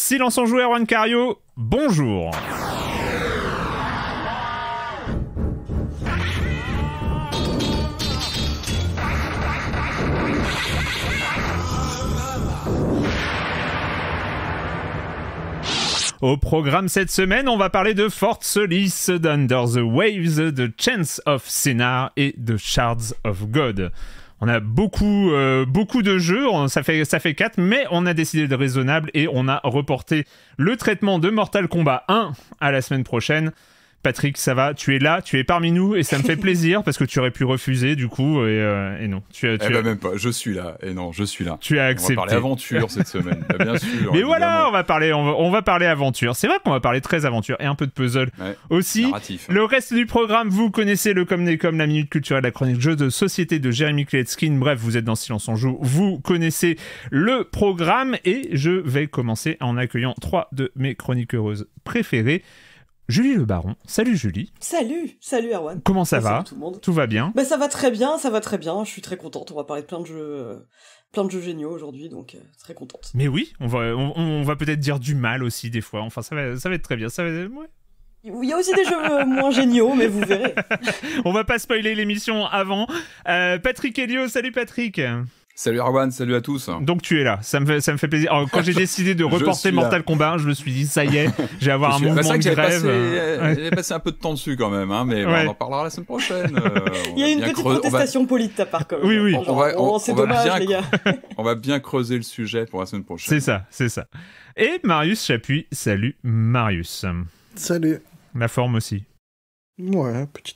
Silence en joueur, Juan Cario, bonjour Au programme cette semaine, on va parler de Fort Solis, d'Under the Waves, de Chance of Scénar et de Shards of God. On a beaucoup, euh, beaucoup de jeux, ça, fait, ça fait 4, mais on a décidé de raisonnable et on a reporté le traitement de Mortal Kombat 1 à la semaine prochaine. Patrick, ça va, tu es là, tu es parmi nous et ça me fait plaisir parce que tu aurais pu refuser du coup et, euh, non. Tu, eh ben même pas, je suis là et non, je suis là. Tu as accepté. On va parler aventure cette semaine, bah, bien sûr. Mais voilà, on va parler, on va, parler aventure. C'est vrai qu'on va parler très aventure et un peu de puzzle aussi. Hein. Le reste du programme, vous connaissez le comme comme la minute culturelle, la chronique jeu de société de Jérémy Kletskin. Bref, vous êtes dans Silence en joue, vous connaissez le programme et je vais commencer en accueillant trois de mes chroniques heureuses préférées. Julie Le Baron. Salut Julie. Salut, salut Erwan. Comment ça va tout, tout va bien bah, Ça va très bien, ça va très bien. Je suis très contente. On va parler de plein de jeux. plein de jeux géniaux aujourd'hui, donc euh, très contente. Mais oui, on va, on, va peut-être dire du mal aussi des fois. Enfin, ça va, ça va être très bien. Ça va, Il y a aussi des jeux euh, moins géniaux, mais vous verrez. on va pas spoiler l'émission avant. Euh, Patrick Helio, salut Patrick. Salut Arwan, salut à tous. Donc tu es là, ça me fait, ça me fait plaisir. quand j'ai décidé de reporter Mortal Kombat, je me suis dit ça y est, j'ai avoir un moment bah, de grève. Euh, j'ai passé un peu de temps dessus quand même, hein, mais bah, on en parlera la semaine prochaine. Euh, Il y a une petite contestation protestation polie de politique à part quand même. Oui oui. on va, dommage, les gars. on va bien creuser le sujet pour la semaine prochaine. C'est ça, c'est ça. Et Marius Chapuis, salut Marius. Salut. La forme aussi.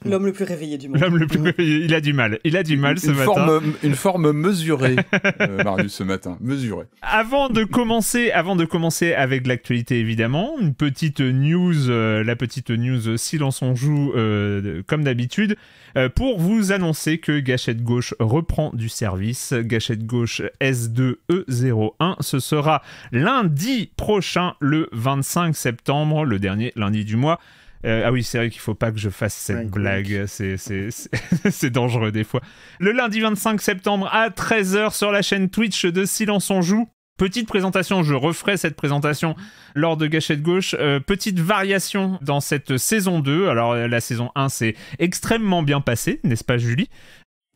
L'homme le plus réveillé du monde. il a du mal. Il a du mal ce une matin. Forme, une forme mesurée, euh, ce matin. Mesurée. Avant de commencer, avant de commencer avec l'actualité, évidemment, une petite news, euh, la petite news silence on joue, euh, comme d'habitude, euh, pour vous annoncer que Gâchette Gauche reprend du service. Gâchette Gauche S2E01. E ce sera lundi prochain, le 25 septembre, le dernier lundi du mois. Euh, ah oui, c'est vrai qu'il faut pas que je fasse cette blague. C'est dangereux des fois. Le lundi 25 septembre à 13h sur la chaîne Twitch de Silence on Joue. Petite présentation, je referai cette présentation lors de Gâchette Gauche. Euh, petite variation dans cette saison 2. Alors la saison 1 s'est extrêmement bien passée, n'est-ce pas Julie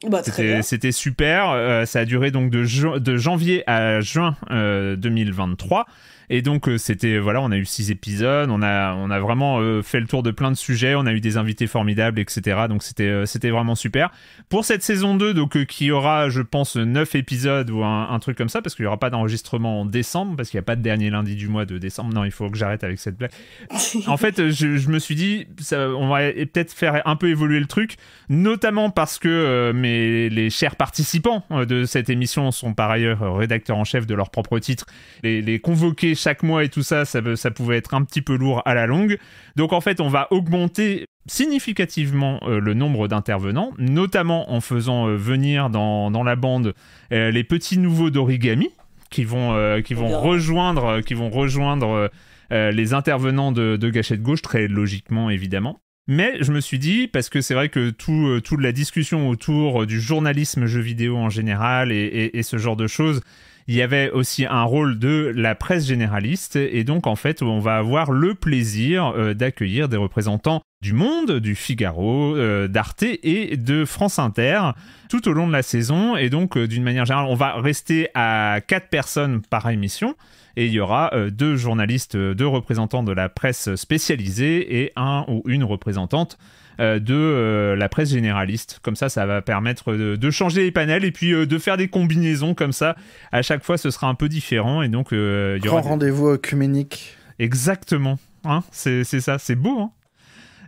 bah, C'était super. Euh, ça a duré donc de, de janvier à juin 2023. Et donc, euh, c'était, voilà, on a eu six épisodes, on a, on a vraiment euh, fait le tour de plein de sujets, on a eu des invités formidables, etc. Donc, c'était, euh, c'était vraiment super. Pour cette saison 2, donc, qui aura, je pense, neuf épisodes ou un, truc comme ça, parce qu'il n'y aura pas d'enregistrement en décembre, parce qu'il n'y a pas de dernier lundi du mois de décembre. Non, il faut que j'arrête avec cette blague. en fait, je, me suis dit, on va e-, peut-être faire un peu évoluer le truc, notamment parce que mes, les chers participants de cette émission sont par ailleurs rédacteurs en chef de leur propre titre, les, les convoqués chaque mois et tout ça, ça, ça pouvait être un petit peu lourd à la longue. Donc en fait, on va augmenter significativement euh, le nombre d'intervenants, notamment en faisant euh, venir dans, dans, la bande euh, les petits nouveaux d'origami qui vont, qui vont rejoindre, qui vont rejoindre les intervenants de, de Gâchette Gauche, très logiquement évidemment. Mais je me suis dit, parce que c'est vrai que tout, toute la discussion autour du journalisme jeu vidéo en général et ce genre de choses, il y avait aussi un rôle de la presse généraliste. Et donc, en fait, on va avoir le plaisir euh, d'accueillir des représentants du Monde, du Figaro, euh, d'Arte et de France Inter tout au long de la saison. Et donc, euh, d'une manière générale, on va rester à quatre personnes par émission. Et il y aura deux journalistes, deux représentants de la presse spécialisée et un ou une représentante euh, de euh, la presse généraliste. Comme ça, ça va permettre de, changer les panels et puis euh, de faire des combinaisons comme ça. À chaque fois, ce sera un peu différent et donc il y Grand rendez-vous œcuménique. Exactement. Hein, c'est ça, c'est beau. Hein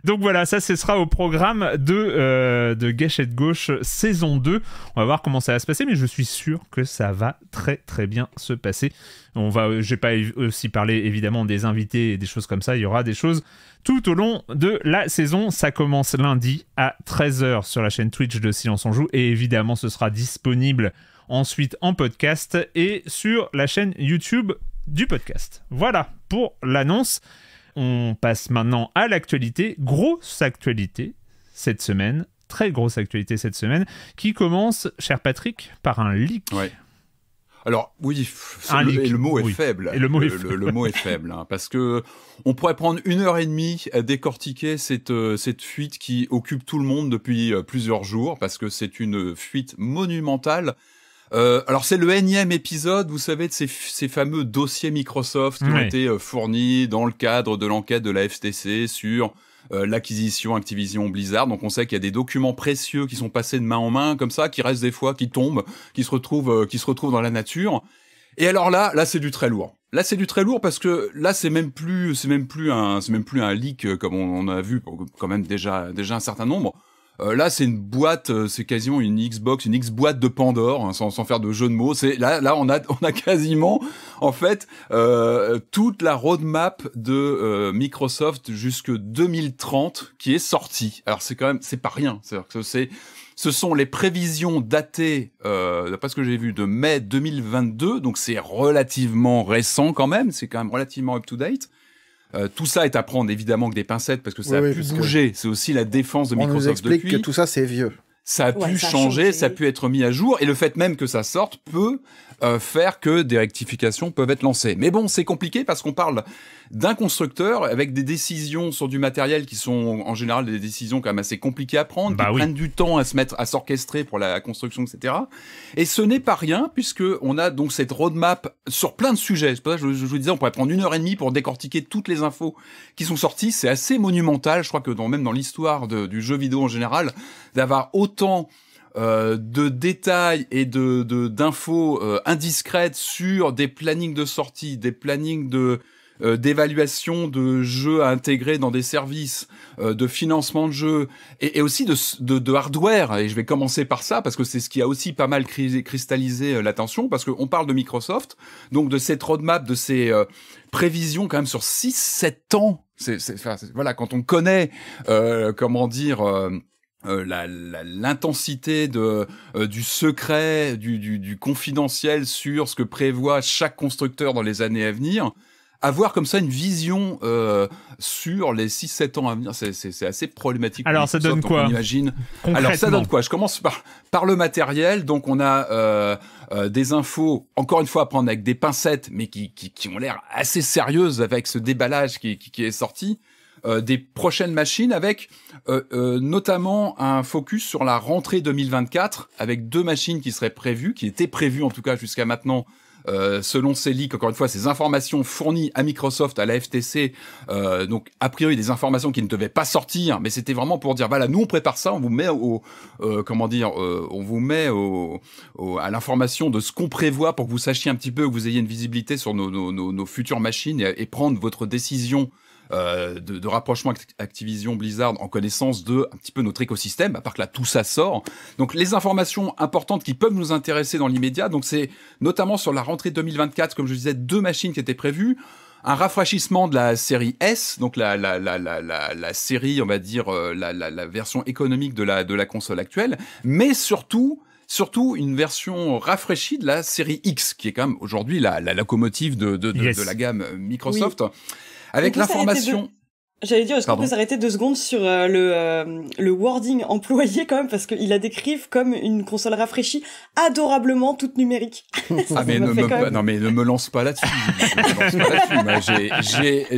donc voilà, ça ce sera au programme de, euh, de Gâchette Gauche saison 2. On va voir comment ça va se passer, mais je suis sûr que ça va très très bien se passer. On va, euh, j'ai pas aussi parlé évidemment des invités et des choses comme ça. Il y aura des choses tout au long de la saison. Ça commence lundi à 13h sur la chaîne Twitch de Silence en Joue et évidemment ce sera disponible ensuite en podcast et sur la chaîne YouTube du podcast. Voilà pour l'annonce on passe maintenant à l'actualité, grosse actualité cette semaine, très grosse actualité cette semaine, qui commence, cher Patrick, par un leak. Alors oui, le, leak, le, mot est faible. Et le mot est faible, le, mot est faible hein, parce que on pourrait prendre une heure et demie à décortiquer cette, euh, cette fuite qui occupe tout le monde depuis euh, plusieurs jours, parce que c'est une fuite monumentale euh, alors c'est le énième épisode, vous savez, de ces, fameux dossiers Microsoft qui ont été euh, fournis dans le cadre de l'enquête de la FTC sur euh, l'acquisition Activision Blizzard. Donc on sait qu'il y a des documents précieux qui sont passés de main en main comme ça, qui restent des fois, qui tombent, qui se retrouvent, qui se retrouvent dans la nature. Et alors là, là c'est du très lourd. Là c'est du très lourd parce que là c'est même plus, c'est même plus un, c'est même plus un leak comme on, on a vu quand même déjà déjà un certain nombre. Euh, là, c'est une boîte, euh, c'est quasiment une Xbox, une X-boîte de Pandore, hein, sans, sans, faire de jeu de mots. C'est là, là, on a, on a quasiment, en fait, euh, toute la roadmap de Microsoft jusque 2030 qui est sortie. Alors c'est quand même, c'est pas rien. C'est-à-dire que c'est, ce sont les prévisions datées, euh, d'après ce que j'ai vu, de mai 2022. Donc c'est relativement récent quand même. C'est quand même relativement up to date. Euh, tout ça est à prendre évidemment que des pincettes parce que ça a pu bouger. C'est aussi la défense de Microsoft. On nous explique que tout ça c'est vieux ça a pu changer, ça a pu être mis à jour, et le fait même que ça sorte peut euh, faire que des rectifications peuvent être lancées. Mais bon, c'est compliqué parce qu'on parle d'un constructeur avec des décisions sur du matériel qui sont en général des décisions quand même assez compliquées à prendre, bah qui prennent du temps à se mettre, à s'orchestrer pour la construction, etc. Et ce n'est pas rien puisque on a donc cette roadmap sur plein de sujets. C'est pour ça que je, vous disais, on pourrait prendre une heure et demie pour décortiquer toutes les infos qui sont sorties. C'est assez monumental. Je crois que dans, même dans l'histoire du jeu vidéo en général, d'avoir autant euh, de détails et de d'infos euh, indiscrètes sur des plannings de sortie, des plannings de euh, d'évaluation de jeux à intégrer dans des services, de financement de jeux et, aussi de, de, hardware. Et je vais commencer par ça parce que c'est ce qui a aussi pas mal cristallisé l'attention parce qu'on parle de Microsoft, donc de cette roadmap, de ces prévisions quand même sur 6-7 ans. C'est, voilà, quand on connaît, comment dire euh, l'intensité de euh, du secret, du, confidentiel sur ce que prévoit chaque constructeur dans les années à venir. Avoir comme ça une vision euh, sur les 6-7 ans à venir, c'est assez problématique. Alors ça donne quoi Alors ça donne quoi Je commence par, par le matériel. Donc on a des infos, encore une fois, à prendre avec des pincettes, mais qui, qui, ont l'air assez sérieuses avec ce déballage qui, qui est sorti. Euh, des prochaines machines avec euh, euh, notamment un focus sur la rentrée 2024 avec deux machines qui seraient prévues, qui étaient prévues en tout cas jusqu'à maintenant. selon ces leaks, encore une fois, ces informations fournies à Microsoft, à la FTC, donc a priori des informations qui ne devaient pas sortir, mais c'était vraiment pour dire voilà, nous on prépare ça, on vous met au comment dire, on vous met à l'information de ce qu'on prévoit pour que vous sachiez un petit peu, que vous ayez une visibilité sur nos, futures machines et, prendre votre décision euh, de, de, rapprochement Activision Blizzard en connaissance de un petit peu notre écosystème, à part que là tout ça sort. Donc les informations importantes qui peuvent nous intéresser dans l'immédiat, donc c'est notamment sur la rentrée 2024, comme je disais, deux machines qui étaient prévues un rafraîchissement de la série S, donc la, la, la, la, la série, on va dire, euh, la, la, version économique de la, de la console actuelle, mais surtout, surtout une version rafraîchie de la série X, qui est quand même aujourd'hui la, la locomotive de, de, la gamme euh, Microsoft. Avec l'information. J'allais dire, est-ce qu'on peut s'arrêter deux secondes sur euh, le, euh, le wording employé quand même, parce qu'il la décrive comme une console rafraîchie, adorablement toute numérique. ah mais ne, me, non, mais ne me lance pas là-dessus.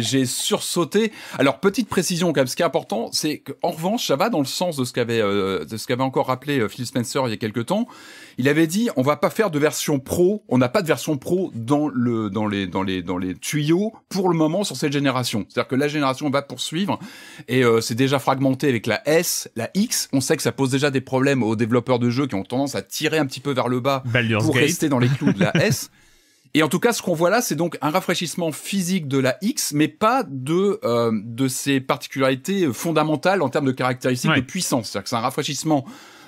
J'ai sursauté. Alors, petite précision quand même, ce qui est important, c'est qu'en revanche, ça va dans le sens de ce qu'avait euh, de ce qu'avait encore rappelé Phil Spencer il y a quelques temps il avait dit on va pas faire de version pro, on n'a pas de version pro dans le dans les dans les dans les tuyaux pour le moment sur cette génération. C'est-à-dire que la génération va poursuivre et euh, c'est déjà fragmenté avec la S, la X. On sait que ça pose déjà des problèmes aux développeurs de jeux qui ont tendance à tirer un petit peu vers le bas pour rester dans les clous de la S. Et en tout cas, ce qu'on voit là, c'est donc un rafraîchissement physique de la X, mais pas de euh, de ses particularités fondamentales en termes de caractéristiques de puissance. C'est-à-dire que c'est un rafraîchissement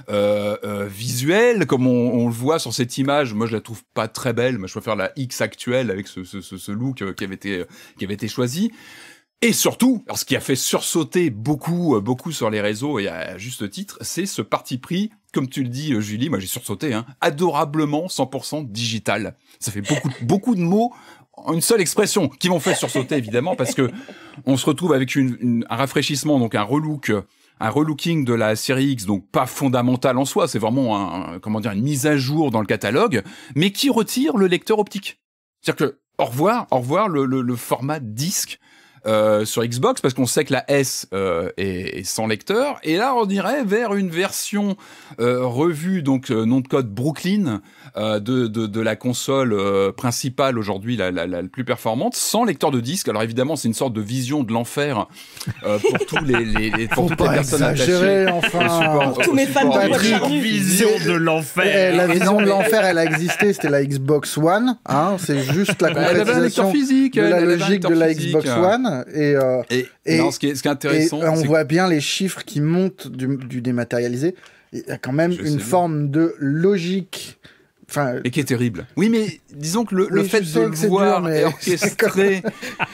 euh, euh, visuel, comme on, le voit sur cette image. Moi, je la trouve pas très belle, mais je préfère la X actuelle avec ce, ce, ce, look qui avait été qui avait été choisi. Et surtout, alors ce qui a fait sursauter beaucoup, euh, beaucoup sur les réseaux et à juste titre, c'est ce parti pris, comme tu le dis, euh, Julie, moi j'ai sursauté, hein, adorablement 100% digital. Ça fait beaucoup, beaucoup de mots une seule expression qui m'ont fait sursauter évidemment parce que on se retrouve avec une, un rafraîchissement donc un relook un relooking de la série X donc pas fondamental en soi c'est vraiment un, comment dire une mise à jour dans le catalogue mais qui retire le lecteur optique c'est-à-dire que au revoir au revoir le, le format disque euh, sur Xbox parce qu'on sait que la S euh, est, sans lecteur. Et là, on dirait vers une version euh, revue, donc nom de code Brooklyn, de, de, la console principale aujourd'hui, la, la, plus performante, sans lecteur de disque. Alors évidemment, c'est une sorte de vision de l'enfer pour tous les, les, pour toutes les personnes attachées. tous mes fans de vision de l'enfer. Eh, la vision de l'enfer, elle a existé. C'était la Xbox One. Hein, c'est juste la de la logique de la Xbox One. Et, euh, ce, qui intéressant. on voit bien les chiffres qui montent du, dématérialisé. Il y a quand même une forme de logique et qui est terrible. Oui, mais disons que le, fait de le voir mais... et orchestré,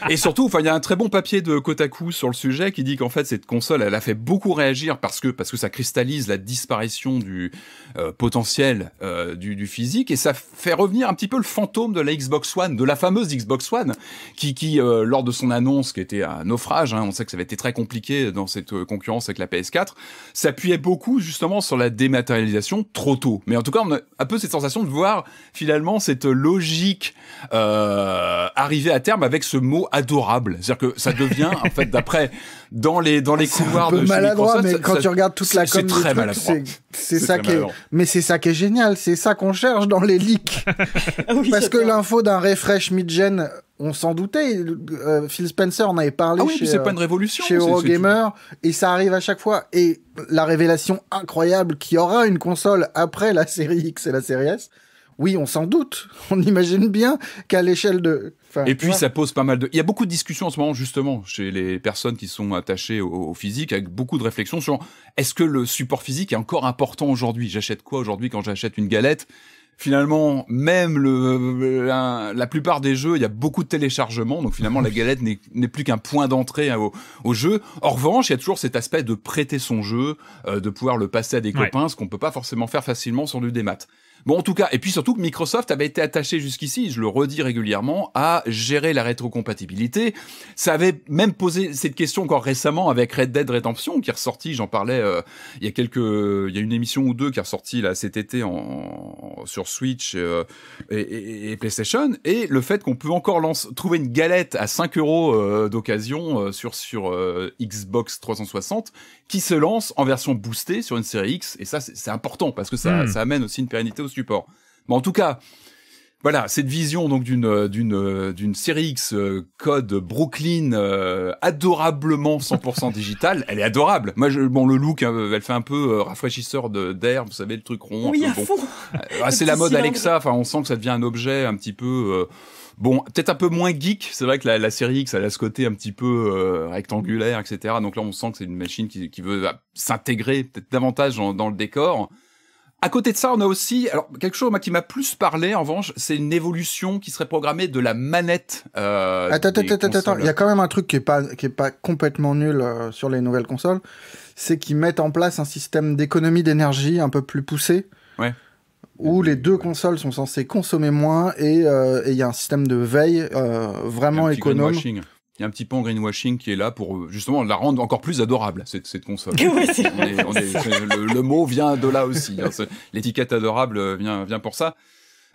et surtout, enfin, il y a un très bon papier de Kotaku sur le sujet qui dit qu'en fait cette console, elle a fait beaucoup réagir parce que parce que ça cristallise la disparition du euh, potentiel euh, du, physique et ça fait revenir un petit peu le fantôme de la Xbox One, de la fameuse Xbox One, qui qui euh, lors de son annonce, qui était un naufrage, hein, on sait que ça avait été très compliqué dans cette concurrence avec la PS4, s'appuyait beaucoup justement sur la dématérialisation trop tôt. Mais en tout cas, on a un peu cette sensation de voir finalement cette logique euh, arriver à terme avec ce mot adorable. C'est-à-dire que ça devient en fait d'après dans les dans les couloirs un peu de maladroit, mais quand tu regardes toute la com c'est ça qui mais c'est ça qui est génial, c'est ça qu'on cherche dans les leaks. Ah parce que l'info d'un refresh mid-gen on s'en doutait. Euh, Phil Spencer en avait parlé ah chez, euh, pas une révolution, chez hein, Eurogamer, et ça arrive à chaque fois. Et la révélation incroyable qu'il y aura une console après la série X et la série S, oui, on s'en doute. On imagine bien qu'à l'échelle de. et puis ça pose pas mal de. Il y a beaucoup de discussions en ce moment justement chez les personnes qui sont attachées au, au physique, avec beaucoup de réflexions sur est-ce que le support physique est encore important aujourd'hui. J'achète quoi aujourd'hui quand j'achète une galette finalement, même le, la, plupart des jeux, il y a beaucoup de téléchargements, donc finalement la galette n'est plus qu'un point d'entrée au, jeu. En revanche, il y a toujours cet aspect de prêter son jeu, euh, de pouvoir le passer à des copains, ce qu'on peut pas forcément faire facilement sur du démat. Bon, en tout cas, et puis surtout que Microsoft avait été attaché jusqu'ici, je le redis régulièrement, à gérer la rétrocompatibilité. Ça avait même posé cette question encore récemment avec Red Dead Redemption, qui est ressorti, j'en parlais euh, il y a quelques, il y a une émission ou deux qui est ressortie là cet été en, sur Switch euh, et, PlayStation, et le fait qu'on peut encore trouver une galette à 5 euros euh, d'occasion sur sur Xbox 360, qui se lance en version boostée sur une série X, et ça c'est important parce que ça, hmm. ça amène aussi une pérennité au mais en tout cas, voilà, cette vision donc d'une euh, d'une euh, d'une série X euh, code Brooklyn adorablement 100% digitale, elle est adorable. Moi je, bon le look hein, elle fait un peu rafraîchisseur de d'air, vous savez le truc rond c'est la mode Alexa, enfin on sent que ça devient un objet un petit peu Bon, peut-être un peu moins geek. C'est vrai que la, série X, elle a ce côté un petit peu rectangulaire, etc. Donc là, on sent que c'est une machine qui, veut bah, s'intégrer peut-être davantage dans, le décor. À côté de ça, on a aussi alors quelque chose qui m'a plus parlé en revanche, c'est une évolution qui serait programmée de la manette. Euh, attends, attends, attends, il y a quand même un truc qui est pas qui est pas complètement nul euh, sur les nouvelles consoles, c'est qu'ils mettent en place un système d'économie d'énergie un peu plus poussé. Ouais. Où les deux consoles sont censées consommer moins euh, et il y a un système de veille euh, vraiment économe il y a un petit pan greenwashing qui est là pour euh, justement la rendre encore plus adorable, cette, console. le, mot vient de là aussi. Hein, l'étiquette adorable euh, vient, vient pour ça.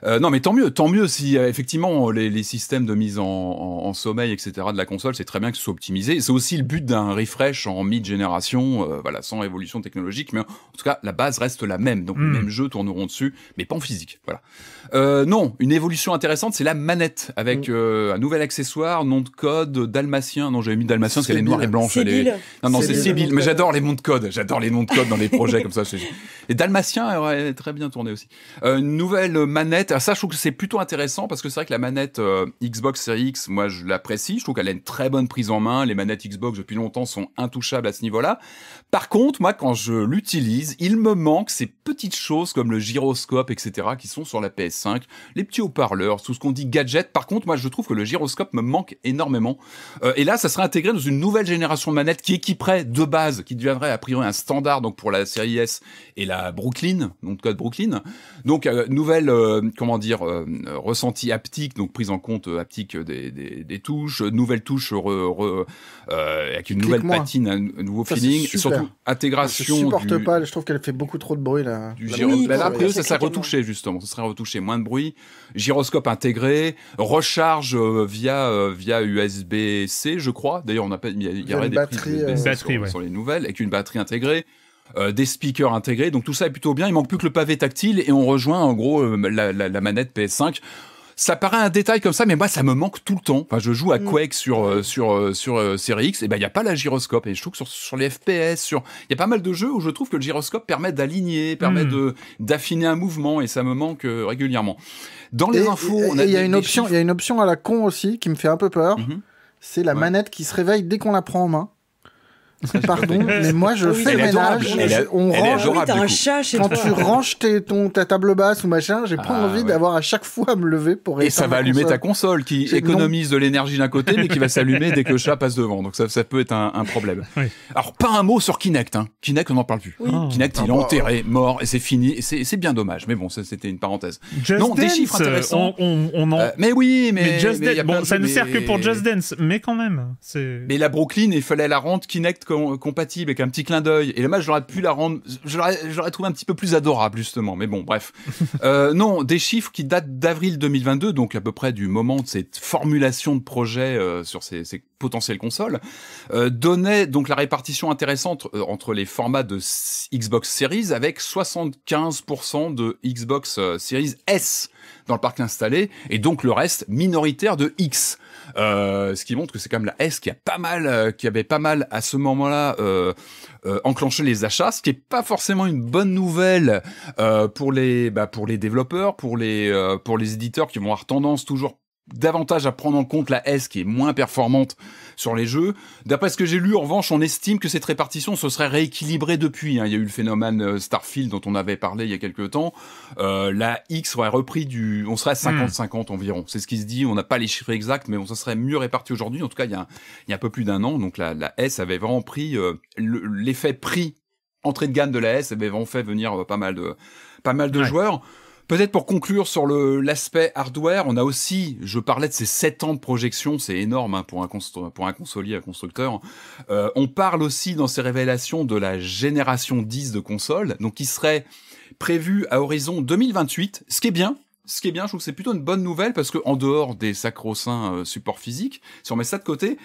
Euh, non, mais tant mieux, tant mieux si euh, effectivement les, systèmes de mise en, sommeil, etc. de la console, c'est très bien que ce soit optimisé. C'est aussi le but d'un refresh en mi génération euh, voilà, sans évolution technologique, mais en tout cas la base reste la même. Donc les hmm. mêmes jeux tourneront dessus, mais pas en physique. Voilà. non, une évolution intéressante, c'est la manette avec hmm. un nouvel accessoire, nom de code, dalmatien. Non, j'avais mis dalmatien parce qu'elle est noire et blanche. Non, non, c'est Sibyl. Mais j'adore les noms de code. J'adore les noms de code dans les projets comme ça. Et dalmatien est très bien tourné aussi. une nouvelle manette ah, ça, je trouve que c'est plutôt intéressant parce que c'est vrai que la manette euh, Xbox Series X, moi, je l'apprécie. Je trouve qu'elle a une très bonne prise en main. Les manettes Xbox, depuis longtemps, sont intouchables à ce niveau-là. Par contre, moi, quand je l'utilise, il me manque ces petites choses comme le gyroscope, etc., qui sont sur la PS5, les petits haut-parleurs, tout ce qu'on dit gadget. Par contre, moi, je trouve que le gyroscope me manque énormément. Euh, et là, ça serait intégré dans une nouvelle génération de manettes qui équiperait de base, qui deviendrait a priori un standard donc pour la série S et la Brooklyn, donc code Brooklyn. Donc, euh, nouvelle euh, comment dire, euh, ressenti haptique, donc prise en compte euh, haptique des, des, des touches, nouvelle touche euh, avec une nouvelle patine, un, nouveau feeling, surtout intégration. Je supporte pas, je trouve qu'elle fait beaucoup trop de bruit là. Du ah bah gyroscope bah, là, ça serait retouché justement, ça serait retouché, moins de bruit, gyroscope intégré, recharge via via USB-C, je crois. D'ailleurs, on a pas, il y, aurait des batteries, sur les nouvelles, avec une batterie intégrée. Euh, des speakers intégrés. Donc tout ça est plutôt bien. Il manque plus que le pavé tactile et on rejoint en gros euh, la, manette PS5. Ça paraît un détail comme ça, mais moi ça me manque tout le temps. Enfin, je joue à mm. Quake sur euh, sur sur Series X, et ben il y a pas la gyroscope. Et je trouve que sur, sur les FPS, sur il y a pas mal de jeux où je trouve que le gyroscope permet d'aligner, permet mm. de d'affiner un mouvement, et ça me manque régulièrement. Dans les infos, il y a une option, il y a une option à la con aussi qui me fait un peu peur. Mm-hmm. C'est la manette qui se réveille dès qu'on la prend en main. Pardon, mais moi je fais le ménage. on range. un chat chez Quand tu ranges tes, ton, ta table basse ou machin, j'ai pas ah, envie d'avoir à chaque fois à me lever pour. Et ça va allumer ta console qui économise de l'énergie d'un côté, mais qui va s'allumer dès que le chat passe devant. Donc ça, ça peut être un, problème. Alors pas un mot sur Kinect. Hein. Kinect, on n'en parle plus. Oh. Kinect, il est ah bah, enterré, euh. mort, et c'est fini. c'est bien dommage. Mais bon, c'était une parenthèse. Just non, Dance, des chiffres intéressants. On, euh, mais oui, mais, ça ne sert que pour Just Dance, mais quand même. Mais la Brooklyn, il fallait la rente Kinect compatible avec un petit clin d'œil. Et là match, j'aurais pu la rendre, j'aurais trouvé un petit peu plus adorable justement. Mais bon, bref. Euh, non, des chiffres qui datent d'avril 2022, donc à peu près du moment de cette formulation de projet euh, sur ces, ces potentielles consoles, euh, donnait donc la répartition intéressante entre les formats de Xbox Series avec 75% de Xbox Series S dans le parc installé et donc le reste minoritaire de X. Euh, ce qui montre que c'est quand même la S qui a pas mal, euh, qui avait pas mal à ce moment-là euh, enclenché les achats, ce qui est pas forcément une bonne nouvelle pour les bah, pour les développeurs, pour les pour les éditeurs qui vont avoir tendance toujours davantage à prendre en compte la S qui est moins performante sur les jeux. D'après ce que j'ai lu, en revanche, on estime que cette répartition se serait rééquilibrée depuis. Hein. Il y a eu le phénomène euh, Starfield dont on avait parlé il y a quelques temps. Euh, la X aurait repris du... On serait à 50-50 hmm. environ. C'est ce qui se dit. On n'a pas les chiffres exacts, mais on se serait mieux réparti aujourd'hui. En tout cas, il y a un, peu plus d'un an. Donc la, S avait vraiment pris... Euh, l'effet prix entrée de gamme de la S avait vraiment fait venir pas mal de, pas mal de joueurs. Peut-être pour conclure sur le l'aspect hardware, on a aussi, je parlais de ces 7 ans de projection, c'est énorme hein, pour un pour un consolier, un constructeur. Euh, on parle aussi dans ces révélations de la génération 10 de consoles, donc qui serait prévue à horizon 2028, ce qui est bien. Ce qui est bien, je trouve que c'est plutôt une bonne nouvelle parce que en dehors des sacro-saints euh, supports physiques, si on met ça de côté,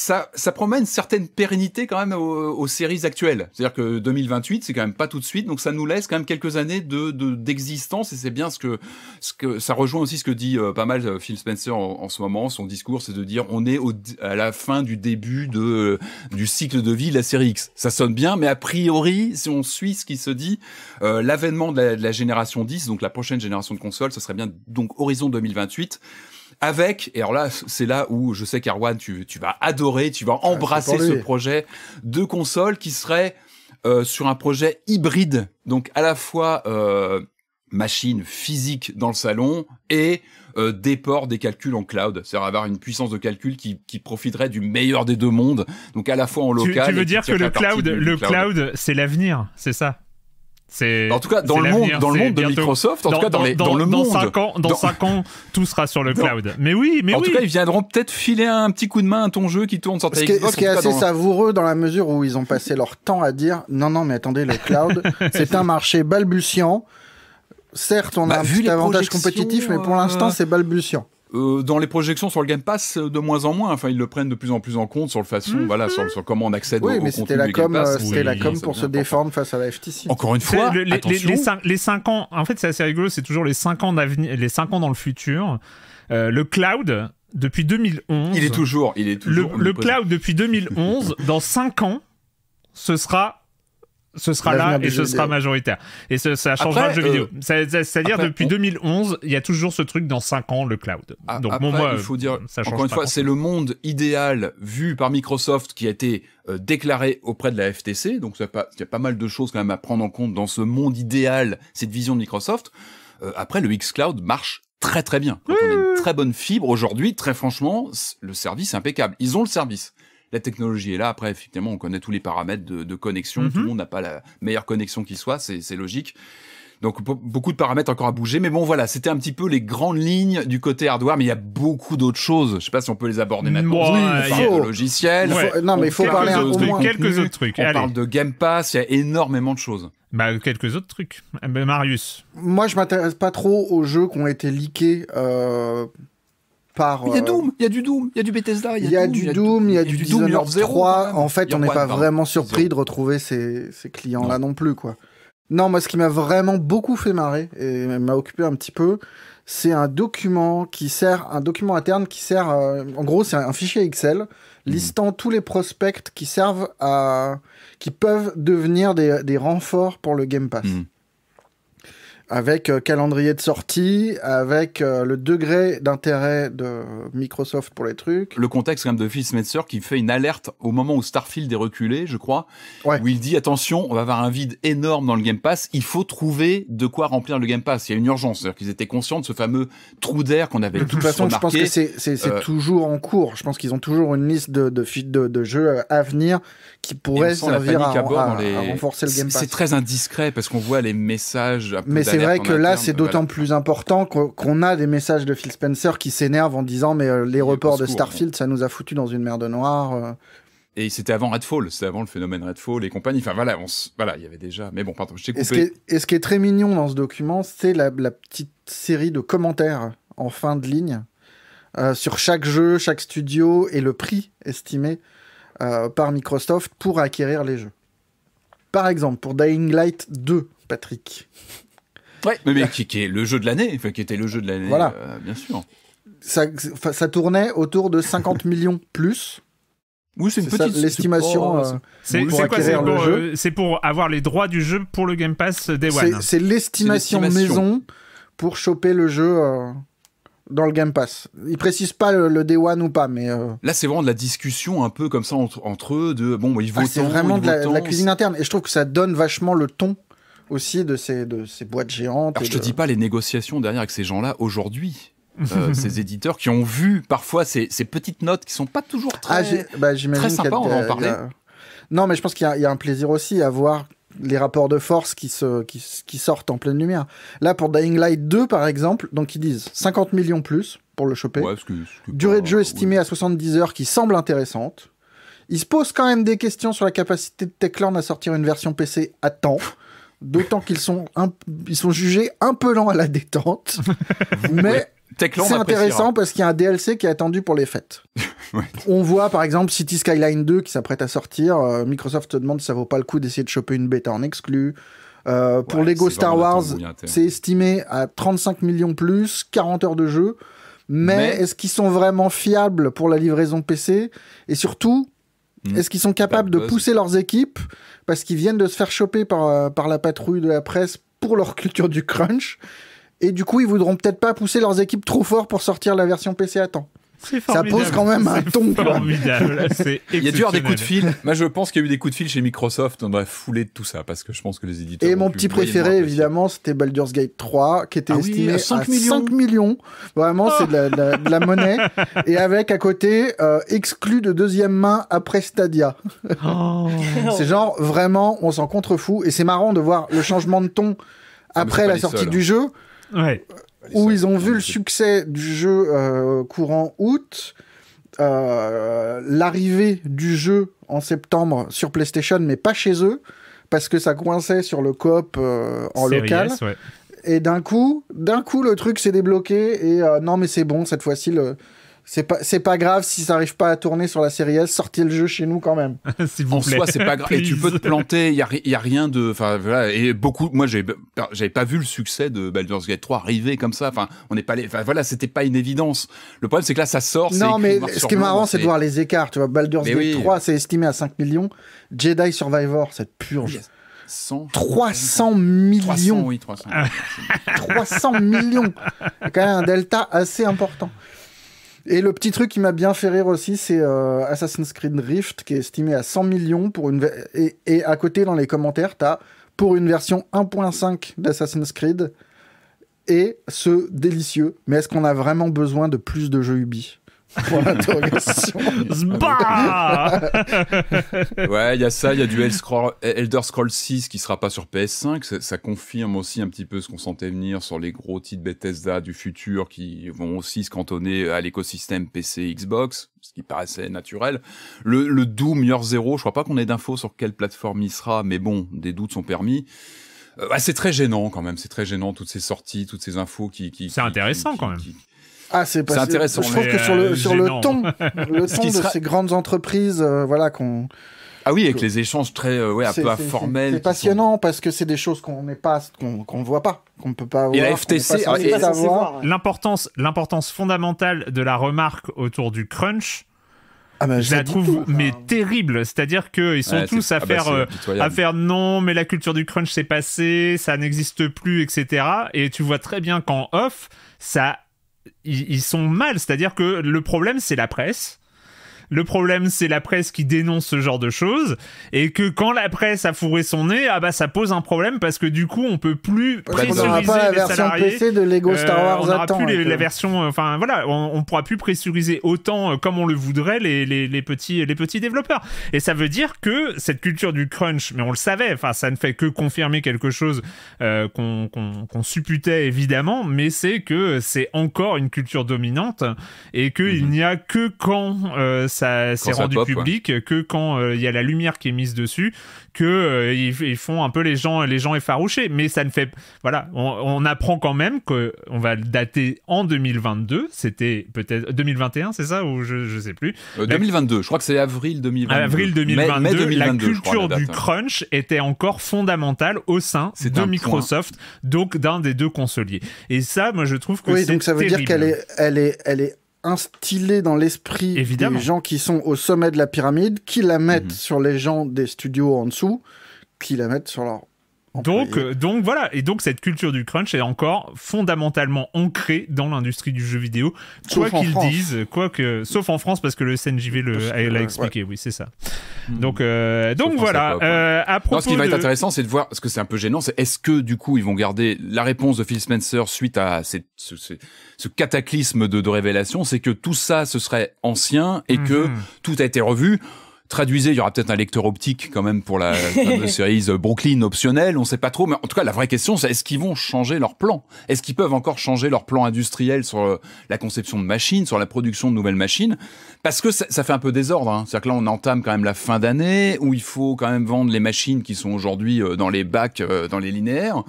ça, ça promène une certaine pérennité quand même aux, séries actuelles. C'est-à-dire que 2028, c'est quand même pas tout de suite, donc ça nous laisse quand même quelques années de d'existence et c'est bien ce que ce que ça rejoint aussi ce que dit euh, pas mal euh, Phil Spencer en, ce moment. Son discours, c'est de dire on est au, à la fin du début de du cycle de vie de la série X. Ça sonne bien, mais a priori, si on suit ce qui se dit, euh, l'avènement de, la, de la génération 10, donc la prochaine génération de consoles, ce serait bien donc horizon 2028 avec, et alors là, c'est là où je sais qu'Arwan, tu, tu vas adorer, tu vas ah, embrasser ce projet de console qui serait euh, sur un projet hybride, donc à la fois euh, machine physique dans le salon et déport euh, des ports des calculs en cloud, c'est-à-dire avoir une puissance de calcul qui, qui, profiterait du meilleur des deux mondes, donc à la fois en local. Tu, veux dire que le cloud, le cloud c'est l'avenir, c'est ça en tout cas, dans le monde, dans le monde de Microsoft, en dans, tout cas dans, les, dans le monde. 5 ans, dans 5 ans, tout sera sur le cloud. Mais oui, mais en oui. En tout cas, ils viendront peut-être filer un petit coup de main à ton jeu qui tourne sur ta Xbox. Ce qui est assez savoureux dans la mesure où ils ont passé leur temps à dire non, non, mais attendez, le cloud, c'est un marché balbutiant. Certes, on a bah, un vu petit avantage compétitif, mais pour l'instant, euh, c'est balbutiant. Euh, dans les projections sur le Game Pass, euh, de moins en moins. Enfin, ils le prennent de plus en plus en compte sur le façon, voilà, sur, mhm. sur, comment on accède oui, au, mais la com, C'était la com pour se défendre face à la FTC. Encore une fois, les, les, les, ans, en fait, c'est assez rigolo, c'est toujours les 5 ans d'avenir, les cinq ans dans le futur. Euh, le cloud, depuis 2011. Il est toujours, il est toujours. Le, le cloud, depuis 2011, dans 5 ans, ce sera ce sera là et ce sera majoritaire. Et ce, ça changera le jeu vidéo. Euh, c'est-à-dire depuis 2011, il y a toujours ce truc dans 5 ans, le cloud. Ah, Donc, moi, il faut dire, euh, encore une fois, c'est le monde idéal vu par Microsoft qui a été euh, déclaré auprès de la FTC. Donc, il y a pas mal de choses quand même à prendre en compte dans ce monde idéal, cette vision de Microsoft. après, le X Cloud marche très très bien. on a une très bonne fibre aujourd'hui, très franchement, le service est impeccable. Ils ont le service. La technologie est là. Après, effectivement, on connaît tous les paramètres de, connexion. Tout le mhm. monde n'a pas la meilleure connexion qui soit, c'est logique. Donc beaucoup de paramètres encore à bouger, mais bon voilà, c'était un petit peu les grandes lignes du côté hardware, mais il y a beaucoup d'autres choses. Je sais pas si on peut les aborder maintenant. il y logiciel. non, mais il faut parler un quelques mhm. autres trucs. On parle de Game Pass, il y a énormément de choses. Bah, quelques autres trucs. Eh ben, Marius. Moi, je m'intéresse pas trop aux jeux qui ont été leakés euh, il y a Doom, du Doom, il y a du Bethesda, il y a du Doom, il y a du Dishonored 3. En fait, on n'est pas vraiment surpris de retrouver ces, clients-là non plus, quoi. Non, moi, ce qui m'a vraiment beaucoup fait marrer et m'a occupé un petit peu, c'est un document qui sert, un document interne qui sert, en gros, c'est un, fichier Excel listant tous les prospects qui servent à, qui peuvent devenir des, renforts pour le Game Pass avec euh, calendrier de sortie, avec euh, le degré d'intérêt de Microsoft pour les trucs. Le contexte quand même de Phil Spencer qui fait une alerte au moment où Starfield est reculé, je crois, où il dit attention, on va avoir un vide énorme dans le Game Pass, il faut trouver de quoi remplir le Game Pass, il y a une urgence, c'est-à-dire qu'ils étaient conscients de ce fameux trou d'air qu'on avait. De toute façon, je pense que c'est euh, toujours en cours, je pense qu'ils ont toujours une liste de, de, de, de jeux à venir qui pourrait servir à, renforcer le Game C'est très indiscret parce qu'on voit les messages. mais c'est vrai que là, c'est euh, d'autant plus important qu'on a des messages de Phil Spencer qui s'énerve en disant mais euh, les reports de Starfield, hein. ça nous a foutu dans une merde noire. Euh. Et c'était avant Redfall, c'était avant le phénomène Redfall et compagnie. Enfin voilà, il y avait déjà. Mais bon, pardon, je t'ai coupé. Et ce, qui est, très mignon dans ce document, c'est la, petite série de commentaires en fin de ligne sur chaque jeu, chaque studio et le prix estimé euh, par Microsoft pour acquérir les jeux. Par exemple, pour Dying Light 2, Patrick. Oui, mais, qui, est le jeu de l'année, enfin, qui était le jeu de l'année, voilà. Euh, bien sûr. Ça, tournait autour de 50 millions plus. Oui, c'est une petite l'estimation. C'est euh, pour, pour avoir les droits du jeu pour le Game Pass Day One. C'est l'estimation maison pour choper le jeu euh, dans le Game Pass. Ils précisent pas le, le Day One ou pas, mais. Euh, Là, c'est vraiment de la discussion un peu comme ça entre, eux de bon, il bah, ils ah, vont. c'est vraiment de, la, cuisine interne, et je trouve que ça donne vachement le ton aussi de ces, de ces boîtes géantes. Je je te dis pas les négociations derrière avec ces gens-là aujourd'hui. Euh, ces éditeurs qui ont vu parfois ces, ces, petites notes qui sont pas toujours ah, très, bah, très sympas, on va en parler. Non, mais je pense qu'il y, a un plaisir aussi à voir les rapports de force qui, se, qui, sortent en pleine lumière. Là, pour Dying Light 2, par exemple, donc ils disent 50 millions plus pour le choper. Durée de jeu estimée à 70 heures qui semble intéressante. Ils se posent quand même des questions sur la capacité de Techland à sortir une version PC à temps. D'autant qu'ils sont, ils sont jugés un peu lents à la détente. mais c'est intéressant parce qu'il y a un DLC qui est attendu pour les fêtes. On voit par exemple City Skyline 2 qui s'apprête à sortir. Euh, Microsoft te demande si ça vaut pas le coup d'essayer de choper une bêta en exclu. Euh, pour Lego Star Wars, hein, c'est estimé à 35 millions plus, 40 heures de jeu. Mais, est-ce qu'ils sont vraiment fiables pour la livraison PC Et surtout, hmm. est-ce qu'ils sont capables de, pousser leurs équipes Parce qu'ils viennent de se faire choper par, euh, par la patrouille de la presse pour leur culture du crunch et du coup, ils voudront peut-être pas pousser leurs équipes trop fort pour sortir la version PC à temps. Ça pose quand même un ton. Il y a dû avoir des coups de fil. Moi, je pense qu'il y a eu des coups de fil chez Microsoft. On devrait fouler de tout ça parce que je pense que les éditeurs. Et mon petit préféré, évidemment, c'était Baldur's Gate 3, qui était ah estimé à, 5, millions. Vraiment, c'est de, la, monnaie. Et avec à côté, euh, exclu de deuxième main après Stadia. Oh. c'est genre vraiment, on s'en contrefou. Et c'est marrant de voir le changement de ton ah, après la sortie du hein. jeu Ouais. Où ils ont vu le succès du jeu euh, courant août, euh, l'arrivée du jeu en septembre sur PlayStation, mais pas chez eux, parce que ça coinçait sur le coop euh, en local. Et d'un coup, d'un coup, le truc s'est débloqué et non mais c'est bon cette fois-ci le c'est pas, c'est pas grave si ça arrive pas à tourner sur la série S, sortez le jeu chez nous quand même. en plaît. c'est pas grave. et tu peux te planter, il y a, rien de, enfin voilà, et beaucoup, moi j'avais pas vu le succès de Baldur's Gate 3 arriver comme ça, enfin on n'est pas, enfin voilà, c'était pas une évidence. Le problème c'est que là ça sort. Non mais ce qui est marrant c'est de voir les écarts, tu vois, Baldur's Gate 3 c'est estimé à 5 millions, Jedi Survivor cette purge. 100, 300 millions. 300, oui, millions. quand un delta assez important. Et le petit truc qui m'a bien fait rire aussi, c'est euh, Assassin's Creed Rift, qui est estimé à 100 millions pour une et, et, à côté dans les commentaires, t'as pour une version 1.5 d'Assassin's Creed et ce délicieux. Mais est-ce qu'on a vraiment besoin de plus de jeux Ubi ouais, il y a ça, il y a du Elder Scrolls 6 qui sera pas sur PS5. Ça, confirme aussi un petit peu ce qu'on sentait venir sur les gros titres Bethesda du futur qui vont aussi se cantonner à l'écosystème PC Xbox, ce qui paraissait naturel. Le, Doom Year Zero, je crois pas qu'on ait d'infos sur quelle plateforme il sera, mais bon, des doutes sont permis. Euh, bah, c'est très gênant quand même, c'est très gênant toutes ces sorties, toutes ces infos qui. c'est intéressant quand même. Ah, c'est intéressant. Je trouve que sur le, euh, ton, le ton de ces grandes entreprises, euh, voilà, qu'on. Ah oui, avec les échanges très euh, ouais, un peu informels. C'est passionnant parce que c'est des choses qu'on n'est pas, qu'on ne voit pas, qu'on ne peut pas voir. l'importance, l'importance fondamentale de la remarque autour du crunch. Ah, je la trouve mais terrible, c'est-à-dire qu'ils sont tous à ah, bah, faire à faire non, mais la culture du crunch s'est passée, ça n'existe plus, etc. Et tu vois très bien qu'en off, ça ils, sont mal. C'est-à-dire que le problème, c'est la presse. Le problème, c'est la presse qui dénonce ce genre de choses et que quand la presse a fourré son nez, ah bah ça pose un problème parce que du coup, on peut plus pressuriser de Lego euh, Star Wars on la hein, version, euh, enfin voilà, on, pourra plus pressuriser autant euh, comme on le voudrait les, les, petits les petits développeurs. Et ça veut dire que cette culture du crunch, mais on le savait, enfin ça ne fait que confirmer quelque chose qu'on supputait évidemment, mais c'est que c'est encore une culture dominante et qu'il mhm. n'y a que quand ça s'est rendu public que quand euh, il y a la lumière qui est mise dessus, que euh, ils, font un peu les gens, les gens effarouchés. Mais ça ne fait, voilà, on, apprend quand même que on va le dater en 2022. C'était peut-être 2021, c'est ça ou je, ne sais plus. 2022, euh, je crois que c'est avril 2022. Avril 2022, la culture du hein. crunch était encore fondamentale au sein de Microsoft, donc d'un des deux consoliers. Et ça, moi, je trouve que c'est donc ça veut dire qu'elle est, elle est, elle est instiller dans l'esprit des gens qui sont au sommet de la pyramide, qui la mettent mhm. sur les gens des studios en dessous, qui la mettent sur leur donc, euh, donc voilà, et donc cette culture du crunch est encore fondamentalement ancrée dans l'industrie du jeu vidéo, quoi qu'ils disent, quoi que, sauf en France parce que le SNJV l'a expliqué, oui c'est ça. Hmm. Donc, euh, donc voilà. Euh, à propos ce qui va être intéressant, c'est de voir, parce que c'est un peu gênant, c'est est-ce que du coup ils vont garder la réponse de Phil Spencer suite à ce, cataclysme de, de révélation, c'est que tout ça ce serait ancien et mhm. que tout a été revu traduisez, il y aura peut-être un lecteur optique quand même pour la série Brooklyn optionnelle, on ne sait pas trop, mais en tout cas la vraie question c'est est-ce qu'ils vont changer leur plan Est-ce qu'ils peuvent encore changer leur plan industriel sur euh, la conception de machines, sur la production de nouvelles machines Parce que ça, fait un peu désordre, hein. c'est-à-dire que là on entame quand même la fin d'année où il faut quand même vendre les machines qui sont aujourd'hui euh, dans les bacs, euh, dans les linéaires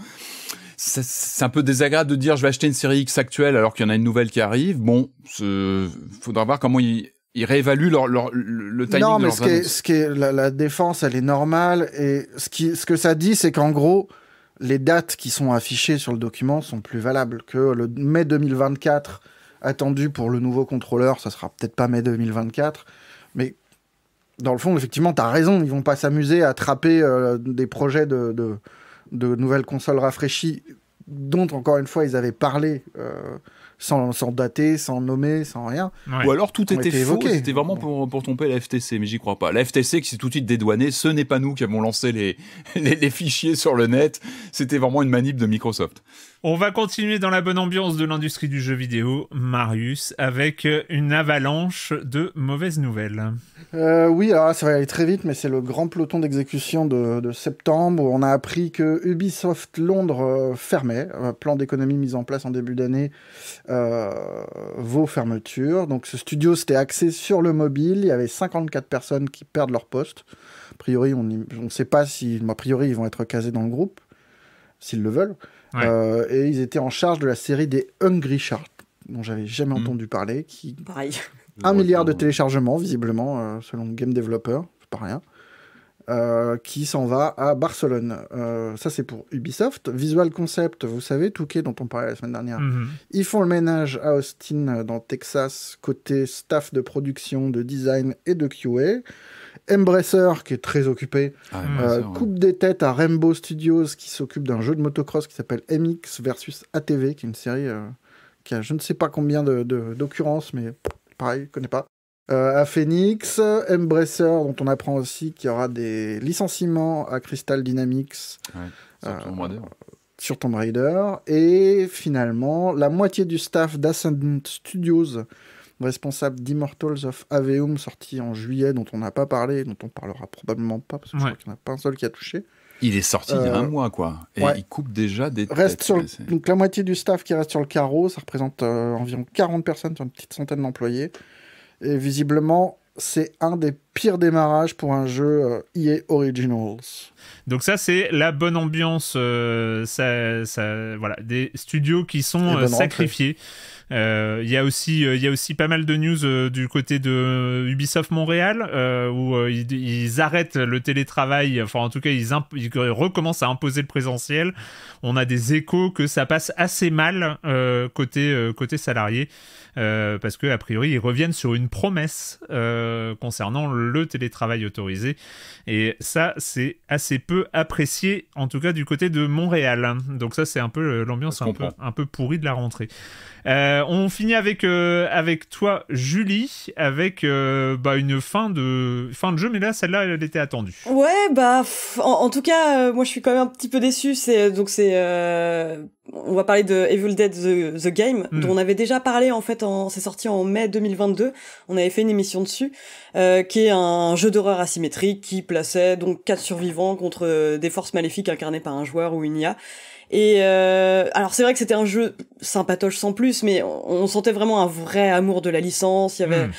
c'est un peu désagréable de dire je vais acheter une série X actuelle alors qu'il y en a une nouvelle qui arrive. Bon, faudra voir comment ils ils réévaluent le timing non, mais de ce qui est, la, défense, elle est normale. Et ce, qui, ce que ça dit, c'est qu'en gros, les dates qui sont affichées sur le document sont plus valables que le mai 2024 attendu pour le nouveau contrôleur. Ça sera peut-être pas mai 2024. Mais dans le fond, effectivement, tu as raison. Ils vont pas s'amuser à attraper euh, des projets de, de, nouvelles consoles rafraîchies dont, encore une fois, ils avaient parlé. Euh, sans, dater, sans nommer, sans rien. Ou alors tout était, faux, c'était vraiment pour, pour tomber la FTC, mais j'y crois pas. La FTC qui s'est tout de suite dédouanée, ce n'est pas nous qui avons lancé les, les, les fichiers sur le net, c'était vraiment une manip de Microsoft. On va continuer dans la bonne ambiance de l'industrie du jeu vidéo, Marius, avec euh, une avalanche de mauvaises nouvelles. Euh, oui, alors ça va aller très vite, mais c'est le grand peloton d'exécution de, septembre où On a appris que Ubisoft Londres euh, fermait. Un plan d'économie mis en place en début d'année vaut fermeture. Donc ce studio, c'était axé sur le mobile. Il y avait 54 personnes qui perdent leur poste. A priori, on ne sait pas si... A priori, ils vont être casés dans le groupe, s'ils le veulent. Euh, et ils étaient en charge de la série des Hungry Sharks, dont j'avais jamais mm. entendu parler. Qui... Un milliard de téléchargements, visiblement, euh, selon Game Developer, c'est pas rien. Euh, qui s'en va à Barcelone. ça, c'est pour Ubisoft. Visual Concept, vous savez, Touquet, dont on parlait la semaine dernière, mhm. ils font le ménage à Austin, dans Texas, côté staff de production, de design et de QA. Embracer qui est très occupé, ah, mm. euh, coupe des têtes à Rainbow Studios qui s'occupe d'un jeu de motocross qui s'appelle MX versus ATV, qui est une série euh, qui a je ne sais pas combien d'occurrences, de, mais pareil, je ne connais pas. Euh, à Phoenix, Embracer dont on apprend aussi qu'il y aura des licenciements à Crystal Dynamics. sur Tomb Raider. Et finalement, la moitié du staff d'Ascendant Studios, responsable d'Immortals of Aveum, sorti en juillet, dont on n'a pas parlé, dont on parlera probablement pas, parce que je crois qu'il n'y en a pas un seul qui a touché. Il est sorti il y a un euh, mois, quoi. Et il coupe déjà des reste sur Donc la moitié du staff qui reste sur le carreau, ça représente euh, environ 40 personnes sur une petite centaine d'employés. Et visiblement, c'est un des pires démarrages pour un jeu EA euh, e Originals. Donc ça, c'est la bonne ambiance. Ça, voilà, des studios qui sont sacrifiés. Euh, il y, a aussi, euh, il y a aussi pas mal de news euh, du côté de Ubisoft Montréal où ils, arrêtent le télétravail, enfin en tout cas ils, recommencent à imposer le présentiel. On a des échos que ça passe assez mal côté, côté salarié. Euh, parce que a priori ils reviennent sur une promesse euh, concernant le télétravail autorisé. Et ça, c'est assez peu apprécié, en tout cas du côté de Montréal. Donc ça, c'est un peu euh, l'ambiance un peu, un peu pourrie de la rentrée. Euh, on finit avec, avec toi, Julie, avec bah, une fin de, fin de jeu, mais là, celle-là, elle était attendue. Ouais, bah, en, en tout cas, moi, je suis quand même un petit peu déçu. C'est, donc, c'est on va parler de Evil Dead The, Game, hmm. dont on avait déjà parlé en fait, en, c'est sorti en mai 2022, on avait fait une émission dessus, euh, qui est un jeu d'horreur asymétrique qui plaçait donc quatre survivants contre euh, des forces maléfiques incarnées par un joueur ou une IA. Et euh, alors c'est vrai que c'était un jeu sympatoche sans plus, mais on, sentait vraiment un vrai amour de la licence. Il y avait hmm.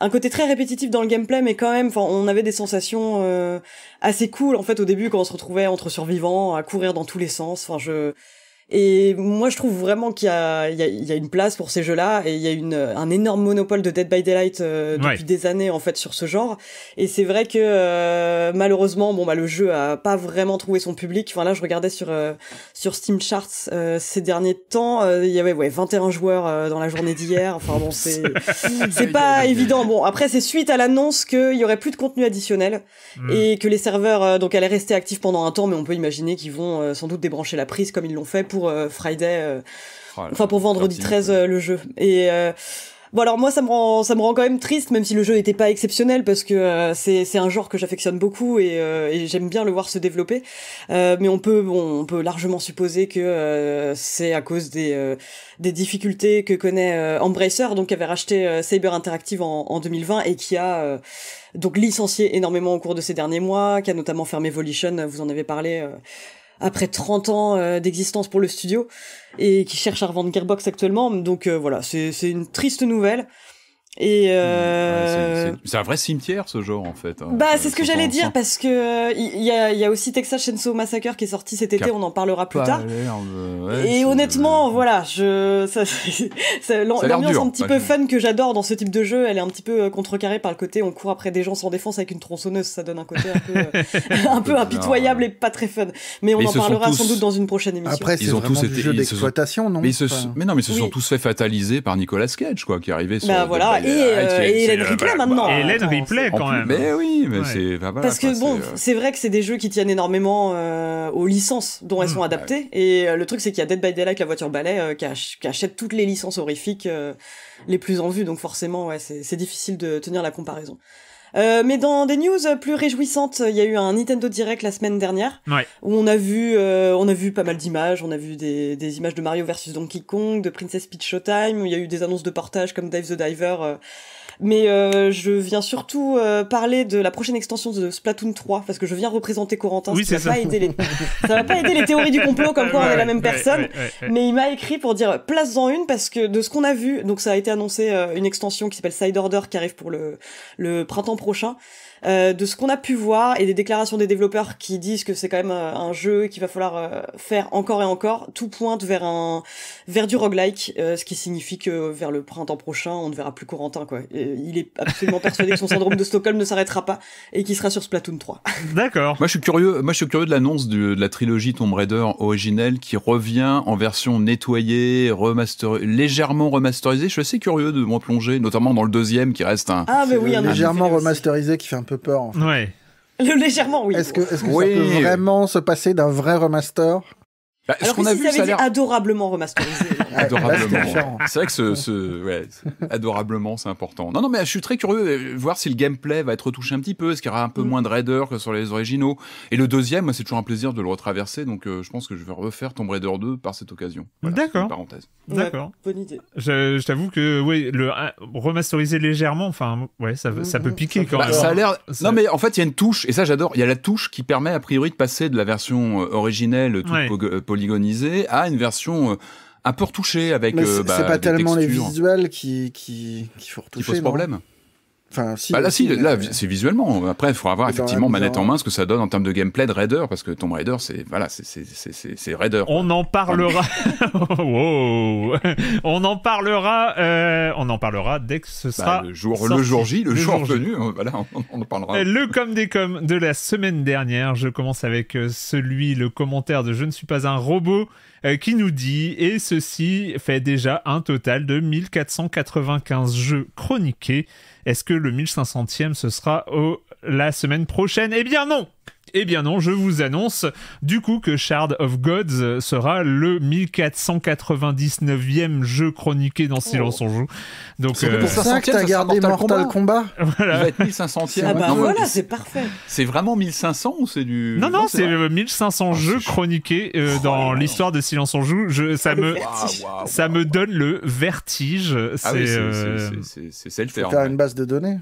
un côté très répétitif dans le gameplay, mais quand même, on avait des sensations assez cool en fait au début quand on se retrouvait entre survivants à courir dans tous les sens. Enfin, je et moi, je trouve vraiment qu'il y, y, y a, une place pour ces jeux-là et il y a une, un énorme monopole de Dead by Daylight euh, depuis des années en fait sur ce genre. Et c'est vrai que euh, malheureusement, bon bah le jeu a pas vraiment trouvé son public. Enfin là, je regardais sur euh, sur Steam Charts ces derniers temps, il y avait ouais 21 joueurs dans la journée d'hier. Enfin bon, c'est c'est pas évident. Bon après, c'est suite à l'annonce qu'il y aurait plus de contenu additionnel hmm. et que les serveurs donc allaient rester actifs pendant un temps, mais on peut imaginer qu'ils vont sans doute débrancher la prise comme ils l'ont fait pour pour euh, Friday, euh, oh enfin pour vendredi 13 euh, le jeu. Et Bon alors moi ça me rend ça me rend quand même triste même si le jeu n'était pas exceptionnel parce que c'est un genre que j'affectionne beaucoup et, j'aime bien le voir se développer mais on peut on peut largement supposer que c'est à cause des difficultés que connaît Embracer donc qui avait racheté Cyber Interactive en, en 2020 et qui a donc licencié énormément au cours de ces derniers mois qui a notamment fermé Volition vous en avez parlé après 30 ans euh, d'existence pour le studio et qui cherche à revendre Gearbox actuellement. Donc euh, voilà, c'est une triste nouvelle. Et euh, c'est un vrai cimetière ce genre en fait. Hein. bah euh, c'est ce que j'allais dire parce que euh, il y, y, a aussi Texas Chainsaw Massacre qui est sorti cet été, on en parlera plus tard. et honnêtement, voilà, je ça, l'ambiance un petit peu fun que j'adore dans ce type de jeu, elle est un petit peu contrecarrée par le côté on court après des gens sans défense avec une tronçonneuse, ça donne un côté un peu, un peu impitoyable et pas très fun. Mais on en parlera sans doute dans une prochaine émission. Après, ils ont tous du jeux d'exploitation, non mais, non mais, ils se sont tous fait fataliser par Nicolas Cage quoi, qui arrivait sur. Bah, et Hélène Ripley maintenant. Et Hélène Ripley quand même. Mais oui, mais c'est pas mal. Parce que bon, euh, c'est vrai que c'est des jeux qui tiennent énormément euh, aux licences dont elles mmh. sont adaptées. Et euh, le truc, c'est qu'il y a Dead by Daylight, la voiture balai, qui achète toutes les licences horrifiques les plus en vue. Donc forcément, ouais, c'est difficile de tenir la comparaison. Euh, mais dans des news plus réjouissantes, il y a eu un Nintendo Direct la semaine dernière où on a vu euh, on a vu pas mal d'images, on a vu des, images de Mario versus Donkey Kong, de Princess Peach Showtime, il y a eu des annonces de portage comme Dave the Diver euh, mais euh, je viens surtout euh, parler de la prochaine extension de Splatoon 3 parce que je viens représenter Corentin. ça, Pas les... va pas aider les théories du complot comme quoi on est la même personne. mais il m'a écrit pour dire place-en une parce que de ce qu'on a vu, donc ça a été annoncé euh, une extension qui s'appelle Side Order qui arrive pour le, le printemps prochain. Euh, de ce qu'on a pu voir et des déclarations des développeurs qui disent que c'est quand même euh, un jeu qu'il va falloir euh, faire encore et encore, tout pointe vers un vers du roguelike, ce qui signifie que vers le printemps prochain, on ne verra plus Corentin quoi. il est absolument persuadé que son syndrome de Stockholm ne s'arrêtera pas et qu'il sera sur Splatoon 3. D'accord. moi je suis curieux, moi je suis curieux de l'annonce de, la trilogie Tomb Raider originelle qui revient en version nettoyée, remaster légèrement remasterisée. Je suis assez curieux de m'en plonger, notamment dans le deuxième qui reste un, ah, oui, légèrement remasterisé qui fait un peu peur. En fait. Le légèrement, oui. Est-ce que, ça peut vraiment se passer d'un vrai remaster bah, est Alors ce qu'on a si vu, ça adorablement remasterisé adorablement. C'est vrai que ce, ce ouais, adorablement, c'est important. Non, non, mais je suis très curieux de voir si le gameplay va être retouché un petit peu, est-ce qu'il y aura un peu mm. moins de raideur que sur les originaux. Et le deuxième, moi, c'est toujours un plaisir de le retraverser, donc euh, je pense que je vais refaire Tomb Raider 2 par cette occasion. D'accord. Parenthèse. D'accord. bonne idée. Je, t'avoue que oui, le remasteriser légèrement, enfin, ouais, ça, mm, ça peut mm, piquer quand même. Bah, ça a l'air. Non, mais en fait, il y a une touche, et ça j'adore. Il y a la touche qui permet a priori de passer de la version euh, originelle toute euh, polygonisée à une version un peu retouché avec. Mais euh, bah, c'est, pas tellement les visuels qui, qui, qui faut retoucher. Qui pose problème. Enfin, si, bah là, si, là, c'est visuellement. Après, il faudra avoir effectivement manette en main ce que ça donne en termes de gameplay de Raider, parce que ton Raider, c'est voilà, c'est, c'est, c'est, c'est Raider. On en parlera. On en parlera. Euh, on en parlera dès que ce bah, sera le jour, le jour J, le, jour, venu. Hein, voilà, on, en parlera. Euh, le comme des comme de la semaine dernière. Je commence avec celui, le commentaire de Je ne suis pas un robot. Euh, qui nous dit Et ceci fait déjà un total de 1495 jeux chroniqués. Est-ce que le 1500e, ce sera au... la semaine prochaine Eh bien non eh bien non, je vous annonce du coup que Shard of Gods sera le 1499e jeu chroniqué dans Silence oh. on joue. Donc c'est euh, pour ça que t'as gardé Mortal, Kombat. Il va être 1500 Ah bah voilà, c'est parfait. C'est vraiment 1500 ou c'est du Non non, c'est 1500 ah, jeux chroniqués euh, oh, dans l'histoire de Silence on joue. ça me ça me donne le vertige. C'est ah oui, euh... c'est une base de données.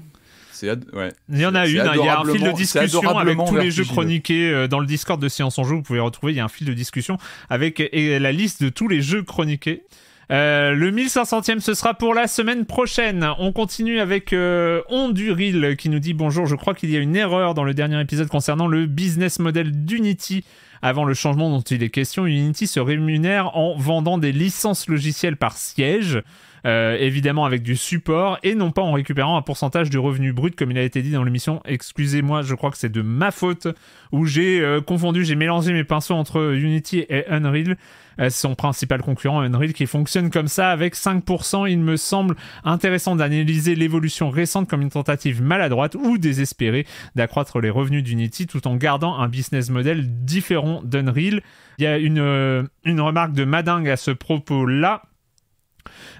Il y en a une, hein. il y a un fil de discussion avec tous les jeux chroniqués euh, dans le Discord de Science en Jeu. Vous pouvez retrouver, il y a un fil de discussion avec la liste de tous les jeux chroniqués. Euh, le 1500e, ce sera pour la semaine prochaine. On continue avec euh, Onduril qui nous dit bonjour. Je crois qu'il y a une erreur dans le dernier épisode concernant le business model d'Unity. Avant le changement dont il est question, Unity se rémunère en vendant des licences logicielles par siège. Euh, évidemment avec du support et non pas en récupérant un pourcentage du revenu brut comme il a été dit dans l'émission. Excusez-moi, je crois que c'est de ma faute où j'ai euh, confondu, j'ai mélangé mes pinceaux entre Unity et Unreal. Euh, son principal concurrent Unreal qui fonctionne comme ça avec 5%. Il me semble intéressant d'analyser l'évolution récente comme une tentative maladroite ou désespérée d'accroître les revenus d'Unity tout en gardant un business model différent d'Unreal. Il y a une, une remarque de Madingue à ce propos-là.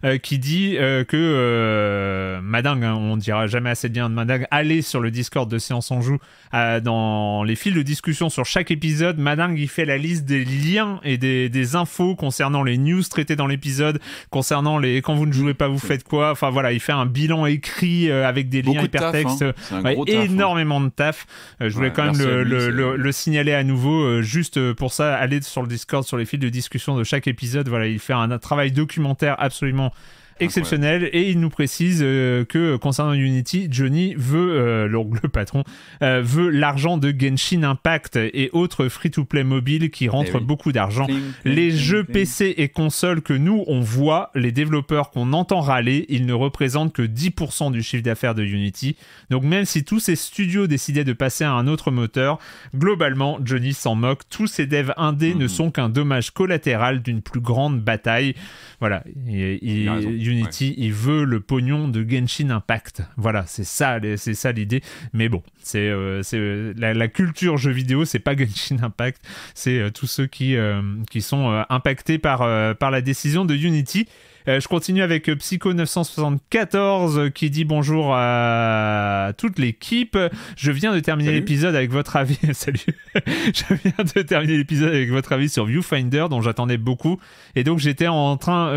Euh, qui dit euh, que euh, Madang, ne hein, on dira jamais assez bien de Madang, allez sur le Discord de Séance en Joue, euh, dans les fils de discussion sur chaque épisode, Madang il fait la liste des liens et des, infos concernant les news traitées dans l'épisode, concernant les quand vous ne jouez pas vous faites quoi, enfin voilà, il fait un bilan écrit avec des liens hein. hypertextes, hein. énormément de taf. je voulais quand même le, signaler à nouveau, juste pour ça, allez sur le Discord, sur les fils de discussion de chaque épisode, voilà, il fait un, un travail documentaire absolument absolument exceptionnel. Et il nous précise euh, que concernant Unity, Johnny veut, euh, le patron, euh, veut l'argent de Genshin Impact et autres free-to-play mobiles qui eh rentrent beaucoup d'argent. Les jeux PC et consoles que nous, on voit, les développeurs qu'on entend râler, ils ne représentent que 10% du chiffre d'affaires de Unity. Donc même si tous ces studios décidaient de passer à un autre moteur, globalement, Johnny s'en moque. Tous ces devs indés ne mhm. sont qu'un dommage collatéral d'une plus grande bataille. Voilà. il Unity, il veut le pognon de Genshin Impact. Voilà, c'est ça, c'est ça l'idée. Mais bon, c'est euh, euh, la, culture jeu vidéo, c'est pas Genshin Impact, c'est euh, tous ceux qui, qui sont impactés par, par la décision de Unity. Euh, je continue avec euh, Psycho974 euh, qui dit bonjour à toute l'équipe. Je viens de terminer l'épisode avec votre avis. Salut. je viens de terminer l'épisode avec votre avis sur Viewfinder dont j'attendais beaucoup. Et donc j'étais en train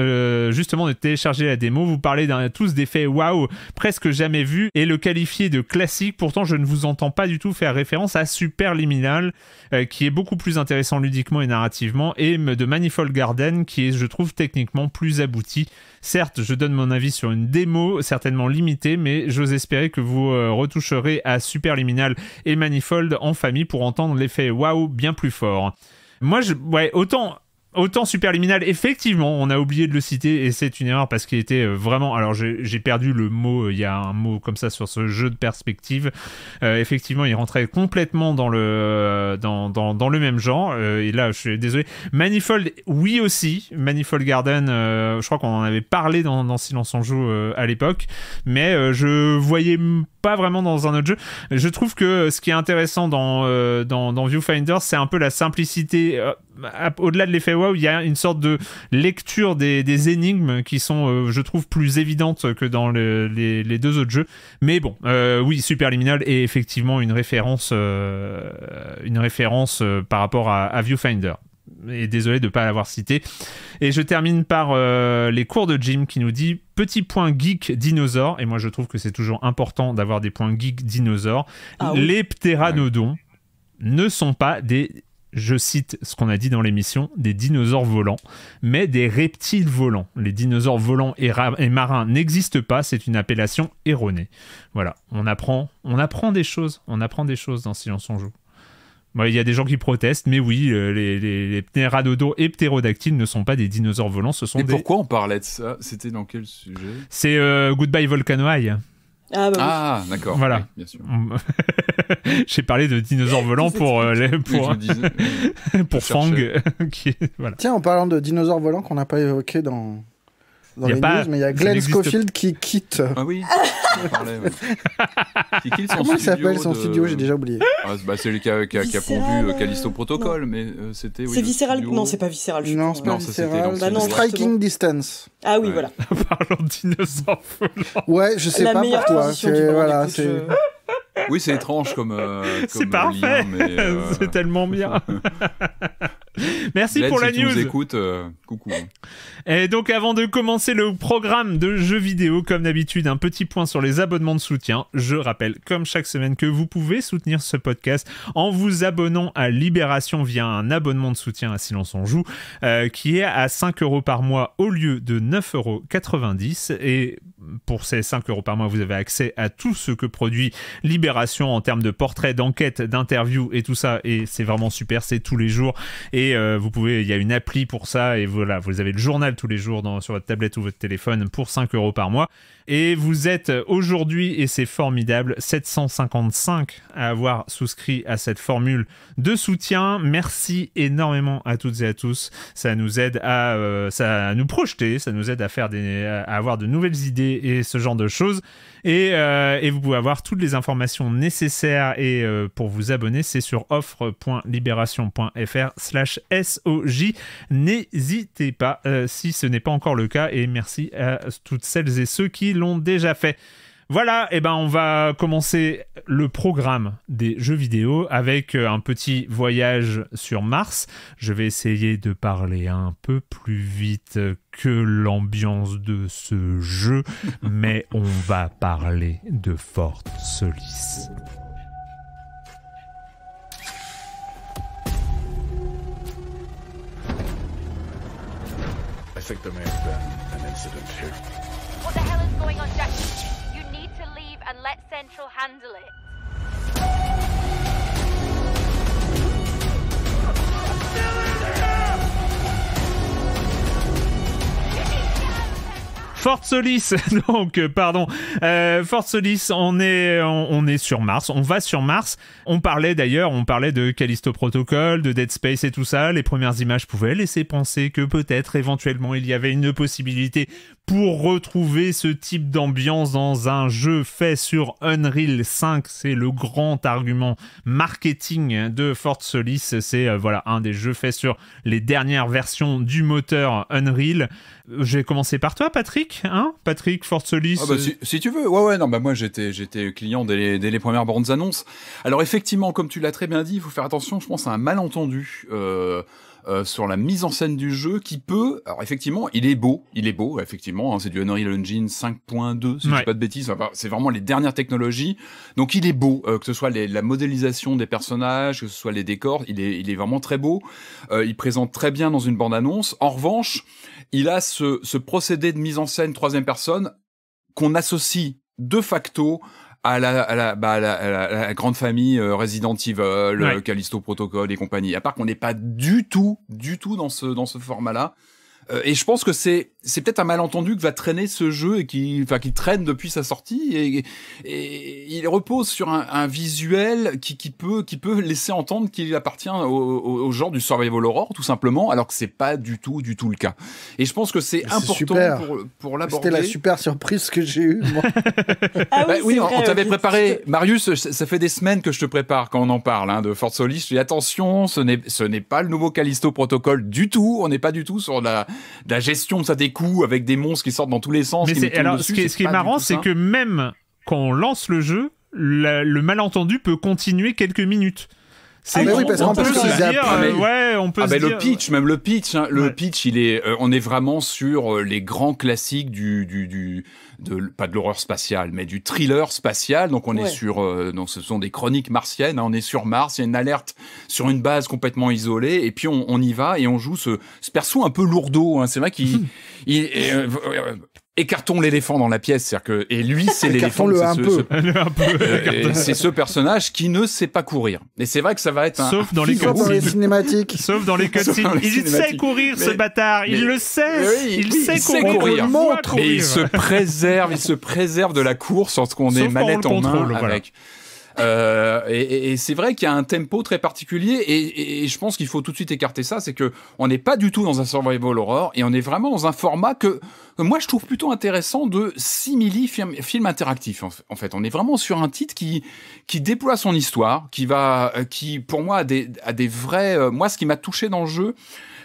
justement de télécharger la démo. Vous parlez tous d'effets waouh presque jamais vus et le qualifier de classique. Pourtant je ne vous entends pas du tout faire référence à Superliminal qui est beaucoup plus intéressant ludiquement et narrativement et de Manifold Garden qui est je trouve techniquement plus abouti Certes, je donne mon avis sur une démo certainement limitée, mais j'ose espérer que vous euh, retoucherez à Superliminal et Manifold en famille pour entendre l'effet waouh bien plus fort. Moi, je, ouais, autant Autant Superliminal, effectivement, on a oublié de le citer et c'est une erreur parce qu'il était euh, vraiment. Alors j'ai perdu le mot, euh, il y a un mot comme ça sur ce jeu de perspective. Euh, effectivement, il rentrait complètement dans le, dans, dans, dans le même genre. et là, je suis désolé. Manifold, oui aussi. Manifold Garden, je crois qu'on en avait parlé dans, dans Silence en Joue à l'époque. Mais je voyais pas vraiment dans un autre jeu. Je trouve que euh, ce qui est intéressant dans, euh, dans, dans, Viewfinder, c'est un peu la simplicité. Euh, au-delà de l'effet wow, il y a une sorte de lecture des, énigmes qui sont, je trouve, plus évidentes que dans les, deux autres jeux. Mais bon, oui, Superliminal est effectivement une référence, une référence par rapport à, à Viewfinder et désolé de ne pas l'avoir cité. Et je termine par euh, les cours de Jim qui nous dit petit point geek dinosaure. Et moi, je trouve que c'est toujours important d'avoir des points geek dinosaures. Ah les pteranodons ne sont pas des, je cite ce qu'on a dit dans l'émission, des dinosaures volants, mais des reptiles volants. Les dinosaures volants et, marins n'existent pas. C'est une appellation erronée. Voilà, on apprend, on apprend des choses. On apprend des choses dans Silence on joue il y a des gens qui protestent, mais oui, euh, les, les, et ptérodactyles ne sont pas des dinosaures volants, ce sont et pourquoi on parlait de ça C'était dans quel sujet C'est euh, Goodbye Volcano High. Ah, bah ah, d'accord. Voilà. bien sûr. Mm. J'ai parlé de dinosaures volants pour, euh, pour, Fang. Tiens, en parlant de dinosaures volants qu'on n'a pas évoqué dans, dans les pas... news, mais il y a Glenn Schofield qui quitte. Ah oui, parlais, ouais. qui quitte son Comment il s'appelle son studio J'ai déjà oublié. Ah, bah, c'est lui qui a, qui a, qui pondu euh, Callisto euh, Protocol, mais euh, c'était. Oui, c'est viscéral Non, c'est pas viscéral. non, c'est pas viscéral. Bah, Striking Distance. Ah oui, voilà. Parlons d'innocents. dinosaures. Ouais, je sais La pas pour toi. Voilà, c'est. Oui, c'est étrange comme. Euh, c'est parfait. Euh, c'est tellement bien. Merci pour la news. Tu nous écoutes, euh, coucou. Hein. Et donc, avant de commencer le programme de jeux vidéo, comme d'habitude, un petit point sur les abonnements de soutien. Je rappelle, comme chaque semaine, que vous pouvez soutenir ce podcast en vous abonnant à Libération via un abonnement de soutien à Silence on Joue, qui est à 5 euros par mois au lieu de 9,90 euros. Et pour ces 5 euros par mois, vous avez accès à tout ce que produit Libération Libération en termes de portraits, d'enquêtes, d'interviews et tout ça. Et c'est vraiment super, c'est tous les jours. Et euh, vous pouvez, il y a une appli pour ça. Et voilà, vous avez le journal tous les jours dans, sur votre tablette ou votre téléphone pour 5 euros par mois. Et vous êtes aujourd'hui, et c'est formidable, 755 à avoir souscrit à cette formule de soutien. Merci énormément à toutes et à tous. Ça nous aide à, euh, ça, nous projeter, ça nous aide à, faire des, à avoir de nouvelles idées et ce genre de choses. et euh, vous pouvez avoir toutes les informations nécessaire nécessaires et euh, pour vous abonner, c'est sur offre.libération.fr slash SOJ. N'hésitez pas euh, si ce n'est pas encore le cas et merci à toutes celles et ceux qui l'ont déjà fait. Voilà, et eh ben on va commencer le programme des jeux vidéo avec euh, un petit voyage sur Mars. Je vais essayer de parler un peu plus vite que l'ambiance de ce jeu, mais on va parler de Fort Solis. Central handle it. Fort Solis, donc, euh, pardon. Euh, Fort Solis, on est, on, est sur Mars, on va sur Mars. On parlait d'ailleurs, on parlait de Callisto Protocol, de Dead Space et tout ça. Les premières images pouvaient laisser penser que peut-être, éventuellement, il y avait une possibilité pour retrouver ce type d'ambiance dans un jeu fait sur Unreal 5. C'est le grand argument marketing de Fort Solis. C'est euh, voilà un des jeux faits sur les dernières versions du moteur Unreal. Euh, je vais commencer par toi, Patrick. Hein Patrick Fort Solis. Ah bah, si, tu veux. Ouais ouais. Non bah moi j'étais j'étais client dès les, premières bandes annonces. Alors effectivement, comme tu l'as très bien dit, il faut faire attention. Je pense à un malentendu. Euh, euh, sur la mise en scène du jeu qui peut, alors effectivement, il est beau, il est beau, effectivement, hein, c'est du Unreal Engine 5.2, si je dis pas de bêtises, enfin, c'est vraiment les dernières technologies, donc il est beau, euh, que ce soit les, la modélisation des personnages, que ce soit les décors, il est, il est vraiment très beau, euh, il présente très bien dans une bande-annonce, en revanche, il a ce, ce procédé de mise en scène troisième personne qu'on associe de facto à la, bah, la, grande famille euh, Resident Evil, Calisto euh, Callisto Protocol et compagnie. À part qu'on n'est pas du tout, du tout dans ce, dans ce format-là. Euh, et je pense que c'est c'est peut-être un malentendu que va traîner ce jeu et qui enfin qui traîne depuis sa sortie et, et il repose sur un, un, visuel qui, qui peut qui peut laisser entendre qu'il appartient au, au, genre du survival horror tout simplement alors que c'est pas du tout du tout le cas. Et je pense que c'est important pour pour l'aborder. C'était la super surprise que j'ai eue. Moi. Ah oui, bah on, t'avait euh, préparé Marius, ça fait des semaines que je te prépare quand on en parle hein, de Force Solis. Je dis attention, ce n'est ce n'est pas le nouveau Callisto Protocol du tout, on n'est pas du tout sur la de la gestion ça des coups avec des monstres qui sortent dans tous les sens. qui ce qui est, marrant, c'est que même quand on lance le jeu, le malentendu peut continuer quelques minutes. Ah, oui, parce qu'en plus, ils euh, ouais, on peut ah se bah, dire... le pitch, même le pitch, hein, le pitch, il est, euh, on est vraiment sur euh, les grands classiques du, du, du de, pas de l'horreur spatiale, mais du thriller spatial. Donc on est sur, donc ce sont des chroniques martiennes. Hein. on est sur Mars, il y a une alerte sur une base complètement isolée, et puis on, on y va et on joue ce, perso un peu lourdeau. Hein, c'est vrai qu'il, écartons l'éléphant dans la pièce, cest que et lui c'est l'éléphant, c'est ce, euh, c'est ce, personnage qui ne sait pas courir. Et c'est vrai que ça va être un, sauf dans, les cinématiques, sauf dans les cutscenes. Il sait courir ce bâtard, il le sait, il, sait, courir, il se préserve, il se préserve de la course lorsqu'on est manette en main avec. Euh, et, c'est vrai qu'il y a un tempo très particulier et, je pense qu'il faut tout de suite écarter ça, c'est que on n'est pas du tout dans un survival horror et on est vraiment dans un format que, moi je trouve plutôt intéressant de simili film, interactif en fait. On est vraiment sur un titre qui qui déploie son histoire, qui va, euh, qui pour moi a des vrais. Euh, moi, ce qui m'a touché dans le jeu,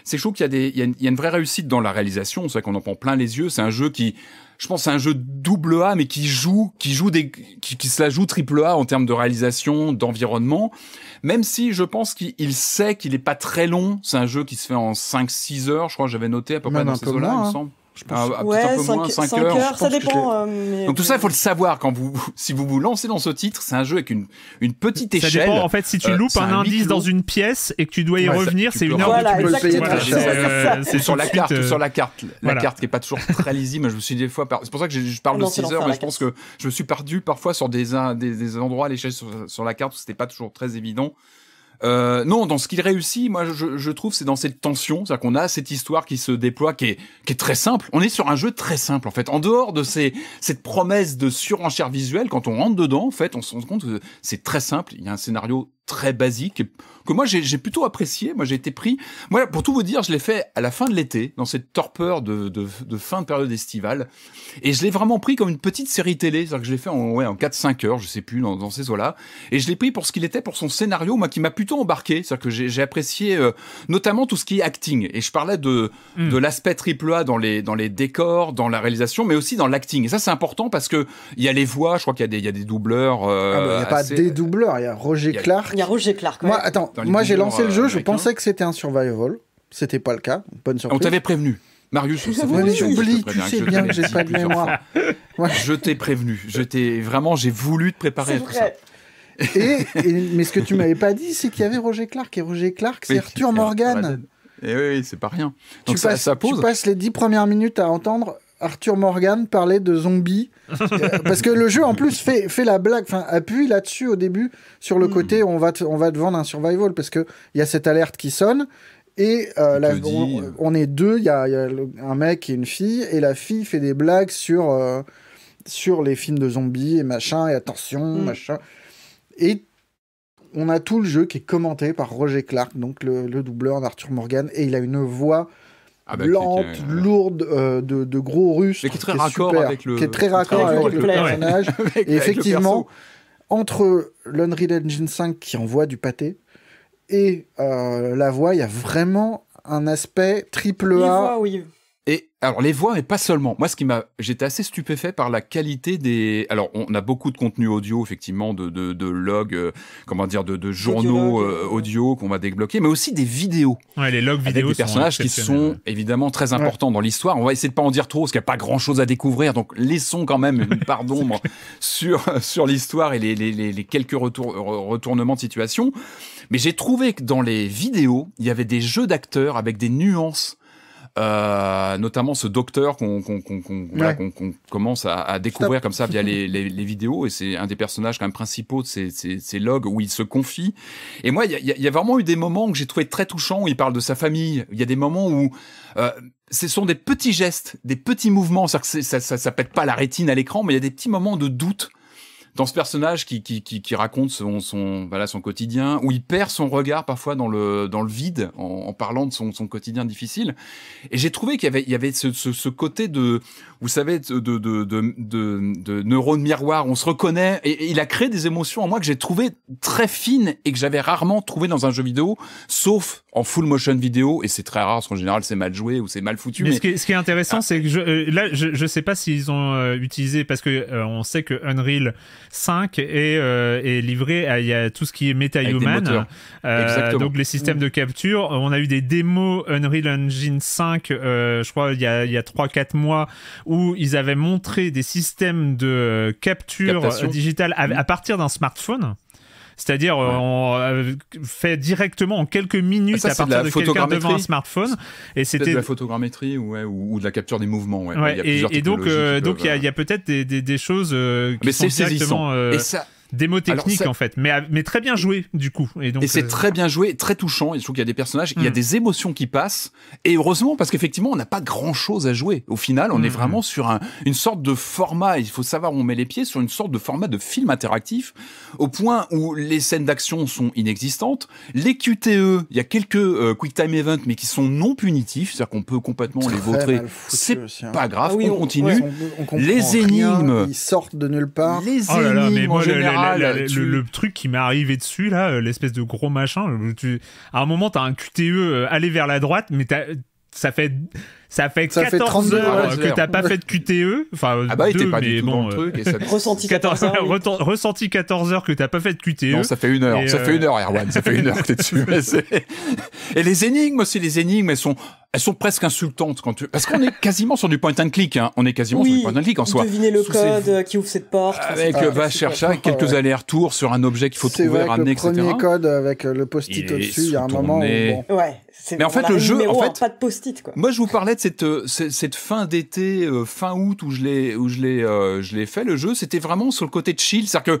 c'est chaud qu'il y a une, y a une vraie réussite dans la réalisation. C'est vrai qu'on en prend plein les yeux. C'est un jeu qui je pense, c'est un jeu double A, mais qui joue, qui joue des, qui, qui se la joue triple A en termes de réalisation, d'environnement. Même si je pense qu'il sait qu'il est pas très long. C'est un jeu qui se fait en 5-6 heures, je crois, que j'avais noté à peu près dans ces eaux-là, il me hein. semble ouais, 5, moins, heures. ça dépend. Euh, Donc tout ça, il faut le euh, savoir quand vous, si vous vous lancez dans ce titre, c'est un jeu avec une, une petite échelle. Ça dépend. En fait, si tu euh, loupes un, indice dans une pièce et que tu dois y revenir, c'est une heure où de tu C'est sur la carte, sur la carte, la carte qui est pas toujours très lisible. Je me suis des fois, c'est pour ça que je parle ah de 6 heures, mais je pense que je me suis perdu parfois sur des des endroits à l'échelle sur la carte où c'était pas toujours très évident. Euh, non, dans ce qu'il réussit, moi je, trouve, c'est dans cette tension, c'est-à-dire qu'on a cette histoire qui se déploie, qui est, très simple. On est sur un jeu très simple en fait. En dehors de cette promesse de surenchère visuelle, quand on rentre dedans, en fait, on se rend compte que c'est très simple. Il y a un scénario très basique que moi j'ai plutôt apprécié. Moi j'ai été pris. Moi pour tout vous dire, je l'ai fait à la fin de l'été, dans cette torpeur de, de, de, fin de période estivale, et je l'ai vraiment pris comme une petite série télé. C'est-à-dire que je l'ai fait en, ouais, en 4-5 heures, je sais plus, dans, dans ces eaux-là, et je l'ai pris pour ce qu'il était, pour son scénario, moi qui m'a plutôt embarqué. C'est-à-dire que j'ai apprécié euh, notamment tout ce qui est acting. Et je parlais de hmm. de l'aspect triple A dans les dans les décors, dans la réalisation, mais aussi dans l'acting. Et ça c'est important parce que il y a les voix. Je crois qu'il y a des il y a des doubleurs. Euh, ah bah, il n'y a pas des euh, doubleurs. Il y a Roger Clark. Il y a Roger Clark. Moi, attends, moi, j'ai lancé le euh, jeu, je pensais que c'était un survival. C'était pas le cas. Bonne surprise. On t'avait prévenu. Marius, oui, j'oublie, tu sais bien que j'ai pas de mémoire. Je t'ai prévenu, je t'ai vraiment, j'ai voulu te préparer à tout ça. Et, mais ce que tu m'avais pas dit, c'est qu'il y avait Roger Clark et Roger Clark, c'est Arthur Morgan. Et eh oui, c'est pas rien. ça, ça pose. Tu passes les dix premières minutes à entendre Arthur Morgan parlait de zombies. Euh, parce que le jeu, en plus, fait, fait la blague, enfin, appuie là-dessus au début, sur le hmm. côté on va, te, on va vendre un survival, parce qu'il y a cette alerte qui sonne. Et euh, euh. on, est deux, il y a, un mec et une fille, et la fille fait des blagues sur, sur les films de zombies et machin, et attention, hmm. machin. Et on a tout le jeu qui est commenté par Roger Clark, donc le, le doubleur d'Arthur Morgan, et il a une voix ah bah, lente, euh, lourde, euh, de, gros russes. qui est très raccord avec le, qui est très raccord avec, le, personnage. et effectivement, entre l'Unreal Engine 5 qui envoie du pâté et euh, la voix, il y a vraiment un aspect triple A. Et alors les voix, mais pas seulement. Moi, ce qui m'a, j'étais assez stupéfait par la qualité des. Alors, on a beaucoup de contenu audio, effectivement, de de, de logs, euh, comment dire, de, de journaux euh, audio qu'on va débloquer, mais aussi des vidéos. Ouais, les logs vidéo. Des personnages qui sont évidemment très importants dans l'histoire. On va essayer de pas en dire trop, parce qu'il n'y a pas grand chose à découvrir. Donc, laissons quand même une part d'ombre sur sur l'histoire et les, les, les, quelques retour, retournements de situation. Mais j'ai trouvé que dans les vidéos, il y avait des jeux d'acteurs avec des nuances euh, notamment ce docteur qu'on commence à, découvrir comme ça via les, vidéos et c'est un des personnages quand même principaux de ces, ces, logs où il se confie et moi il y, a, vraiment eu des moments que j'ai trouvé très touchants où il parle de sa famille il y a des moments où euh, ce sont des petits gestes, des petits mouvements, ça, ça, ça, ça pète pas la rétine à l'écran, mais il y a des petits moments de doute dans ce personnage qui, qui, qui, qui raconte son, son, voilà, son quotidien, où il perd son regard parfois dans le, dans le vide en, en parlant de son, son quotidien difficile. Et j'ai trouvé qu'il y avait, il y avait ce, ce, ce, côté de, vous savez, de, de, de, de, de neurones miroirs, on se reconnaît, et, il a créé des émotions en moi que j'ai trouvé très fines et que j'avais rarement trouvé dans un jeu vidéo, sauf en full motion vidéo, et c'est très rare, parce qu'en général c'est mal joué ou c'est mal foutu. Mais, Ce, qui est, ce, qui est, intéressant, ah. c'est que euh, là, je, je sais pas s'ils ont euh, utilisé, parce que euh, on sait que Unreal 5 euh, est, livré à, y tout ce qui est MetaHuman. Euh, donc les systèmes mm. de capture. On a eu des démos Unreal Engine 5, euh, je crois, il y a, y 3-4 mois, où ils avaient montré des systèmes de euh, capture digital mm. à partir d'un smartphone. C'est-à-dire, on euh, fait directement en quelques minutes à partir de, de quelqu'un devant un smartphone. Et c'était de la photogrammétrie ouais, ou, de la capture des mouvements. Ouais. il y a et, donc, euh, donc il y a, peut-être des, choses euh, qui mais sont directement démo technique en fait, mais, mais très bien joué du coup. Et c'est euh, très bien joué, très touchant. il je trouve qu'il y a des personnages, il y a hmm. des émotions qui passent. Et heureusement parce qu'effectivement on n'a pas grand chose à jouer. Au final, on est hmm. vraiment sur un, une sorte de format. Il faut savoir où on met les pieds sur une sorte de format de film interactif, au point où les scènes d'action sont inexistantes. Les QTE, il y a quelques euh, quick time events, mais qui sont non punitifs, c'est-à-dire qu'on peut complètement les voter C'est hein. pas grave, ah on, continue. les énigmes, sortent de nulle part. Les en le, truc qui m'est arrivé dessus, là, euh, l'espèce de gros machin. Tu... À un moment, t'as un QTE euh, aller vers la droite, mais t'as ça fait ça fait ça 14 heures que t'as pas fait de QTE. Enfin, ah bah pas mais tout dans le euh, truc. ressenti, 14 heures, ressenti 14 heures que t'as pas fait de QTE. Non, ça fait une heure. Ça fait une euh, heure, Erwan. Ça fait une heure que t'es dessus. et les énigmes aussi, les énigmes, elles sont, elles sont presque insultantes quand tu... parce qu'on est quasiment sur du point and click. Hein. On est quasiment sur du point and click en soi. Deviner le code qui ouvre cette porte. Avec va chercher quelques allers-retours sur un objet qu'il faut trouver, ramener, etc. Le premier code avec le post-it au-dessus, il y a un moment Ouais. Mais en fait, le jeu, en fait, pas de post-it quoi. Moi, je vous parlais euh, cette, fin d'été, euh, fin août, où euh, je l'ai, fait, le jeu, c'était vraiment sur le côté de chill. C'est-à-dire que,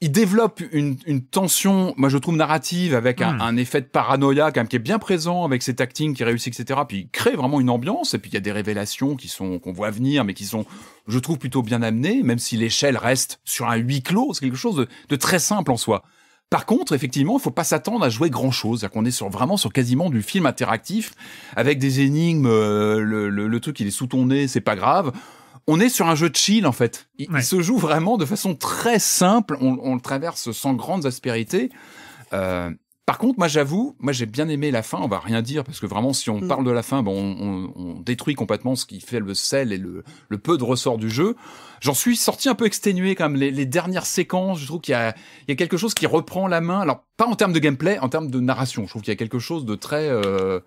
il développe une, tension, moi je trouve narrative, avec un, hmm. effet de paranoïa quand qui est bien présent, avec cet acting qui réussit, etc. Puis il crée vraiment une ambiance, et puis il y a des révélations qui sont qu'on voit venir, mais qui sont, je trouve, plutôt bien amenées, même si l'échelle reste sur un huis clos, c'est quelque chose de très simple en soi. Par contre, effectivement, il faut pas s'attendre à jouer grand chose. cest à qu'on est sur, vraiment sur quasiment du film interactif avec des énigmes, euh, le, truc il est sous ton nez, c'est pas grave. On est sur un jeu de chill en fait. Il, se joue vraiment de façon très simple. On, le traverse sans grandes aspérités. Euh, par contre, moi j'avoue, moi j'ai bien aimé la fin, on va rien dire, parce que vraiment si on mm. parle de la fin, bon, on, détruit complètement ce qui fait le sel et le, peu de ressort du jeu. J'en suis sorti un peu exténué Comme les, dernières séquences, je trouve qu'il y a, y a quelque chose qui reprend la main, alors pas en termes de gameplay, en termes de narration, je trouve qu'il y a quelque chose de très... Euh,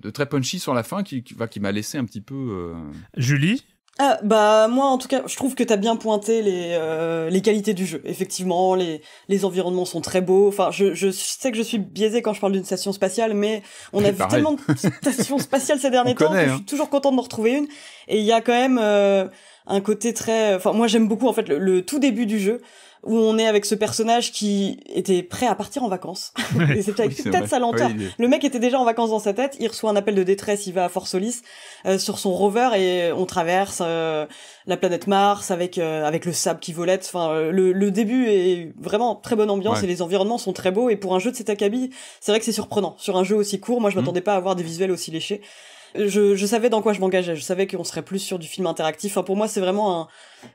de très punchy sur la fin qui, qui, qui m'a laissé un petit peu... Euh, Julie, ah, bah moi en tout cas je trouve que t'as bien pointé les, euh, les qualités du jeu. Effectivement les, les environnements sont très beaux. Enfin je, je sais que je suis biaisé quand je parle d'une station spatiale mais on a vu tellement de stations spatiales ces derniers temps que je suis hein. toujours contente de retrouver une. Et il y a quand même euh, un côté très... Enfin moi j'aime beaucoup en fait le tout début du jeu où on est avec ce personnage qui était prêt à partir en vacances. et c'est peut-être sa lenteur. Le mec était déjà en vacances dans sa tête, il reçoit un appel de détresse, il va à Force Solis euh, sur son rover et on traverse euh, la planète Mars avec euh, avec le sable qui volette. Enfin, le, début est vraiment très bonne ambiance et les environnements sont très beaux. Et pour un jeu de cet acabit, c'est vrai que c'est surprenant. Sur un jeu aussi court, moi je hmm. m'attendais pas à avoir des visuels aussi léchés. Je, je savais dans quoi je m'engageais. Je savais qu'on serait plus sur du film interactif. Enfin, pour moi, c'est vraiment un,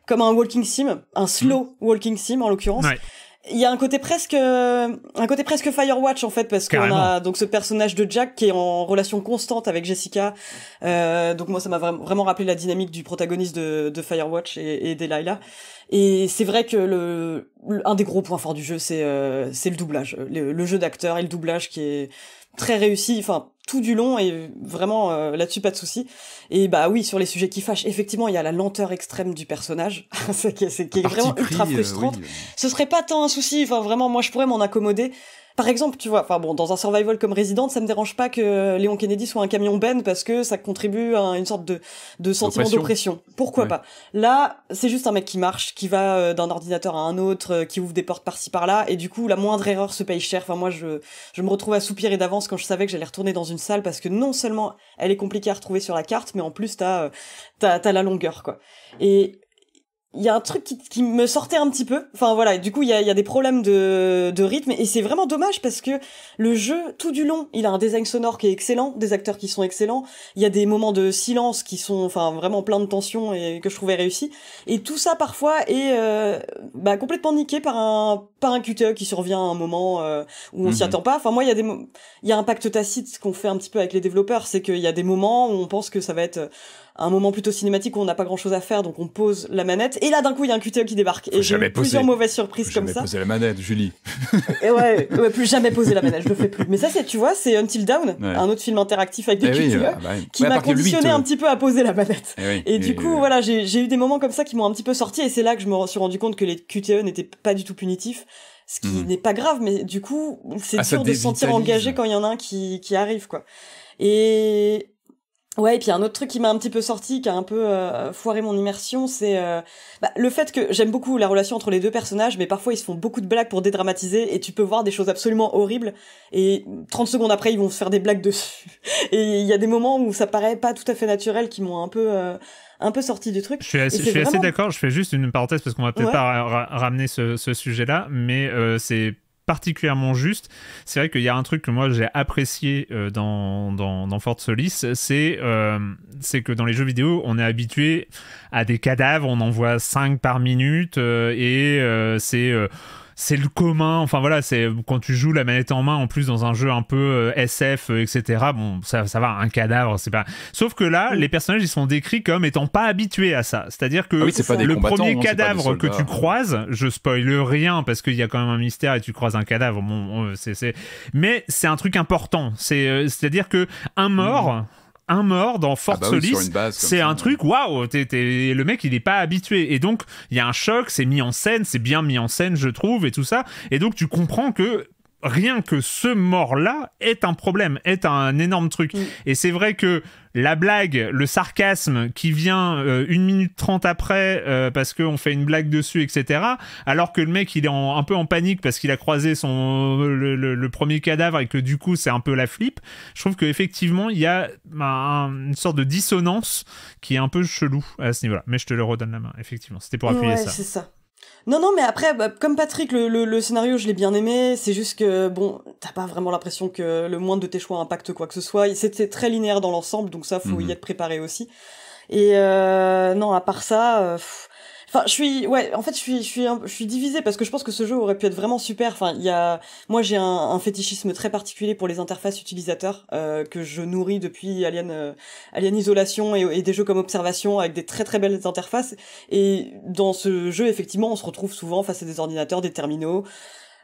comme un walking sim, un slow mm. walking sim en l'occurrence. il y a un côté presque euh, un côté presque Firewatch en fait parce qu'on a donc ce personnage de Jack qui est en relation constante avec Jessica euh, donc moi ça m'a vraiment rappelé la dynamique du protagoniste de, Firewatch et, et Delilah et c'est vrai que le, un des gros points forts du jeu c'est euh, c'est le doublage le jeu d'acteur et le doublage qui est très réussi enfin tout du long et vraiment euh, là-dessus pas de souci. Et bah oui, sur les sujets qui fâchent, effectivement, il y a la lenteur extrême du personnage, c'est qui, est, vraiment ultra euh, frustrante. Ce serait pas tant un souci, enfin vraiment moi je pourrais m'en accommoder, par exemple, tu vois, enfin bon, dans un survival comme Resident, ça me dérange pas que Léon Kennedy soit un camion Ben parce que ça contribue à une sorte de, de sentiment d'oppression. Pourquoi pas Là, c'est juste un mec qui marche, qui va euh, d'un ordinateur à un autre, euh, qui ouvre des portes par-ci par-là, et du coup, la moindre erreur se paye cher. Enfin, moi, je, je me retrouve à soupirer d'avance quand je savais que j'allais retourner dans une salle parce que non seulement elle est compliquée à retrouver sur la carte, mais en plus, t'as, euh, t'as, t'as la longueur, quoi. Et il y a un truc qui, qui, me sortait un petit peu. Enfin voilà, du coup il y a, y a, des problèmes de, de rythme et c'est vraiment dommage parce que le jeu tout du long, il a un design sonore qui est excellent, des acteurs qui sont excellents, il y a des moments de silence qui sont enfin vraiment plein de tension et que je trouvais réussi. Et tout ça parfois est euh, bah, complètement niqué par un par un QTE qui survient à un moment euh, où on s'y mhm. attend pas. Enfin moi il y a des il y a un pacte tacite qu'on fait un petit peu avec les développeurs, c'est qu'il y a des moments où on pense que ça va être un moment plutôt cinématique où on n'a pas grand chose à faire, donc on pose la manette. Et là, d'un coup, il y a un QTE qui débarque. et j'ai plusieurs mauvaises surprises comme ça. Jamais poser la manette, Julie. et ouais, plus jamais poser la manette, je le fais plus. Mais ça, c'est, tu vois, c'est Until Dawn, un autre film interactif avec des QTE, eh euh, ah bah qui m'a conditionné euh. un petit peu à poser la manette. Eh et, du coup, voilà, j'ai eu des moments comme ça qui m'ont un petit peu sorti, et c'est là que je me suis rendu compte que les QTE n'étaient pas du tout punitifs ce qui mhm. n'est pas grave, mais du coup, c'est sûr ah, dur de se sentir engagé quand il y en a un qui, qui arrive, quoi. Et Ouais, et puis un autre truc qui m'a un petit peu sorti, qui a un peu euh, foiré mon immersion, c'est euh, bah, le fait que j'aime beaucoup la relation entre les deux personnages, mais parfois ils se font beaucoup de blagues pour dédramatiser, et tu peux voir des choses absolument horribles, et 30 secondes après ils vont se faire des blagues dessus. Et il y a des moments où ça paraît pas tout à fait naturel, qui m'ont un peu... Euh, un peu sorti du truc. Je suis assez, d'accord, je fais juste une parenthèse parce qu'on va peut-être pas ramener ce, ce sujet-là, mais c'est particulièrement juste. C'est vrai qu'il y a un truc que moi j'ai apprécié euh, dans, dans, dans Fort Solis, c'est euh, que dans les jeux vidéo, on est habitué à des cadavres, on en voit 5 par minute, euh, et euh, c'est c'est le commun. Enfin voilà, c'est quand tu joues la manette en main en plus dans un jeu un peu euh, SF, etc. Euh, bon, ça, ça va, un cadavre, c'est pas. Sauf que là, les personnages ils sont décrits comme étant pas habitués à ça. C'est-à-dire que ah le premier cadavre que tu croises, je spoile rien parce qu'il y a quand même un mystère et tu croises un cadavre. Bon, euh, c'est mais c'est un truc important. C'est c'est-à-dire que un mort. Mhm un mort dans Fort ah bah Solis. C'est un truc, waouh, le mec il est pas habitué. Et donc il y a un choc, c'est mis en scène, c'est bien mis en scène, je trouve, et tout ça. Et donc tu comprends que rien que ce mort-là est un problème, est un énorme truc. Mm. Et c'est vrai que la blague, le sarcasme qui vient euh, une minute trente après euh, parce qu'on fait une blague dessus, etc. Alors que le mec, il est un peu en panique parce qu'il a croisé son, le, premier cadavre et que du coup, c'est un peu la flippe. Je trouve qu'effectivement, il y a une sorte de dissonance qui est un peu chelou à ce niveau-là. Mais je te le redonne la main, effectivement. C'était pour appuyer ouais, c'est ça. Non, non, mais après, bah, comme Patrick, le, le, scénario, je l'ai bien aimé. C'est juste que, bon, t'as pas vraiment l'impression que le moindre de tes choix impacte quoi que ce soit. C'était très linéaire dans l'ensemble, donc ça, faut mhm. y être préparé aussi. Et euh, non, à part ça, euh, Enfin, je suis, ouais, en fait, je suis, je suis, je suis divisée parce que je pense que ce jeu aurait pu être vraiment super. Enfin, il y a, moi, j'ai un, fétichisme très particulier pour les interfaces utilisateurs euh, que je nourris depuis Alien, euh, Alien Isolation et, des jeux comme Observation avec des très très belles interfaces. Et dans ce jeu, effectivement, on se retrouve souvent face à des ordinateurs, des terminaux.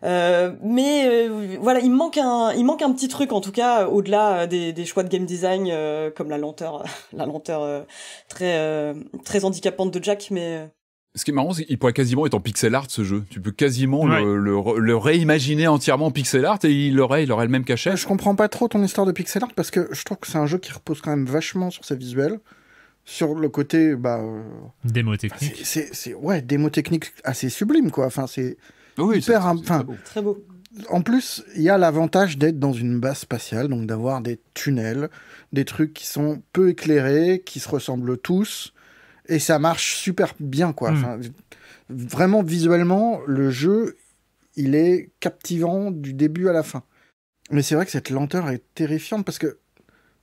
Euh, mais voilà, il manque un, il manque un petit truc en tout cas au-delà des, choix de game design comme la lenteur, la lenteur très très handicapante de Jack, mais ce qui est marrant, c'est qu'il pourrait quasiment être en pixel art ce jeu. Tu peux quasiment le, réimaginer entièrement en pixel art et il aurait, le même cachet. Je comprends pas trop ton histoire de pixel art parce que je trouve que c'est un jeu qui repose quand même vachement sur ses visuels, sur le côté bah euh, démo technique. C'est ouais démo technique assez sublime quoi. Enfin c'est très beau. En plus, il y a l'avantage d'être dans une base spatiale, donc d'avoir des tunnels, des trucs qui sont peu éclairés, qui se ressemblent tous et ça marche super bien, quoi. Hmm. vraiment, visuellement, le jeu, il est captivant du début à la fin. Mais c'est vrai que cette lenteur est terrifiante parce que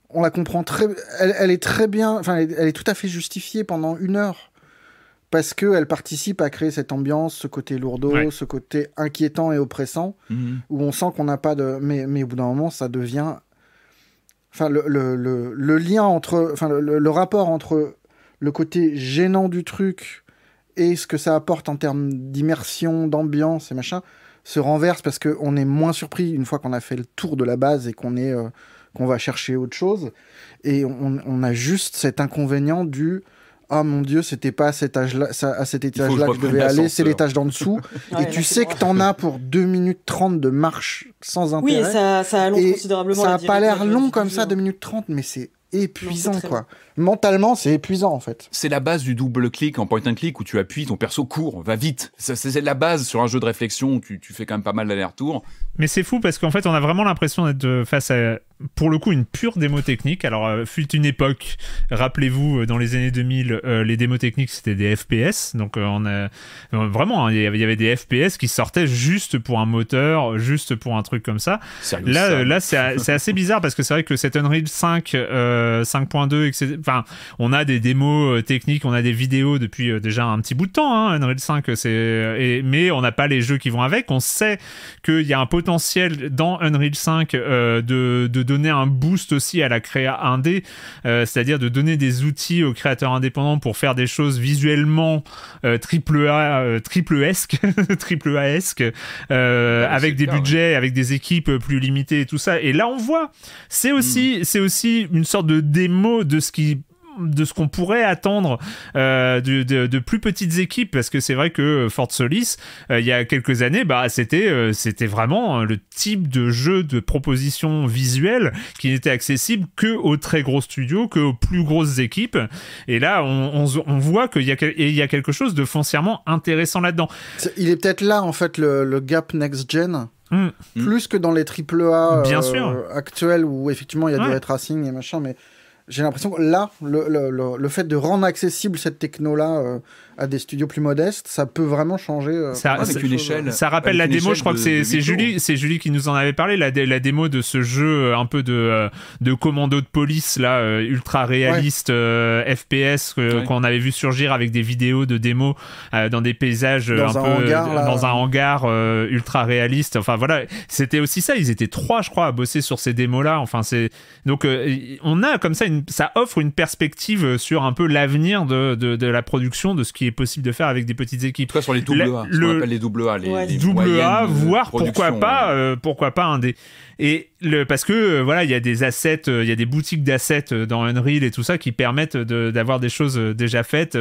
on la comprend très, elle, est très bien, enfin, elle, est tout à fait justifiée pendant une heure parce que elle participe à créer cette ambiance, ce côté lourdeau, ce côté inquiétant et oppressant mhm. où on sent qu'on n'a pas de, mais, mais au bout d'un moment, ça devient, enfin, le lien entre, enfin, le, rapport entre le côté gênant du truc et ce que ça apporte en termes d'immersion, d'ambiance et machin se renverse parce qu'on est moins surpris une fois qu'on a fait le tour de la base et qu'on est euh, qu'on va chercher autre chose. Et on, a juste cet inconvénient du ah oh mon dieu, c'était pas à cet là cet étage-là que je devais aller, c'est l'étage d'en dessous. et tu sais que t'en as pour 2 minutes 30 de marche sans intérêt. Oui, ça, ça considérablement. Ça a pas l'air long comme ça, 2 hein. minutes 30, mais c'est épuisant, quoi. Mentalement, c'est épuisant, en fait. C'est la base du double-clic en point-and-click où tu appuies, ton perso court, va vite. C'est la base sur un jeu de réflexion où tu, tu fais quand même pas mal d'aller-retour. Mais c'est fou parce qu'en fait, on a vraiment l'impression d'être euh, face à pour le coup une pure démo technique. Alors, euh, fut une époque, rappelez-vous, euh, dans les années 2000, euh, les démos techniques c'était des FPS. Donc, euh, on a vraiment, hein, il y, avait des FPS qui sortaient juste pour un moteur, juste pour un truc comme ça. là, là c'est assez bizarre parce que c'est vrai que cet Unreal 5, 5.2, etc. Enfin, on a des démos techniques, on a des vidéos depuis déjà un petit bout de temps. Hein, Unreal 5, c'est. Mais on n'a pas les jeux qui vont avec. On sait qu'il y a un potentiel dans Unreal 5 de, de donner un boost aussi à la créa indé, d euh, c'est-à-dire de donner des outils aux créateurs indépendants pour faire des choses visuellement euh, triple A, triple esque, triple a avec des budgets, avec des équipes plus limitées et tout ça. Et là, on voit, c'est aussi, c'est aussi une sorte de démo de ce qui de ce qu'on pourrait attendre euh, de, plus petites équipes, parce que c'est vrai que Fort Solis, euh, il y a quelques années, bah, c'était euh, c'était vraiment hein, le type de jeu de proposition visuelle qui n'était accessible que aux très gros studios, que aux plus grosses équipes. Et là, on, voit qu'il y, a, il y quelque chose de foncièrement intéressant là-dedans. Il est peut-être là, en fait, le, gap next-gen. Hmm. Hmm. Plus que dans les triple A actuels où effectivement il y a des du retracing et machin, mais j'ai l'impression que là, le, le, le, fait de rendre accessible cette techno-là euh, à des studios plus modestes, ça peut vraiment changer. Euh, avec une échelle, ça rappelle la démo, je crois que c'est Julie, c'est Julie qui nous en avait parlé, la, la démo de ce jeu euh, un peu euh, de, commando de police, là, euh, ultra réaliste, FPS, qu'on avait vu surgir avec des vidéos de démo dans des paysages dans un, hangar, ultra réaliste. Enfin voilà, c'était aussi ça, ils étaient trois, je crois, à bosser sur ces démos-là. Enfin, c'est donc on a comme ça, une... ça offre une perspective sur un peu l'avenir de, de la production, de ce qui est possible de faire avec des petites équipes. sur les double A, les double A, les, double A, voire pourquoi pas, euh, pourquoi pas un des. Et le, parce que euh, voilà, il y a des assets, euh, il y a des boutiques d'assets dans Unreal et tout ça qui permettent d'avoir des choses déjà faites.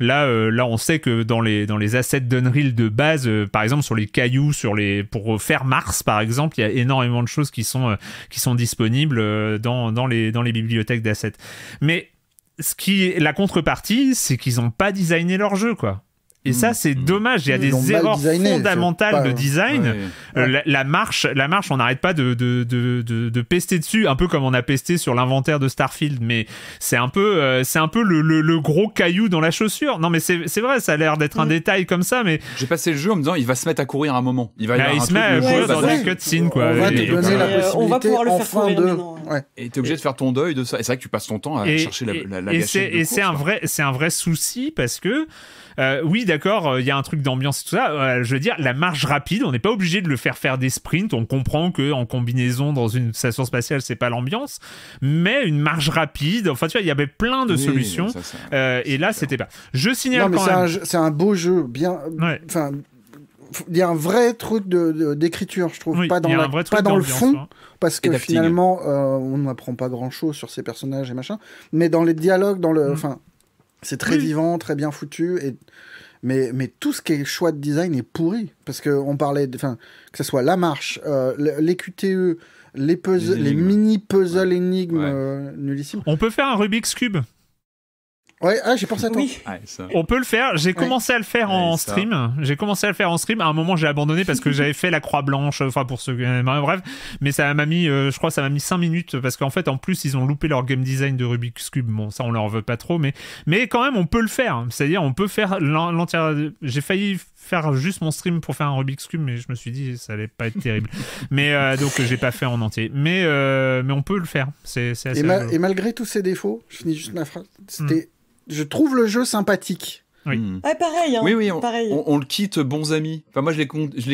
là, là, on sait que dans les dans les assets d'Unreal de base, par exemple sur les cailloux, sur les pour faire Mars par exemple, il y a énormément de choses qui sont qui sont disponibles dans, dans les dans les bibliothèques d'assets. Mais ce qui la contrepartie, c'est qu'ils n'ont pas designé leur jeu, quoi. Et ça, c'est mmh. dommage. Il y a des erreurs fondamentales de design. Euh, la, marche, la marche, on n'arrête pas de de, de, de, pester dessus, un peu comme on a pesté sur l'inventaire de Starfield. Mais c'est un peu, euh, c'est un peu le, le, gros caillou dans la chaussure. Non, mais c'est vrai, ça a l'air d'être un mmh. détail comme ça. Mais j'ai passé le jeu en me disant, il va se mettre à courir un moment. Il va. y bah, il se met à courir dans des bah, cutscenes, quoi. On va, euh, pouvoir le faire courir. Et t'es obligé de faire ton deuil de ça. Et c'est vrai que tu passes ton temps à chercher la, la, Et c'est un vrai, c'est un vrai souci parce que. Euh, oui, d'accord, euh, il y a un truc d'ambiance et tout ça. Euh, je veux dire, la marche rapide, on n'est pas obligé de le faire faire des sprints. On comprend que en combinaison dans une station spatiale, c'est pas l'ambiance, mais une marche rapide. Enfin, tu vois, il y avait plein de solutions. et là, c'était pas. Je signale quand même. C'est un beau jeu, bien. Enfin. il y a un vrai truc d'écriture, je trouve, pas dans, le fond, hein. parce que finalement, on n'apprend pas grand-chose sur ces personnages et machin, mais dans les dialogues, dans le, mm. C'est très vivant, très bien foutu. Et... Mais, tout ce qui est choix de design est pourri. Parce que on parlait, de, que ce soit la marche, euh, les QTE, les, mini puzzles énigmes euh, On peut faire un Rubik's Cube Ouais, ah, j'ai pensé à toi. Oui. Ah, on peut le faire. J'ai commencé à le faire en stream. J'ai commencé à le faire en stream. À un moment, j'ai abandonné parce que j'avais fait la croix blanche. Enfin, pour ce. Euh, bref. Mais ça m'a mis, euh, je crois, ça m'a mis 5 minutes parce qu'en fait, en plus, ils ont loupé leur game design de Rubik's Cube. Bon, ça, on leur veut pas trop. Mais, mais quand même, on peut le faire. C'est-à-dire, on peut faire l'entière. J'ai failli faire juste mon stream pour faire un Rubik's Cube, mais je me suis dit ça allait pas être terrible. mais euh, donc j'ai pas fait en entier. Mais mais on peut le faire. C'est et, malgré tous ces défauts, je finis juste ma phrase. C'était hmm je trouve le jeu sympathique. Oui. Hmm. pareil, hein. oui, oui, on, On, le quitte bons amis. Enfin, moi, je l'ai,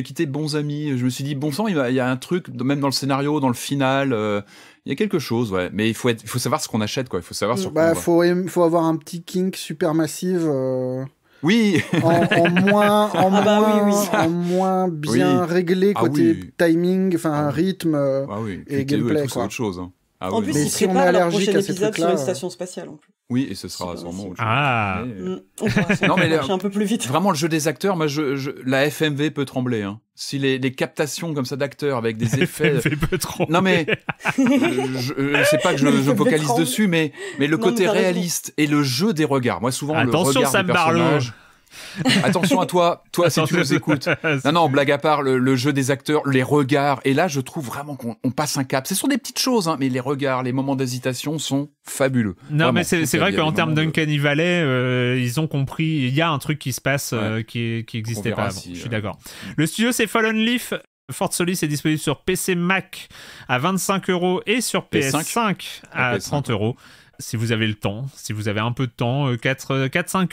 quitté bons amis. Je me suis dit, bon sang, il y a un truc, même dans le scénario, dans le final, euh, il y a quelque chose, ouais. Mais il faut, faut savoir ce qu'on achète, quoi. Il faut savoir sur bah, quoi. Faut, faut avoir un petit kink super massive euh, ah bah Oui. en, moins, bien réglé ah côté timing, enfin ah rythme ah et gameplay. chose, euh. en plus, il serait pas à prochain épisode sur une station spatiale. En plus. Oui, et ce sera sûrement Ah mm, euh. On non, mais un peu plus vite. Vraiment, le jeu des acteurs, moi, je, la FMV peut trembler. Hein. Si les, les, captations comme ça d'acteurs avec des effets. FMV peut trembler. Non, mais je, je sais pas que je, vocalise dessus, mais, mais le côté réaliste et le jeu des regards. Moi, souvent, Attention, le regard Sam Attention à toi, toi si tu nous écoutes. Non, non, blague à part, le, jeu des acteurs, les regards. Et là, je trouve vraiment qu'on passe un cap. Ce sont des petites choses, hein, mais les regards, les moments d'hésitation sont fabuleux. Non, mais c'est vrai qu'en termes d'Uncanny Valley, euh, ils ont compris. Il y a un truc qui se passe euh, qui, qui existait pas je suis euh, d'accord. Hmm. Le studio, c'est Fallen Leaf. Fort Solis est disponible sur PC Mac à 25 euros et sur PS5, ah, à 30 euros si vous avez le temps, si vous avez un peu de temps, 4-5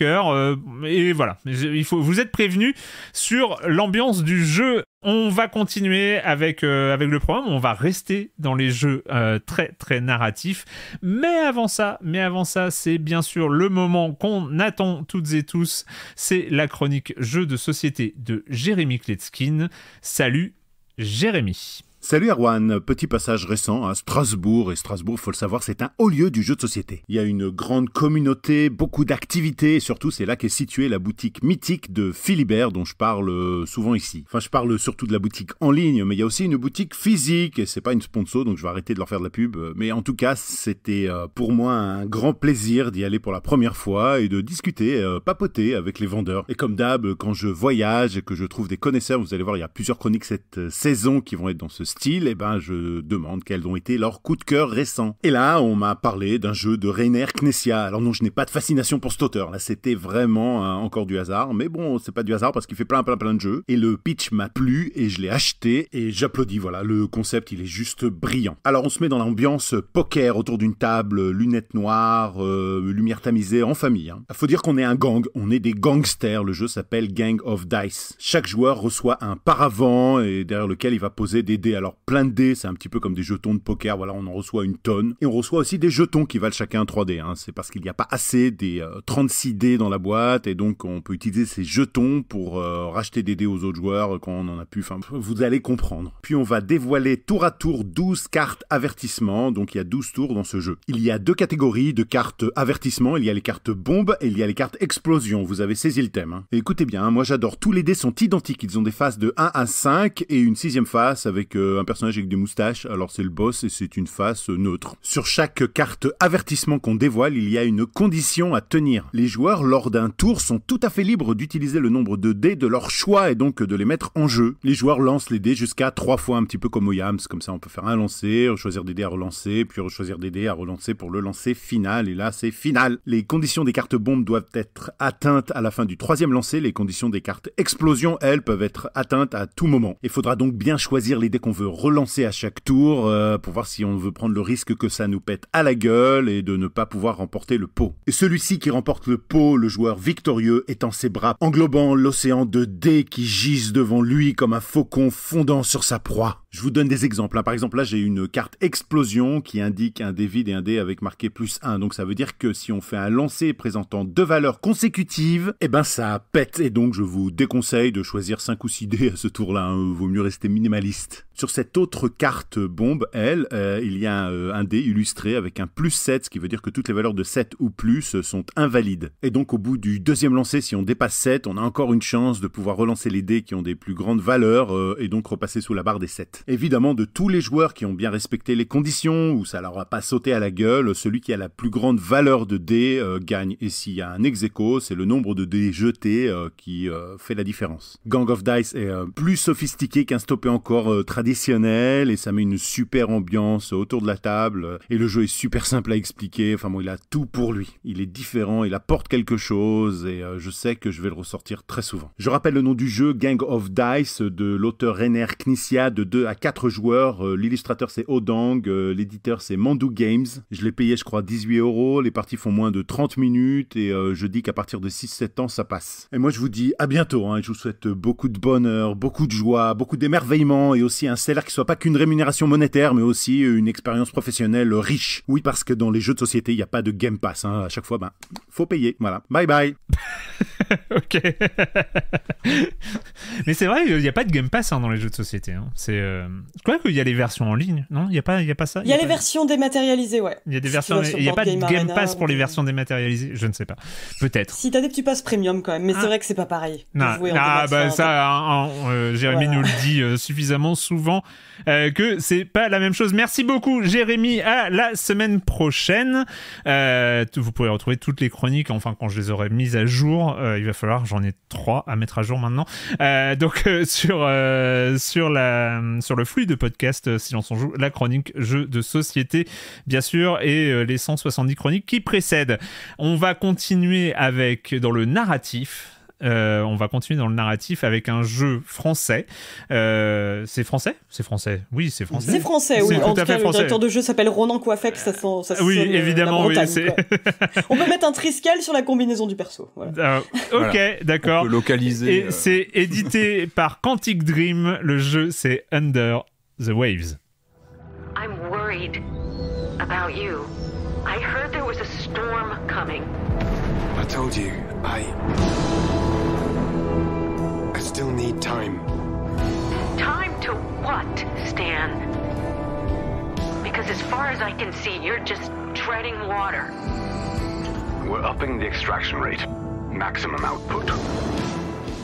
euh, euh, heures, euh, et voilà, il faut, vous êtes prévenus sur l'ambiance du jeu. On va continuer avec, avec le programme, on va rester dans les jeux très très narratifs. Mais avant ça, mais avant ça, c'est bien sûr le moment qu'on attend toutes et tous. C'est la chronique jeux de société de Jérémy Kletskin. Salut Jérémy. Salut Erwan, petit passage récent à Strasbourg, et Strasbourg, faut le savoir, c'est un haut lieu du jeu de société. Il y a une grande communauté, beaucoup d'activités, et surtout c'est là qu'est située la boutique mythique de Philibert dont je parle euh, souvent ici. Enfin je parle surtout de la boutique en ligne, mais il y a aussi une boutique physique, et c'est pas une sponsor donc je vais arrêter de leur faire de la pub, euh, mais en tout cas c'était euh, pour moi un grand plaisir d'y aller pour la première fois et de discuter, papoter avec les vendeurs. Et comme d'hab, quand je voyage et que je trouve des connaisseurs, vous allez voir, il y a plusieurs chroniques cette saison qui vont être dans ce style, eh ben, je demande quels ont été leurs coups de cœur récents. Et là, on m'a parlé d'un jeu de Rainer Knessia. Alors non, je n'ai pas de fascination pour cet auteur. Là, c'était vraiment hein, encore du hasard. Mais bon, c'est pas du hasard parce qu'il fait plein, plein, plein de jeux. Et le pitch m'a plu et je l'ai acheté et j'applaudis. Voilà, le concept, il est juste brillant. Alors, on se met dans l'ambiance poker autour d'une table, lunettes noires, euh, lumière tamisée, en famille. Il hein. Faut dire qu'on est un gang. On est des gangsters. Le jeu s'appelle Gang of Dice. Chaque joueur reçoit un paravent et derrière lequel il va poser des dés alors plein de dés, c'est un petit peu comme des jetons de poker, voilà, on en reçoit une tonne. Et on reçoit aussi des jetons qui valent chacun 3 dés, hein. c'est parce qu'il n'y a pas assez des 36 euh, dés dans la boîte, et donc on peut utiliser ces jetons pour euh, racheter des dés aux autres joueurs quand on en a plus, enfin, vous allez comprendre. Puis on va dévoiler tour à tour 12 cartes avertissement, donc il y a 12 tours dans ce jeu. Il y a deux catégories de cartes avertissement, il y a les cartes bombes et il y a les cartes explosion, vous avez saisi le thème. Hein. écoutez bien, hein, moi j'adore, tous les dés sont identiques, ils ont des faces de 1 à 5 et une sixième face avec... Euh, euh, un personnage avec des moustaches. Alors c'est le boss et c'est une face neutre. Sur chaque carte avertissement qu'on dévoile, il y a une condition à tenir. Les joueurs, lors d'un tour, sont tout à fait libres d'utiliser le nombre de dés de leur choix et donc de les mettre en jeu. Les joueurs lancent les dés jusqu'à trois fois, un petit peu comme au Comme ça, on peut faire un lancer, choisir des dés à relancer, puis choisir des dés à relancer pour le lancer final. Et là, c'est final. Les conditions des cartes bombes doivent être atteintes à la fin du troisième lancer. Les conditions des cartes explosion, elles, peuvent être atteintes à tout moment. Il faudra donc bien choisir les dés qu'on veut relancer à chaque tour euh, pour voir si on veut prendre le risque que ça nous pète à la gueule et de ne pas pouvoir remporter le pot. Et Celui-ci qui remporte le pot, le joueur victorieux, est en ses bras, englobant l'océan de dés qui gisent devant lui comme un faucon fondant sur sa proie. Je vous donne des exemples. Hein. Par exemple, là, j'ai une carte explosion qui indique un dé vide et un dé avec marqué plus 1. Donc ça veut dire que si on fait un lancer présentant deux valeurs consécutives, eh ben ça pète. Et donc je vous déconseille de choisir 5 ou 6 dés à ce tour-là. Hein. Vaut mieux rester minimaliste. Sur cette autre carte bombe, elle, euh, il y a euh, un, dé illustré avec un plus 7, ce qui veut dire que toutes les valeurs de 7 ou plus euh, sont invalides. Et donc au bout du deuxième lancer, si on dépasse 7, on a encore une chance de pouvoir relancer les dés qui ont des plus grandes valeurs et donc repasser sous la barre des 7. Évidemment, de tous les joueurs qui ont bien respecté les conditions, ou ça leur a pas sauté à la gueule, celui qui a la plus grande valeur de dés gagne. Et s'il y a un ex c'est le nombre de dés jetés qui fait la différence. Gang of Dice est plus sophistiqué qu'un stoppé encore traditionnel et ça met une super ambiance autour de la table. Et le jeu est super simple à expliquer. Enfin bon, il a tout pour lui. Il est différent, il apporte quelque chose et euh, je sais que je vais le ressortir très souvent. Je rappelle le nom du jeu, Gang of Dice, de l'auteur Rainer Knissia, de 2 à 4 joueurs. Euh, l'illustrateur c'est Odang, euh, l'éditeur c'est Mandu Games. Je l'ai payé, je crois, 18 euros. Les parties font moins de 30 minutes et je dis qu'à partir de 6-7 ans, ça passe. Et moi, je vous dis à bientôt. Hein, et je vous souhaite beaucoup de bonheur, beaucoup de joie, beaucoup d'émerveillement et aussi un qu'il ne soit pas qu'une rémunération monétaire, mais aussi une expérience professionnelle riche. Oui, parce que dans les jeux de société, il n'y a pas de Game Pass. Hein. À chaque fois, ben, faut payer. Voilà. Bye bye. ok. mais c'est vrai, il n'y a pas de Game Pass hein, dans les jeux de société. Hein. C'est, Je euh, crois qu'il y a les versions en ligne. Non, il n'y a, pas, y a pas ça. Il y, a, les versions dématérialisées, ouais. Il y a des versions. Il n'y a pas de Game Pass pour les versions dématérialisées. Je ne sais pas. Peut-être. Si t'as des petits passes premium quand même, mais c'est ah. vrai que c'est pas pareil. Non, ah, bah ça, euh, Jérémy nous le dit euh, suffisamment souvent euh, que c'est pas la même chose. Merci beaucoup, Jérémy. À la semaine prochaine. Euh, vous pourrez retrouver toutes les chroniques. Enfin, quand je les aurai mises à jour, euh, il va falloir, j'en ai trois à mettre à jour maintenant. donc, sur, sur, la, sur le flux de podcast l'on s'en joue, la chronique jeu de société, bien sûr, et les 170 chroniques qui précèdent. On va continuer avec dans le narratif. Euh, on va continuer dans le narratif avec un jeu français. Euh, c'est français C'est français. Oui, c'est français. C'est français, oui. En tout, le directeur de jeu s'appelle Ronan Coiffec. Ça, sent, oui, euh, évidemment. on peut mettre un triscal sur la combinaison du perso. Voilà. Ah, ok, d'accord. et C'est édité par Quantic Dream. Le jeu, c'est Under the Waves. I'm worried about you. I heard there was a storm coming. I told you, I still need time. Time to what, Stan? Because as far as I can see, you're just treading water. We're upping the extraction rate. Maximum output.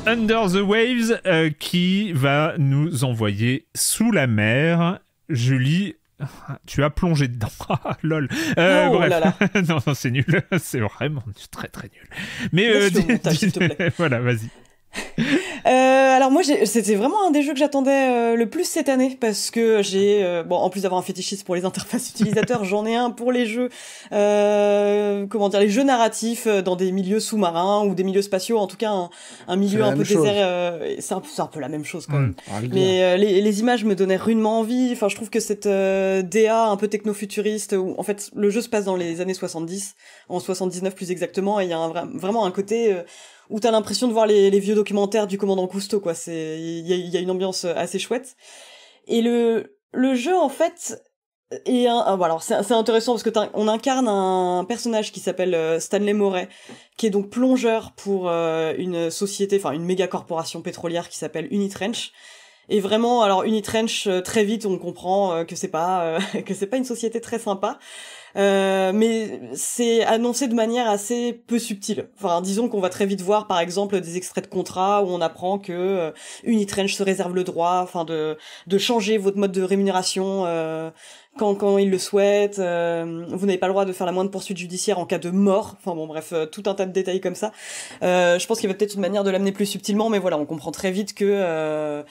Under the Waves euh, qui va nous envoyer sous la mer. Julie, tu as plongé dedans. Ah, lol. Euh, oh, bref. non, non c'est nul. C'est vraiment très très nul. Mais euh, dis, montage, dis, voilà, vas-y. Euh, alors moi, c'était vraiment un des jeux que j'attendais euh, le plus cette année parce que j'ai, euh, bon, en plus d'avoir un fétichisme pour les interfaces utilisateurs, j'en ai un pour les jeux, comment dire, les jeux narratifs dans des milieux sous-marins ou des milieux spatiaux, en tout cas un, milieu un peu désert. c'est un, peu la même chose quand hmm. même. Mais les, images me donnaient rudement envie. Enfin, je trouve que cette DA un peu techno-futuriste, où en fait le jeu se passe dans les années 70, en 79 plus exactement, et il y a vraiment un côté où t'as l'impression de voir les, vieux documentaires du commandant Cousteau, quoi. C'est, il y a, une ambiance euh, assez chouette. Et le, le jeu, en fait, est un, ah, alors c'est, intéressant parce que on incarne un personnage qui s'appelle euh, Stanley Moret, qui est donc plongeur pour euh, une société, enfin une méga corporation pétrolière qui s'appelle Unitrench. Et vraiment, alors Unitrench, très vite, on comprend que c'est pas que c'est pas une société très sympa. Euh, mais c'est annoncé de manière assez peu subtile. Enfin, disons qu'on va très vite voir, par exemple, des extraits de contrats où on apprend que euh, Unitrange se réserve le droit, enfin, de de changer votre mode de rémunération euh, quand quand il le souhaite. vous n'avez pas le droit de faire la moindre poursuite judiciaire en cas de mort. Enfin bon, bref, tout un tas de détails comme ça. je pense qu'il y avait peut-être une manière de l'amener plus subtilement, mais voilà, on comprend très vite que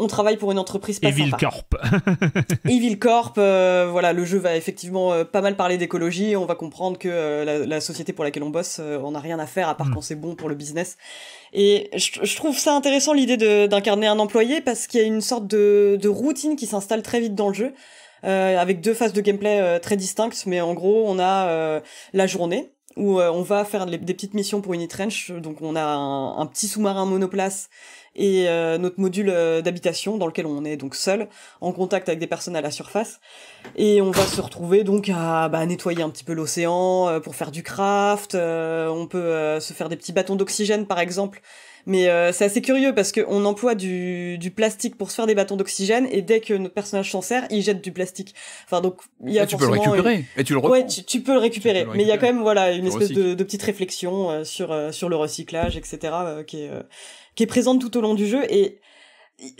on travaille pour une entreprise pas Evil Corp. Evil Corp, euh, voilà, le jeu va effectivement euh, pas mal parler d'écologie, on va comprendre que euh, la, société pour laquelle on bosse, on n'a rien à faire à part mm. quand c'est bon pour le business. Et je, trouve ça intéressant l'idée d'incarner un employé parce qu'il y a une sorte de, routine qui s'installe très vite dans le jeu. avec deux phases de gameplay très distinctes, mais en gros, on a la journée, où on va faire des petites missions pour une trench donc on a un petit sous-marin monoplace et euh, notre module euh, d'habitation dans lequel on est donc seul, en contact avec des personnes à la surface. Et on va se retrouver donc à bah, nettoyer un petit peu l'océan euh, pour faire du craft. on peut se faire des petits bâtons d'oxygène par exemple. Mais c'est assez curieux parce qu'on emploie du, du, plastique pour se faire des bâtons d'oxygène et dès que notre personnage s'en sert, il jette du plastique. Enfin donc il y a ah, tu peux le récupérer et tu le tu, peux le récupérer. mais il y a quand même voilà une espèce de, de, petite réflexion sur sur le recyclage etc qui est qui est présente tout au long du jeu et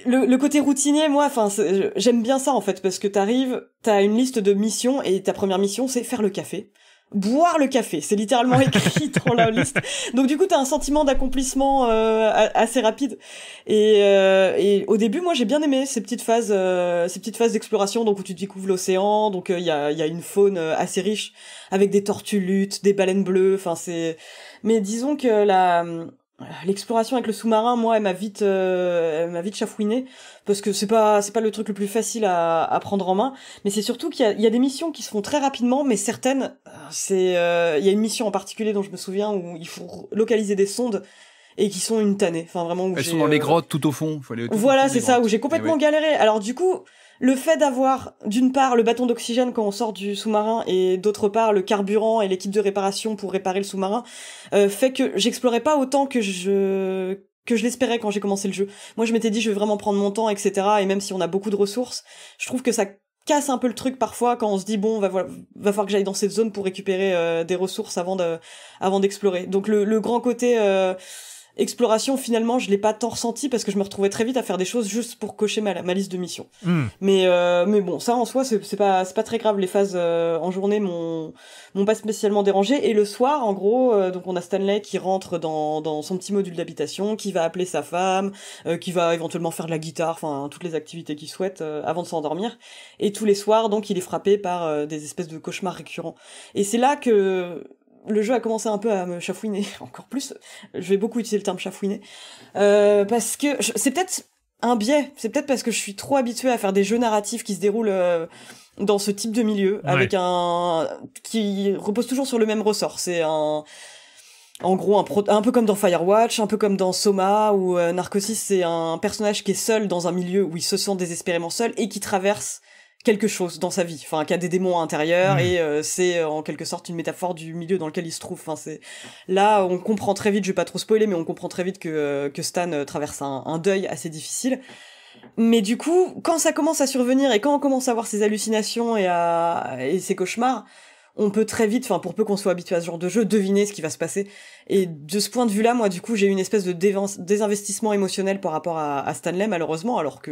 le, côté routinier, moi, enfin, j'aime bien ça en fait parce que t'arrives, t'as une liste de missions et ta première mission c'est faire le café boire le café. C'est littéralement écrit dans la liste. Donc du coup, tu as un sentiment d'accomplissement euh, assez rapide. Et, euh, et, au début, moi, j'ai bien aimé ces petites phases, euh, ces petites phases d'exploration, donc où tu découvres l'océan, donc il y a, y, a, une faune assez riche avec des tortues luttes, des baleines bleues. Enfin, c'est. Mais disons que la l'exploration avec le sous-marin, moi, elle m'a vite, euh, m'a vite chafouiné parce que c'est pas, c'est pas le truc le plus facile à, prendre en main. Mais c'est surtout qu'il y, a, des missions qui se font très rapidement, mais certaines, euh, c'est, euh, il y a une mission en particulier dont je me souviens où il faut localiser des sondes et qui sont une tannée. Enfin, vraiment. Elles sont dans les euh, grottes tout au fond. voilà, c'est ça où j'ai complètement eh galéré. Alors du coup, le fait d'avoir d'une part le bâton d'oxygène quand on sort du sous-marin et d'autre part le carburant et l'équipe de réparation pour réparer le sous-marin euh, fait que j'explorais pas autant que je que je l'espérais quand j'ai commencé le jeu. Moi, je m'étais dit, je vais vraiment prendre mon temps, etc. Et même si on a beaucoup de ressources, je trouve que ça casse un peu le truc parfois quand on se dit bon va va, va falloir que j'aille dans cette zone pour récupérer euh, des ressources avant de avant d'explorer donc le, grand côté euh, Exploration, finalement, je l'ai pas tant ressenti parce que je me retrouvais très vite à faire des choses juste pour cocher ma, liste de missions. Hmm. Mais, euh, mais bon, ça en soi, c'est pas, pas très grave. Les phases euh, en journée m'ont pas spécialement dérangé. Et le soir, en gros, euh, donc on a Stanley qui rentre dans, dans son petit module d'habitation, qui va appeler sa femme, qui va éventuellement faire de la guitare, enfin, toutes les activités qu'il souhaite avant de s'endormir. Et tous les soirs, donc, il est frappé par des espèces de cauchemars récurrents. Et c'est là que le jeu a commencé un peu à me chafouiner encore plus. Je vais beaucoup utiliser le terme chafouiner euh, parce que c'est peut-être un biais. C'est peut-être parce que je suis trop habituée à faire des jeux narratifs qui se déroulent euh, dans ce type de milieu avec un qui repose toujours sur le même ressort. C'est un en gros, un, peu comme dans Firewatch, un peu comme dans Soma, où euh, Narcosis, c'est un personnage qui est seul dans un milieu où il se sent désespérément seul et qui traverse quelque chose dans sa vie, enfin qui a des démons intérieurs mm. et euh, c'est euh, en quelque sorte une métaphore du milieu dans lequel il se trouve. Enfin c'est là on comprend très vite, je vais pas trop spoiler, mais on comprend très vite que euh, Stan traverse un, deuil assez difficile. Mais du coup, quand ça commence à survenir et quand on commence à voir ses hallucinations et à et ses cauchemars, on peut très vite, enfin pour peu qu'on soit habitué à ce genre de jeu, deviner ce qui va se passer. Et de ce point de vue-là, moi du coup j'ai eu une espèce de désinvestissement émotionnel par rapport à, Stanley malheureusement, alors que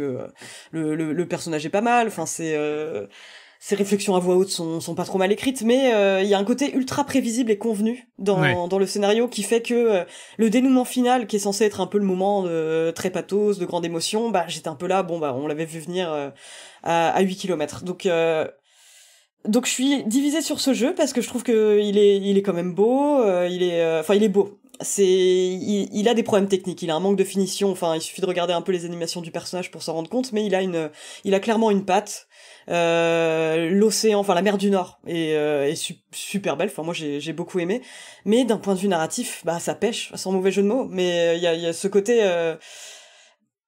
euh, le, personnage est pas mal. Enfin c'est euh, ses réflexions à voix haute sont, sont pas trop mal écrites, mais euh, il y a un côté ultra prévisible et convenu dans, le scénario qui fait que euh, le dénouement final, qui est censé être un peu le moment de, très pathos, de grande émotion, bah j'étais un peu là, bon bah on l'avait vu venir à, 8 km. Donc donc je suis divisée sur ce jeu parce que je trouve que il est il est quand même beau, euh, il est euh, enfin il est beau. C'est il, a des problèmes techniques, il a un manque de finition, enfin il suffit de regarder un peu les animations du personnage pour s'en rendre compte, mais il a une il a clairement une patte. Euh, l'océan, enfin la mer du Nord est, est super belle. Enfin moi j'ai beaucoup aimé, mais d'un point de vue narratif, bah ça pêche, sans mauvais jeu de mots. Mais il y a, y a ce côté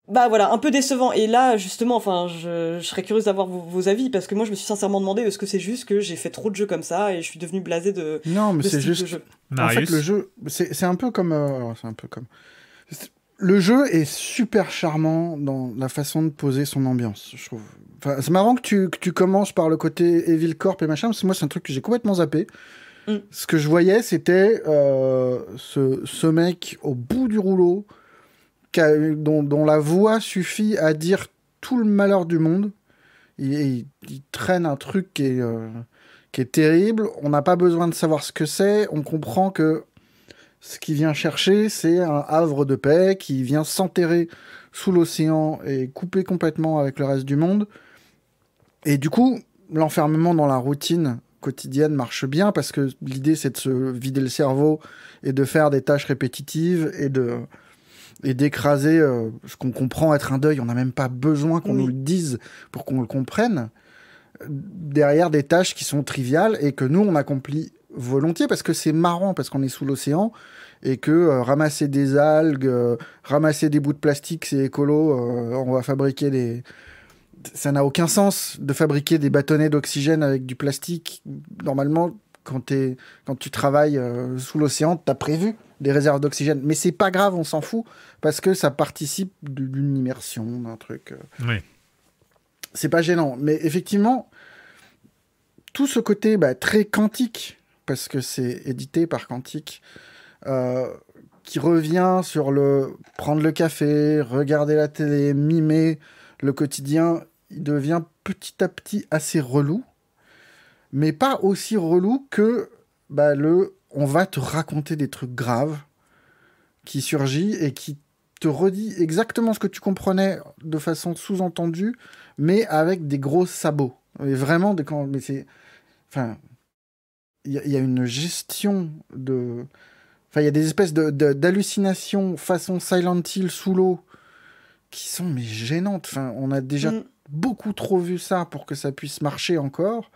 bah voilà, un peu décevant. Et là, justement, enfin, je, serais curieuse d'avoir vos, avis parce que moi, je me suis sincèrement demandé est-ce que c'est juste que j'ai fait trop de jeux comme ça et je suis devenu blasé de. Non, mais c'est juste. Jeu. En fait, le jeu, c'est un peu comme, euh, c'est un peu comme. Le jeu est super charmant dans la façon de poser son ambiance, je trouve. c'est marrant que tu, commences par le côté Evil Corp et machin, parce que moi, c'est un truc que j'ai complètement zappé. Mm. Ce que je voyais, c'était euh, ce, ce mec au bout du rouleau, dont, la voix suffit à dire tout le malheur du monde. Il, il, traîne un truc qui est, euh, qui est terrible. On n'a pas besoin de savoir ce que c'est. On comprend que ce qu'il vient chercher, c'est un havre de paix qui vient s'enterrer sous l'océan et couper complètement avec le reste du monde. Et du coup, l'enfermement dans la routine quotidienne marche bien parce que l'idée c'est de se vider le cerveau et de faire des tâches répétitives et de et d'écraser euh, ce qu'on comprend être un deuil. On n'a même pas besoin qu'on nous le dise pour qu'on le comprenne. Euh, derrière des tâches qui sont triviales et que nous, on accomplit volontiers parce que c'est marrant, parce qu'on est sous l'océan et que euh, ramasser des algues, ramasser des bouts de plastique, c'est écolo, on va fabriquer des. Ça n'a aucun sens de fabriquer des bâtonnets d'oxygène avec du plastique. Normalement, quand, quand tu travailles sous l'océan, t'as prévu des réserves d'oxygène. Mais c'est pas grave, on s'en fout, parce que ça participe d'une immersion, d'un truc. Euh. Oui. C'est pas gênant. Mais effectivement, tout ce côté bah, très quantique, parce que c'est édité par Quantique, euh, qui revient sur le prendre le café, regarder la télé, mimer le quotidien, il devient petit à petit assez relou, mais pas aussi relou que bah, le on va te raconter des trucs graves qui surgissent et qui te redit exactement ce que tu comprenais de façon sous-entendue, mais avec des gros sabots. Et vraiment, mais c'est, enfin, il y, a une gestion de, enfin, il y a des espèces de, d'hallucinations façon Silent Hill sous l'eau qui sont mais gênantes. Enfin, on a déjà mm. beaucoup trop vu ça pour que ça puisse marcher encore.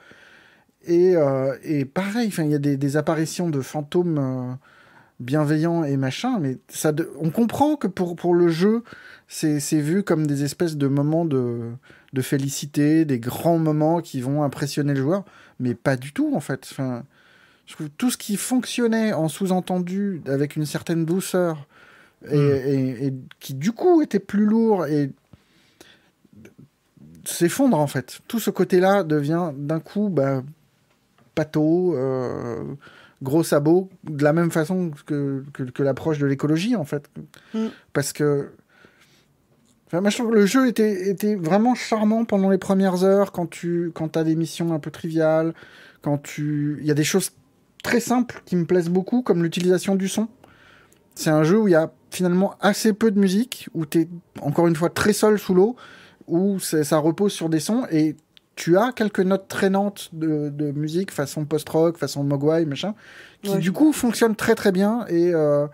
Et, euh, et pareil, il y a des, apparitions de fantômes euh, bienveillants et machin, mais ça on comprend que pour, pour le jeu, c'est vu comme des espèces de moments de, de félicité, des grands moments qui vont impressionner le joueur, mais pas du tout en fait. Enfin, tout ce qui fonctionnait en sous-entendu avec une certaine douceur hmm. et, qui du coup était plus lourd et s'effondre en fait. Tout ce côté-là devient d'un coup bah, pâteau, euh, gros sabots, de la même façon que, l'approche de l'écologie, en fait. Mm. Parce que. le jeu était, vraiment charmant pendant les premières heures, quand tu quand as des missions un peu triviales, quand tu. Il y a des choses très simples qui me plaisent beaucoup, comme l'utilisation du son. C'est un jeu où il y a finalement assez peu de musique, où tu es encore une fois très seul sous l'eau, où ça repose sur des sons, et tu as quelques notes traînantes de, musique façon post-rock, façon mogwai, machin, qui du coup fonctionnent très très bien euh,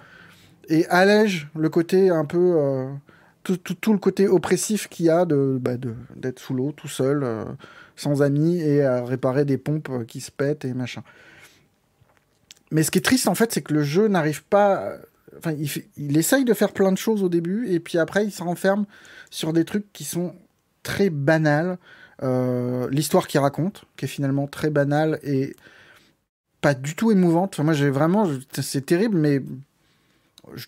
et, allègent le côté un peu. Euh, tout, le côté oppressif qu'il y a de bah, d'être sous l'eau tout seul, euh, sans amis et à réparer des pompes qui se pètent et machin. Mais ce qui est triste en fait, c'est que le jeu n'arrive pas. Enfin, il, il essaye de faire plein de choses au début et puis après il s'enferme sur des trucs qui sont très banals euh, l'histoire qu'il raconte, qui est finalement très banale et pas du tout émouvante. Enfin, moi, j'ai vraiment, c'est terrible, mais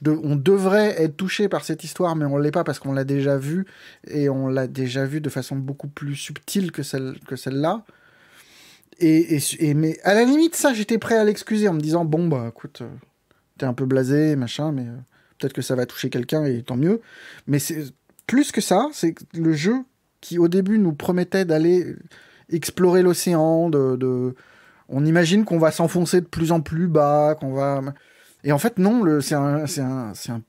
on devrait être touché par cette histoire, mais on ne l'est pas parce qu'on l'a déjà vue et on l'a déjà vue de façon beaucoup plus subtile que celle que celle-là. Et, mais à la limite, ça, j'étais prêt à l'excuser en me disant bon bah écoute, euh, t'es un peu blasé, machin, mais euh, peut-être que ça va toucher quelqu'un et tant mieux. Mais c'est plus que ça, c'est le jeu qui au début nous promettait d'aller explorer l'océan, de, on imagine qu'on va s'enfoncer de plus en plus bas, qu'on va... Et en fait, non, c'est un,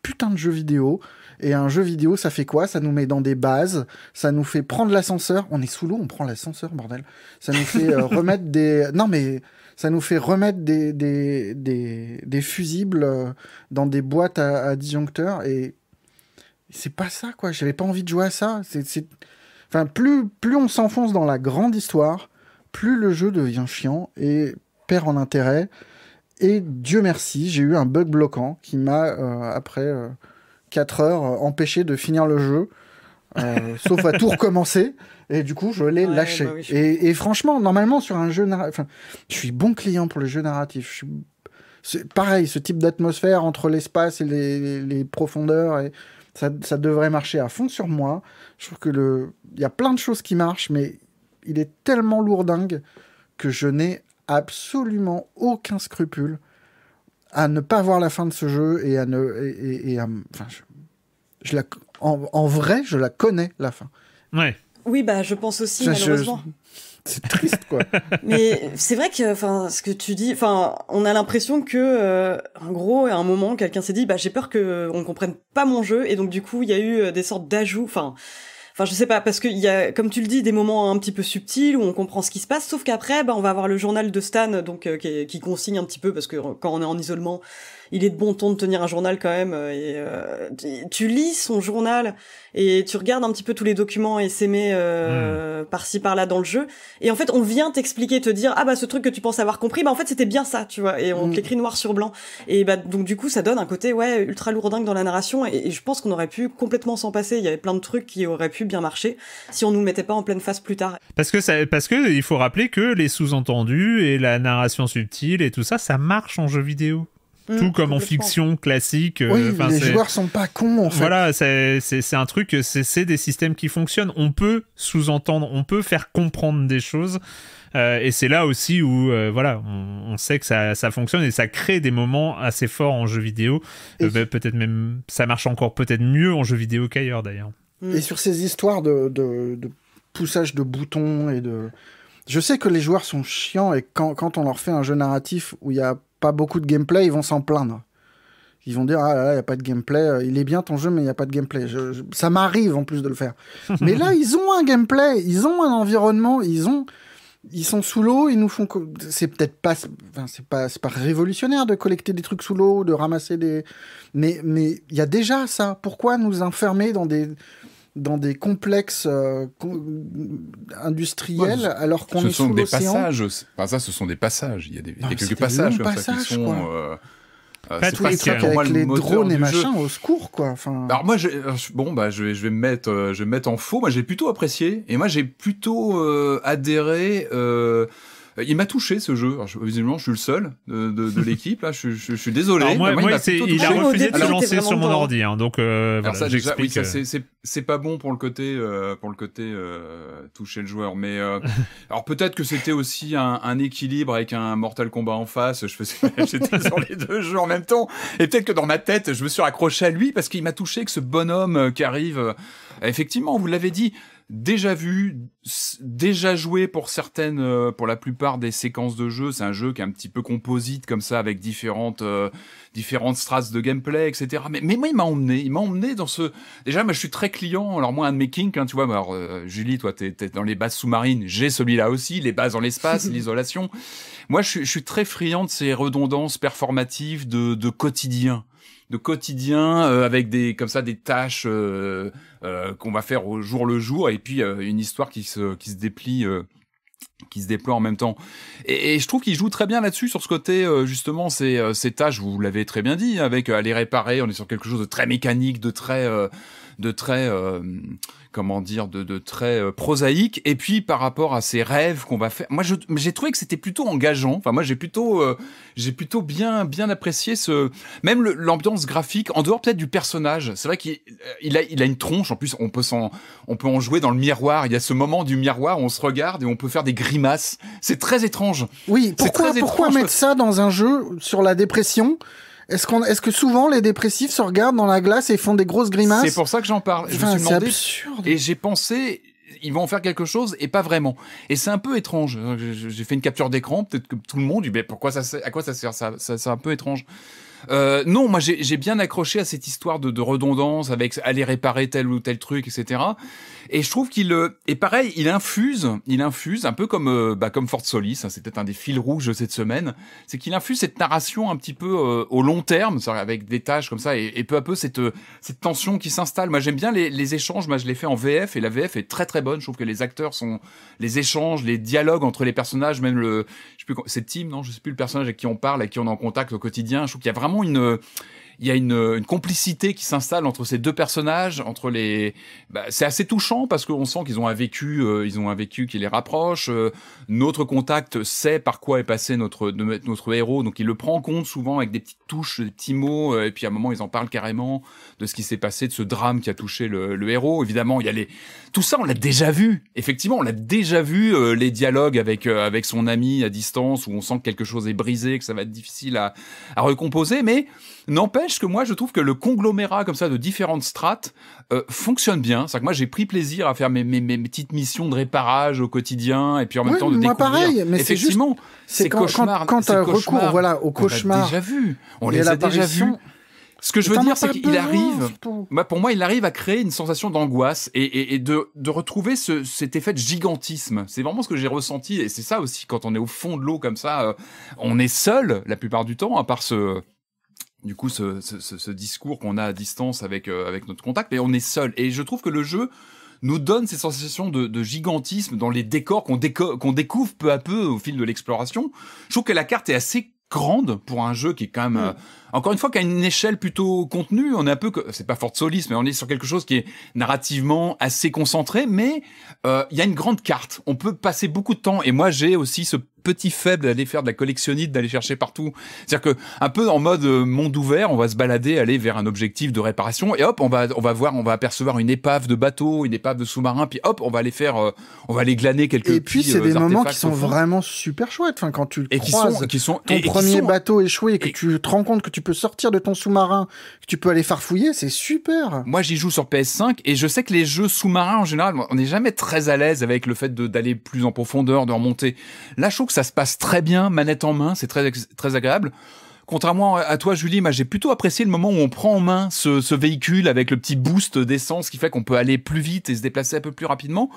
putain de jeu vidéo. Et un jeu vidéo, ça fait quoi Ça nous met dans des bases, ça nous fait prendre l'ascenseur. On est sous l'eau, on prend l'ascenseur, bordel. Ça nous fait euh, remettre des... Non, mais ça nous fait remettre des, des, fusibles euh, dans des boîtes à, à disjoncteurs. Et c'est pas ça, quoi. J'avais pas envie de jouer à ça. C'est plus, plus on s'enfonce dans la grande histoire, plus le jeu devient chiant et perd en intérêt. Et Dieu merci, j'ai eu un bug bloquant qui m'a, euh, après 4 euh, heures, euh, empêché de finir le jeu. sauf à tout recommencer et du coup je l'ai lâché bah et, franchement normalement sur un jeu je suis bon client pour le jeu narratif c'est pareil, ce type d'atmosphère entre l'espace et les, les profondeurs. Et ça, devrait marcher à fond sur moi. Je trouve que le, il y a plein de choses qui marchent, mais il est tellement lourdingue que je n'ai absolument aucun scrupule à ne pas voir la fin de ce jeu et à ne, et, enfin, la, en, vrai, je la connais la fin. Ouais. Oui, bah je pense aussi malheureusement. C'est triste, quoi. Mais c'est vrai que, enfin, ce que tu dis, enfin, on a l'impression que, euh, en gros, à un moment, quelqu'un s'est dit, bah, j'ai peur qu'on on comprenne pas mon jeu, et donc du coup, il y a eu euh, des sortes d'ajouts, enfin. Enfin, je sais pas, parce qu'il y a, comme tu le dis, des moments un petit peu subtils où on comprend ce qui se passe, sauf qu'après, bah, on va avoir le journal de Stan, donc euh, qui, consigne un petit peu, parce que quand on est en isolement, il est de bon ton de tenir un journal quand même. Euh, euh, et tu, lis son journal et tu regardes un petit peu tous les documents et euh, hmm. par-ci par-là dans le jeu. Et en fait, on vient t'expliquer, te dire ah bah ce truc que tu penses avoir compris, bah en fait c'était bien ça, tu vois. Et on te hmm. t'écrit noir sur blanc. Et bah donc du coup, ça donne un côté ouais ultra lourdingue dans la narration. Et, je pense qu'on aurait pu complètement s'en passer. Il y avait plein de trucs qui auraient pu bien marcher si on nous mettait pas en pleine face plus tard. Parce que ça, parce que il faut rappeler que les sous-entendus et la narration subtile et tout ça, ça marche en jeu vidéo tout mmh, comme en fiction classique. Euh, les joueurs sont pas cons. En fait. Voilà, c'est un truc, c'est des systèmes qui fonctionnent. On peut sous-entendre, on peut faire comprendre des choses. Euh, et c'est là aussi où euh, voilà, on, sait que ça, fonctionne et ça crée des moments assez forts en jeu vidéo. Bah, peut-être même, ça marche encore peut-être mieux en jeu vidéo qu'ailleurs d'ailleurs. Et mmh. sur ces histoires de, poussage de boutons et de, je sais que les joueurs sont chiants et quand on leur fait un jeu narratif où il y a pas beaucoup de gameplay, ils vont s'en plaindre. Ils vont dire ah là il n'y a pas de gameplay, euh, il est bien ton jeu mais il n'y a pas de gameplay. ça m'arrive en plus de le faire. mais là ils ont un gameplay, ils ont un environnement, ils ont ils sont sous l'eau, ils nous font c'est peut-être pas c'est pas c'est pas révolutionnaire de collecter des trucs sous l'eau, de ramasser des mais mais il y a déjà ça. Pourquoi nous enfermer dans des dans des complexes euh, industriels alors qu'on est sont des passages. Enfin, ça, ce sont des passages. Il y a des, quelques passages ça qui sont. Euh, euh, pas tous les trucs avec les drones et machin au secours quoi. Enfin... Alors moi je, bon bah je vais je vais me mettre je vais mettre en faux. Moi j'ai plutôt apprécié et moi j'ai plutôt adhéré euh, il m'a touché ce jeu. Alors, je, visiblement, je suis le seul de, de, de l'équipe. Là, je, je, suis désolé. moi, il, a refusé de se lancer sur mon ordi. donc, voilà, j'explique. c'est pas bon pour le côté, euh, pour le côté euh, toucher le joueur. Mais alors peut-être que c'était aussi un, un, équilibre avec un Mortal Kombat en face. Je faisais, j'étais sur les deux jeux en même temps. Et peut-être que dans ma tête, je me suis raccroché à lui parce qu'il m'a touché que ce bonhomme qui arrive. Effectivement, vous l'avez dit, déjà vu, déjà joué pour certaines, euh, pour la plupart des séquences de jeu. C'est un jeu qui est un petit peu composite comme ça, avec différentes, euh, différentes strates de gameplay, etc. Mais, moi, il m'a emmené, il m'a emmené dans ce. Déjà, moi, je suis très client. Alors moi, un de mes hein, tu vois, alors, euh, Julie, toi, t'es es dans les bases sous-marines. J'ai celui-là aussi, les bases dans l'espace, l'isolation. Moi, je, suis très friand de ces redondances performatives de, de quotidien de quotidien euh, avec des comme ça des tâches euh, euh, qu'on va faire au jour le jour et puis une histoire qui se qui se déplie qui se déploie en même temps. Et, je trouve qu'il joue très bien là-dessus, sur ce côté, justement, ces, ces tâches, vous l'avez très bien dit, avec aller réparer, on est sur quelque chose de très mécanique, de très de très, euh, comment dire, de, de très euh, prosaïque. Et puis par rapport à ces rêves qu'on va faire, moi j'ai trouvé que c'était plutôt engageant. Enfin moi j'ai plutôt, euh, j'ai plutôt bien, bien apprécié ce, même l'ambiance graphique en dehors peut-être du personnage. C'est vrai qu'il il a, il a une tronche. En plus on peut s'en, on peut en jouer dans le miroir. Il y a ce moment du miroir où on se regarde et on peut faire des grimaces. C'est très étrange. Oui. Pourquoi, pourquoi mettre ça dans un jeu sur la dépression est-ce qu'on, est-ce que souvent les dépressifs se regardent dans la glace et font des grosses grimaces C'est pour ça que j'en parle. je suis absurde. et j'ai pensé, ils vont en faire quelque chose et pas vraiment. Et c'est un peu étrange. J'ai fait une capture d'écran, peut-être que tout le monde dit, mais pourquoi ça, à quoi ça sert ça, ça c'est un peu étrange. Euh, non, moi j'ai bien accroché à cette histoire de, de, redondance avec aller réparer tel ou tel truc, etc. Et je trouve qu'il euh, et pareil, il infuse, il infuse un peu comme euh, bah, comme Fort Solis, hein, c'est peut-être un des fils rouges de cette semaine, c'est qu'il infuse cette narration un petit peu au long terme, avec des tâches comme ça et, peu à peu cette cette tension qui s'installe. Moi j'aime bien les, les, échanges, moi je les fais en VF et la VF est très très bonne. Je trouve que les acteurs sont les échanges, les dialogues entre les personnages, même le plus, c'est Tim, non, je sais plus le personnage avec qui on parle, avec qui on est en contact au quotidien. Je trouve qu'il y a vraiment une, il y a une, une complicité qui s'installe entre ces deux personnages, entre les. Bah, c'est assez touchant parce qu'on sent qu'ils ont un vécu, euh, ils ont un vécu qui les rapproche. Euh, notre contact sait par quoi est passé notre notre héros, donc il le prend en compte souvent avec des petites touches, des petits mots, euh, et puis à un moment ils en parlent carrément de ce qui s'est passé, de ce drame qui a touché le, le héros. Évidemment, il y a les tout ça, on l'a déjà vu. Effectivement, on l'a déjà vu les dialogues avec avec son ami à distance où on sent que quelque chose est brisé, que ça va être difficile à à recomposer, mais N'empêche que moi, je trouve que le conglomérat comme ça de différentes strates euh, fonctionne bien. C'est que moi, j'ai pris plaisir à faire mes, mes, mes, petites missions de réparage au quotidien et puis en même temps de moi découvrir. pareil, mais effectivement, c'est quand, cauchemars, quand, quand recours voilà au cauchemar. On déjà vu, on les a déjà vus. Ce que je veux dire, c'est qu'il arrive, bah pour moi, il arrive à créer une sensation d'angoisse et, et, et, de, de retrouver ce, cet effet de gigantisme. C'est vraiment ce que j'ai ressenti et c'est ça aussi quand on est au fond de l'eau comme ça, euh, on est seul la plupart du temps, à hein, part ce, du coup ce, discours qu'on a à distance avec, euh, avec notre contact, mais on est seul. Et je trouve que le jeu nous donne ces sensations de, gigantisme dans les décors qu'on découvre peu à peu au fil de l'exploration. Je trouve que la carte est assez grande pour un jeu qui est quand même mm. euh, encore une fois qu'à une échelle plutôt contenue on est un peu que c'est pas Fort Solis mais on est sur quelque chose qui est narrativement assez concentré mais euh, il y a une grande carte on peut passer beaucoup de temps et moi j'ai aussi ce petit faible d'aller faire de la collectionnite, d'aller chercher partout. C'est-à-dire que un peu en mode euh, monde ouvert, on va se balader, aller vers un objectif de réparation et hop, on va on va voir, on va apercevoir une épave de bateau, une épave de sous-marin, puis hop, on va aller faire euh, on va aller glaner quelques Et puis c'est euh, des moments qui sont vraiment super chouettes enfin quand tu le et croises ton premier bateau échoué et que tu te rends compte que tu peux sortir de ton sous-marin, que tu peux aller farfouiller, c'est super. Moi, j'y joue sur PS5 et je sais que les jeux sous-marins en général, on n'est jamais très à l'aise avec le fait d'aller plus en profondeur, de remonter. Là, je que ça se passe très bien, manette en main, c'est très, très agréable. Contrairement à toi, Julie, moi, j'ai plutôt apprécié le moment où on prend en main ce, véhicule avec le petit boost d'essence qui fait qu'on peut aller plus vite et se déplacer un peu plus rapidement.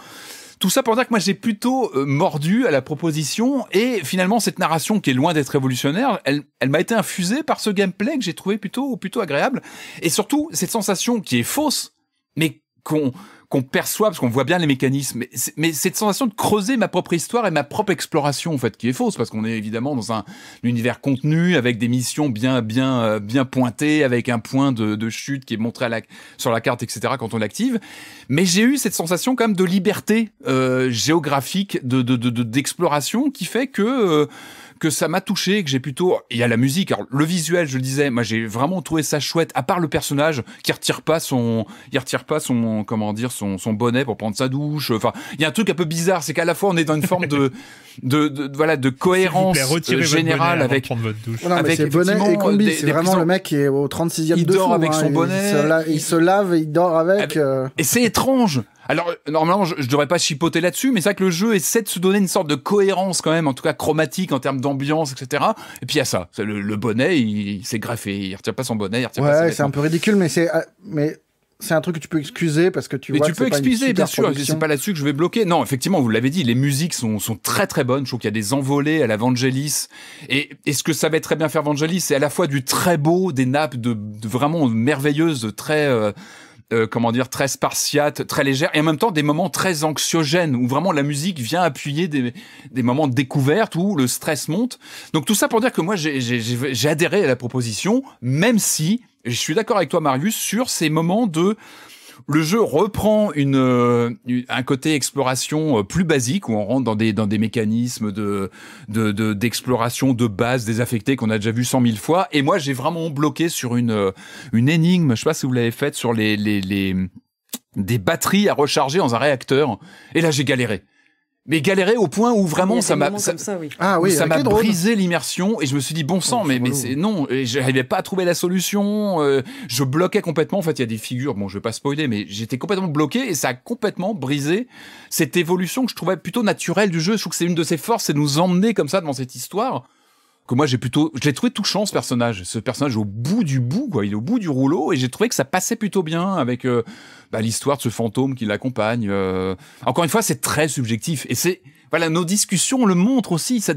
Tout ça pour dire que moi j'ai plutôt euh, mordu à la proposition et finalement cette narration qui est loin d'être révolutionnaire, elle, elle m'a été infusée par ce gameplay que j'ai trouvé plutôt plutôt agréable et surtout cette sensation qui est fausse mais qu'on qu'on perçoit parce qu'on voit bien les mécanismes. Mais, cette sensation de creuser ma propre histoire et ma propre exploration, en fait, qui est fausse parce qu'on est évidemment dans un, univers contenu avec des missions bien, bien, euh, bien pointées, avec un point de, chute qui est montré à la, sur la carte, etc. Quand on l'active. Mais j'ai eu cette sensation quand même de liberté euh, géographique, de d'exploration qui fait que euh, que ça m'a touché, que j'ai plutôt. Il y a la musique, alors le visuel, je le disais, moi j'ai vraiment trouvé ça chouette. À part le personnage qui retire pas son, il retire pas son, comment dire, son, son bonnet pour prendre sa douche. Enfin, il y a un truc un peu bizarre, c'est qu'à la fois on est dans une forme de, de, de, voilà, de cohérence euh, générale avec. Votre douche. avec bonnet c'est vraiment le mec est au 36e. Hein, il dort avec son bonnet. Il se, lave il dort avec. Euh. Et c'est étrange. Alors, euh, normalement, je, je devrais pas chipoter là-dessus, mais c'est vrai que le jeu essaie de se donner une sorte de cohérence quand même, en tout cas chromatique, en termes d'ambiance, etc. Et puis il y a ça. Le, le bonnet, il, s'est greffé, il retire pas son bonnet, il ouais, c'est un peu ridicule, mais c'est, euh, mais c'est un truc que tu peux excuser parce que tu mais tu peux excuser bien sûr c'est pas là-dessus que je vais bloquer non effectivement vous l'avez dit les musiques sont, sont très très bonnes je trouve qu'il y a des envolées à la Vangelis et, et ce que savait très bien faire Vangelis c'est à la fois du très beau des nappes de, vraiment merveilleuses très euh, euh, comment dire, très spartiate, très légère, et en même temps des moments très anxiogènes, où vraiment la musique vient appuyer des, des moments de découverte, où le stress monte. Donc tout ça pour dire que moi, j'ai adhéré à la proposition, même si je suis d'accord avec toi, Marius, sur ces moments de le jeu reprend euh, un côté exploration euh, plus basique où on rentre dans des, dans des mécanismes de, d'exploration de, de base désaffectée qu'on a déjà vu cent mille fois. Et moi, j'ai vraiment bloqué sur une, euh, une énigme. Je sais pas si vous l'avez faite sur les, les, les, des batteries à recharger dans un réacteur. Et là, j'ai galéré mais galérer au point où vraiment ça m'a ça, ah m'a brisé l'immersion et je me suis dit bon sang mais oh, mais c'est non j'arrivais pas à trouver la solution euh, je bloquais complètement en fait il y a des figures bon je vais pas spoiler mais j'étais complètement bloqué et ça a complètement brisé cette évolution que je trouvais plutôt naturelle du jeu je trouve que c'est une de ses forces c'est nous emmener comme ça devant cette histoire que moi j'ai plutôt, je trouvé touchant ce personnage, ce personnage au bout du bout, quoi, il est au bout du rouleau, et j'ai trouvé que ça passait plutôt bien avec euh, bah, l'histoire de ce fantôme qui l'accompagne. Euh. Encore une fois, c'est très subjectif, et c'est voilà, nos discussions le montrent aussi. Ça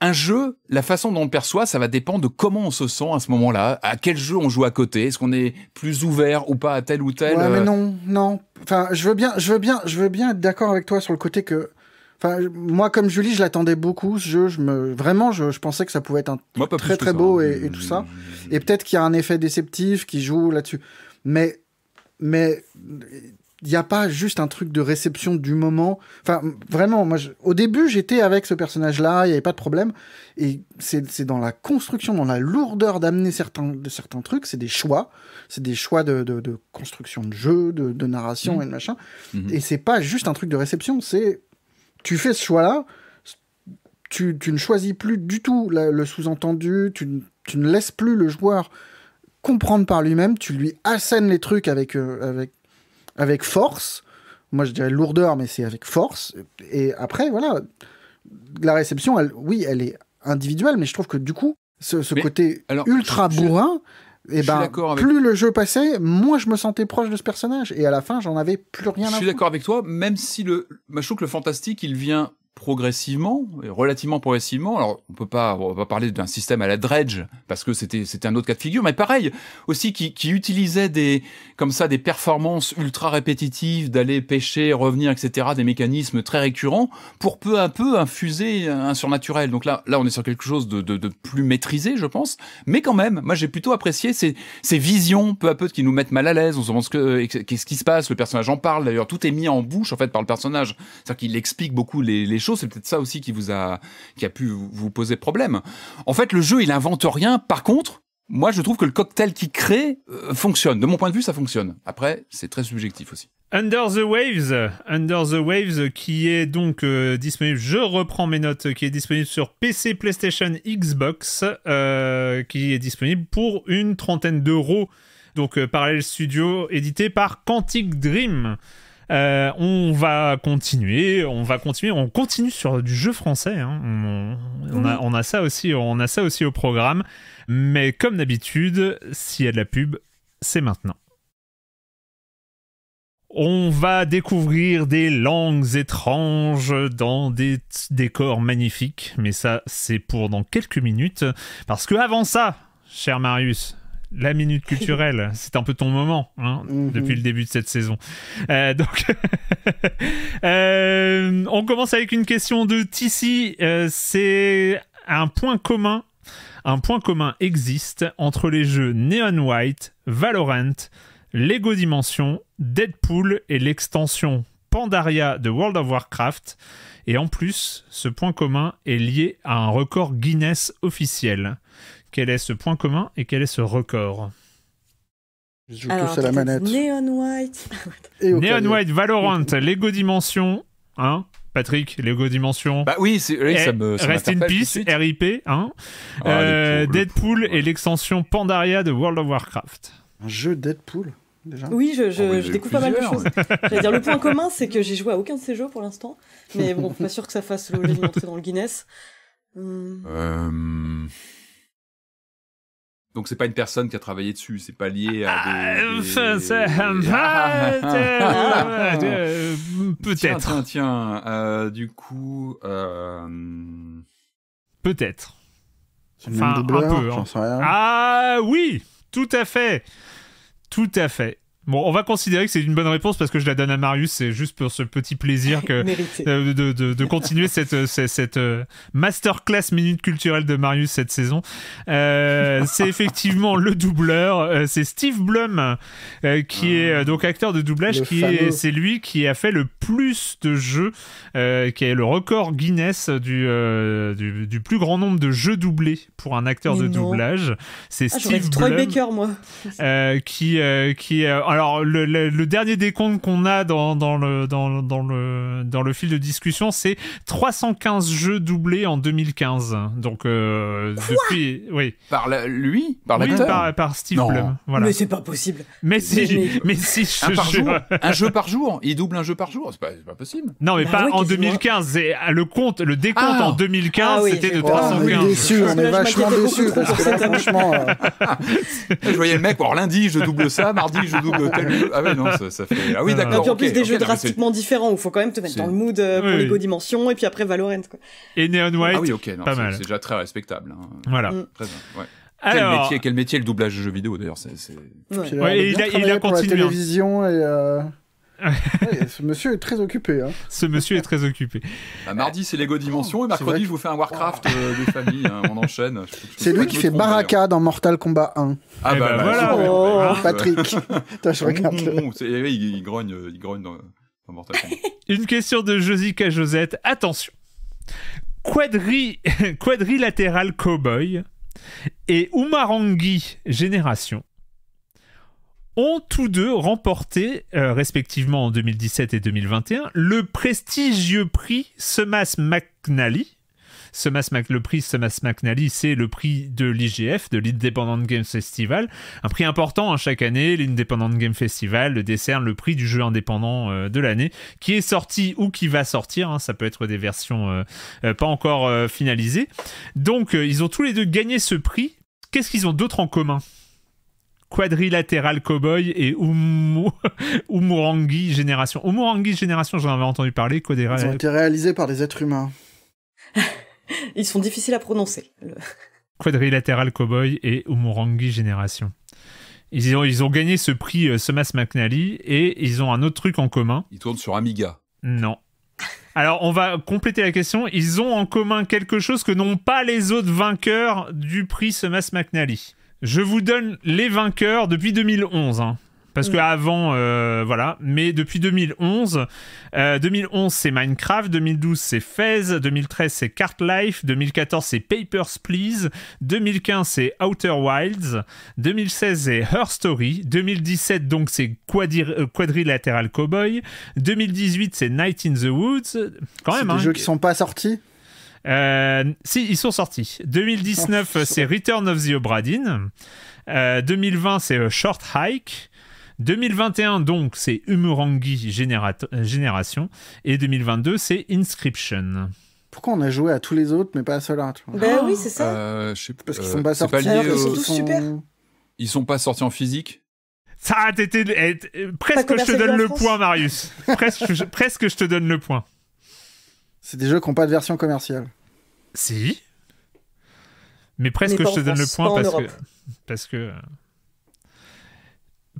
Un jeu, la façon dont on le perçoit, ça va dépendre de comment on se sent à ce moment-là, à quel jeu on joue à côté, est-ce qu'on est plus ouvert ou pas à tel ou tel. Ouais, mais euh. non, non. Enfin, je veux bien, je veux bien, je veux bien être d'accord avec toi sur le côté que Enfin, moi, comme Julie, je l'attendais beaucoup, ce jeu. Je me... Vraiment, je, je pensais que ça pouvait être un très très beau hein. et, tout ça. Et peut-être qu'il y a un effet déceptif qui joue là-dessus. Mais, mais il n'y a pas juste un truc de réception du moment. Enfin, vraiment, moi, au début, j'étais avec ce personnage-là, il n'y avait pas de problème. Et c'est dans la construction, dans la lourdeur d'amener certains, de certains trucs, c'est des choix. C'est des choix de, de, de, construction de jeu, de, narration mmh. et de machin. Mmh. Et c'est pas juste un truc de réception, c'est tu fais ce choix-là, tu, ne choisis plus du tout le sous-entendu, tu, ne laisses plus le joueur comprendre par lui-même, tu lui assènes les trucs avec, euh, avec, avec force. Moi, je dirais lourdeur, mais c'est avec force. Et après, voilà, la réception, elle, oui, elle est individuelle, mais je trouve que du coup, ce, côté ultra bourrin, et eh ben, plus le jeu passait, moins je me sentais proche de ce personnage. Et à la fin, j'en avais plus rien à Je suis d'accord avec toi, même si le. Machoque le fantastique, il vient progressivement, relativement progressivement. Alors, on peut pas, on va parler d'un système à la dredge parce que c'était c'était un autre cas de figure, mais pareil aussi qui, utilisait des comme ça des performances ultra répétitives, d'aller pêcher, revenir, etc. Des mécanismes très récurrents pour peu à peu infuser un surnaturel. Donc là, là, on est sur quelque chose de, de, plus maîtrisé, je pense. Mais quand même, moi j'ai plutôt apprécié ces ces visions peu à peu qui nous mettent mal à l'aise. On se demande ce que euh, qu'est-ce qui se passe. Le personnage en parle d'ailleurs. Tout est mis en bouche en fait par le personnage. C'est-à-dire qu'il explique beaucoup les c'est peut-être ça aussi qui vous a, qui a pu vous poser problème. En fait, le jeu, il invente rien. Par contre, moi, je trouve que le cocktail qu'il crée euh, fonctionne. De mon point de vue, ça fonctionne. Après, c'est très subjectif aussi. Under the Waves, Under the Waves, qui est donc euh, disponible. Je reprends mes notes, qui est disponible sur PC, PlayStation, Xbox, euh, qui est disponible pour une trentaine d'euros. Donc, Parallel Studio, édité par Quantic Dream. Euh, on va continuer, on va continuer, on continue sur du jeu français. Hein. On, a, ça aussi, on a ça aussi au programme. Mais comme d'habitude, s'il y a de la pub, c'est maintenant. On va découvrir des langues étranges dans des décors magnifiques, mais ça c'est pour dans quelques minutes, parce que avant ça, cher Marius, la minute culturelle. C'est un peu ton moment hein, mhm. depuis le début de cette saison. Euh, donc, euh, on commence avec une question de Tissi. Euh, c'est un point commun. Un point commun existe entre les jeux Neon White, Valorant, Lego Dimension, Deadpool et l'extension Pandaria de World of Warcraft. Et en plus, ce point commun est lié à un record Guinness officiel. Quel est ce point commun et quel est ce record Je joue Alors, tous à la manette. Neon White. Neon White, Valorant, Lego Dimension, hein Patrick, Lego Dimension. Bah oui, eh, ça me. Ça Rest in Peace, RIP, hein ah, euh, Deadpool, et l'extension Pandaria de World of Warcraft. Un jeu Deadpool oui, je, je, oh découvre pas mal de choses. dire, le point commun, c'est que j'ai joué à aucun de ces jeux pour l'instant. Mais bon, pas sûr que ça fasse l'objet d'une entrée dans le Guinness. Hum... Euh, donc c'est pas une personne qui a travaillé dessus, c'est pas lié à des... Peut-être. Tiens, euh, du coup... Euh, peut-être. Enfin, un peu. Hein. Ah oui, tout à fait. Tout à fait. Bon, on va considérer que c'est une bonne réponse parce que je la donne à Marius. C'est juste pour ce petit plaisir que euh, de, continuer euh, cette, cette, cette, euh, masterclass minute culturelle de Marius cette saison. c'est effectivement le doubleur. C'est Steve Blum qui ah. est donc acteur de doublage. qui est, c'est lui qui a fait le plus de jeux, qui est le record Guinness du, du, plus grand nombre de jeux doublés pour un acteur de doublage. C'est ah, Steve Blum. Troy Baker, moi. qui qui alors le, dernier décompte qu'on a dans, dans, le, dans, dans, le, dans le fil de discussion, c'est 315 jeux doublés en 2015. Donc euh, depuis, oui. Par lui, par oui, par, Steve Mais c'est pas possible. Mais si, mais, si, un, un jeu par jour, il double un jeu par jour, c'est pas, pas possible. Non, mais bah pas en 2015. Le compte, le décompte ah. en 2015, ah c'était de 315. Ah, on est déçus on est vachement déçus franchement, euh. je voyais le mec, alors lundi je double ça, mardi je double ah, ah non, ça, fait. Ah oui, euh, d'accord. Et puis en plus, des jeux drastiquement différents où il faut quand même te mettre dans le mood euh, pour les Lego dimensions Dimension et puis après Valorant. Quoi. Et Neon White. Ah oui, ok, pas mal. C'est déjà très respectable. Hein. Voilà. Mm. Très bien, Alors... Quel, métier, quel le doublage de jeux vidéo d'ailleurs il, il, a, continué. Pour la hein. télévision et. Euh, ce monsieur est très occupé. Hein. Ce monsieur est très occupé. Bah, mardi, c'est Lego Dimension, et mercredi, je vous fais un Warcraft euh, des familles, famille. Hein, on enchaîne. C'est lui qui fait Baraka hein. dans Mortal Kombat 1. Ah eh bah, ben bah, voilà Patrick il, grogne, dans, Mortal Kombat. Une question de Josica Josette. Attention Quadri... Quadrilatéral Cowboy et Umarangi Génération ont tous deux remporté, euh, respectivement en 2017 et 2021, le prestigieux prix Semas McNally. le prix Semas McNally, c'est le prix de l'IGF, de l'Independent Game Festival. Un prix important hein, chaque année, l'Independent Game Festival décerne le prix du jeu indépendant euh, de l'année, qui est sorti ou qui va sortir. Hein, ça peut être des versions euh, pas encore finalisées. Donc, ils ont tous les deux gagné ce prix. Qu'est-ce qu'ils ont d'autre en commun Quadrilatéral Cowboy et Umurangi Génération. Umurangi Génération, j'en avais entendu parler. Ils ont euh, été réalisés par des êtres humains. Ils sont difficiles à prononcer. Quadrilatéral Cowboy et Umurangi Génération. Ils ont, gagné ce prix euh, Semas McNally et ils ont un autre truc en commun. Ils tournent sur Amiga. Non. Alors, on va compléter la question. Ils ont en commun quelque chose que n'ont pas les autres vainqueurs du prix Semas McNally. Je vous donne les vainqueurs depuis 2011. Parce que avant, voilà. Mais depuis 2011, 2011 c'est Minecraft, 2012 c'est Fez, 2013 c'est Cart Life, 2014 c'est Papers Please, 2015 c'est Outer Wilds, 2016 c'est Her Story, 2017 donc c'est Quadrilatéral Quadrilateral Cowboy, 2018 c'est Night in the Woods. Quand même. Des jeux qui sont pas sortis. Euh, si, ils sont sortis. 2019, c'est Return of the Obra Dinn. Euh, 2020, c'est Short Hike. 2021, donc, c'est Umurangi Génération. Et 2022, c'est Inscription. Pourquoi on a joué à tous les autres, mais pas à ceux-là Ben ah. oui, c'est ça. Euh, je sais pas, Parce qu'ils euh, sont pas sortis. ils euh, sont super. Ils sont pas sortis en physique ça, t'étais. Eh, presque je te donne le point, Marius. Presque, presque je te donne le point. C'est des jeux qui n'ont pas de version commerciale. Si. Mais presque je te donne le point parce que, parce que.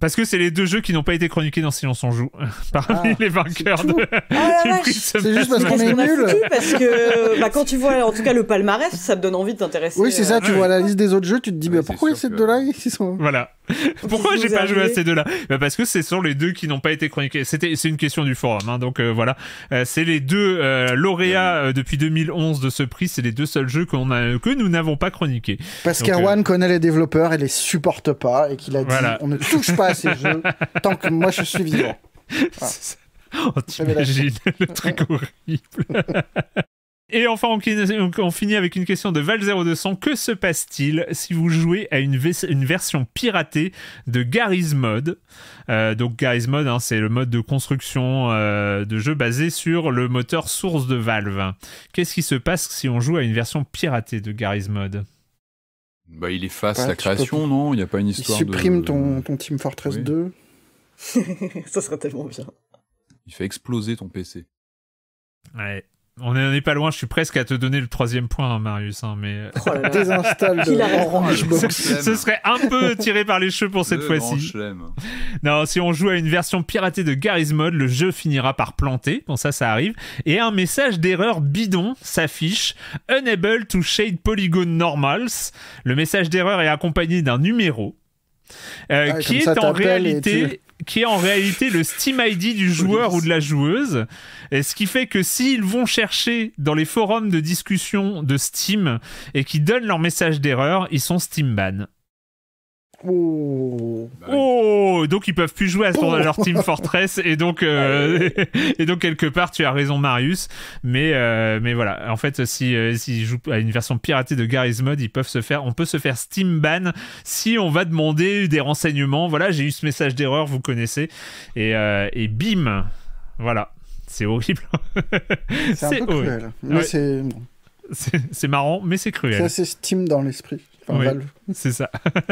Parce que c'est les deux jeux qui n'ont pas été chroniqués dans Silence on joue parmi ah, les vainqueurs c'est ah juste parce qu'on est nul. Parce que bah, quand tu vois en tout cas le palmarès, ça te donne envie de t'intéresser. Oui, c'est ça. Tu euh, vois la liste des autres jeux, tu te dis mais bah, pourquoi ces deux-là sont. Voilà. Pourquoi j'ai pas joué à ces deux-là bah, Parce que c'est sur les deux qui n'ont pas été chroniqués. C'était, c'est une question du forum, hein, donc euh, voilà. Euh, c'est les deux euh, lauréats bah depuis 2011 de ce prix. C'est les deux seuls jeux qu'on a, que nous n'avons pas chroniqués. Parce qu'Erwan connaît les développeurs et les supporte pas et qu'il a dit on ne touche pas à ces jeux tant que moi je suis vivant. Voilà. Oh, le truc horrible. Et enfin, on, finit avec une question de Val0200. Que se passe-t-il si vous jouez à une, une version piratée de Garry's Mod euh, Donc, Garry's Mod, hein, c'est le mode de construction euh, de jeu basé sur le moteur source de Valve. Qu'est-ce qui se passe si on joue à une version piratée de Garry's Mod bah, Il efface à la création, non Il n'y a pas une histoire. Il supprime ton, ton, Team Fortress 2. Ça serait tellement bien. Il fait exploser ton PC. Ouais. On est pas loin, je suis presque à te donner le troisième point, hein, Marius. Hein, mais... Euh, oh, ce serait un peu tiré par les cheveux pour cette fois-ci. Non, si on joue à une version piratée de Garry's Mod, le jeu finira par planter. Bon, ça, ça arrive. Et un message d'erreur bidon s'affiche. Unable to shade polygon normals. Le message d'erreur est accompagné d'un numéro. Euh, qui est en réalité qui est en réalité le Steam ID du joueur ou de la joueuse. Et ce qui fait que s'ils vont chercher dans les forums de discussion de Steam et qui donnent leur message d'erreur, ils sont Steam ban. Oh. Bah oh, donc ils peuvent plus jouer à, oh. leur Team Fortress et donc euh, et donc quelque part tu as raison Marius mais euh, mais voilà en fait si euh, s'ils jouent à une version piratée de Garry's Mod ils peuvent se faire on peut se faire Steam ban si on va demander des renseignements voilà j'ai eu ce message d'erreur vous connaissez et bim voilà c'est horrible c'est un horrible Mais c'est c'est marrant, mais c'est cruel. Ça, c'est Steam dans l'esprit. c'est ça.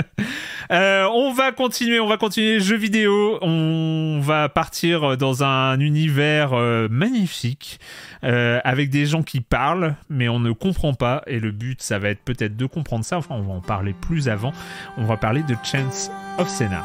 Euh, on va continuer, on va continuer jeux vidéo. On va partir dans un univers euh, magnifique euh, avec des gens qui parlent, mais on ne comprend pas. Et le but, ça va être peut-être de comprendre ça. Enfin, on va en parler plus avant. On va parler de Chance of Senna.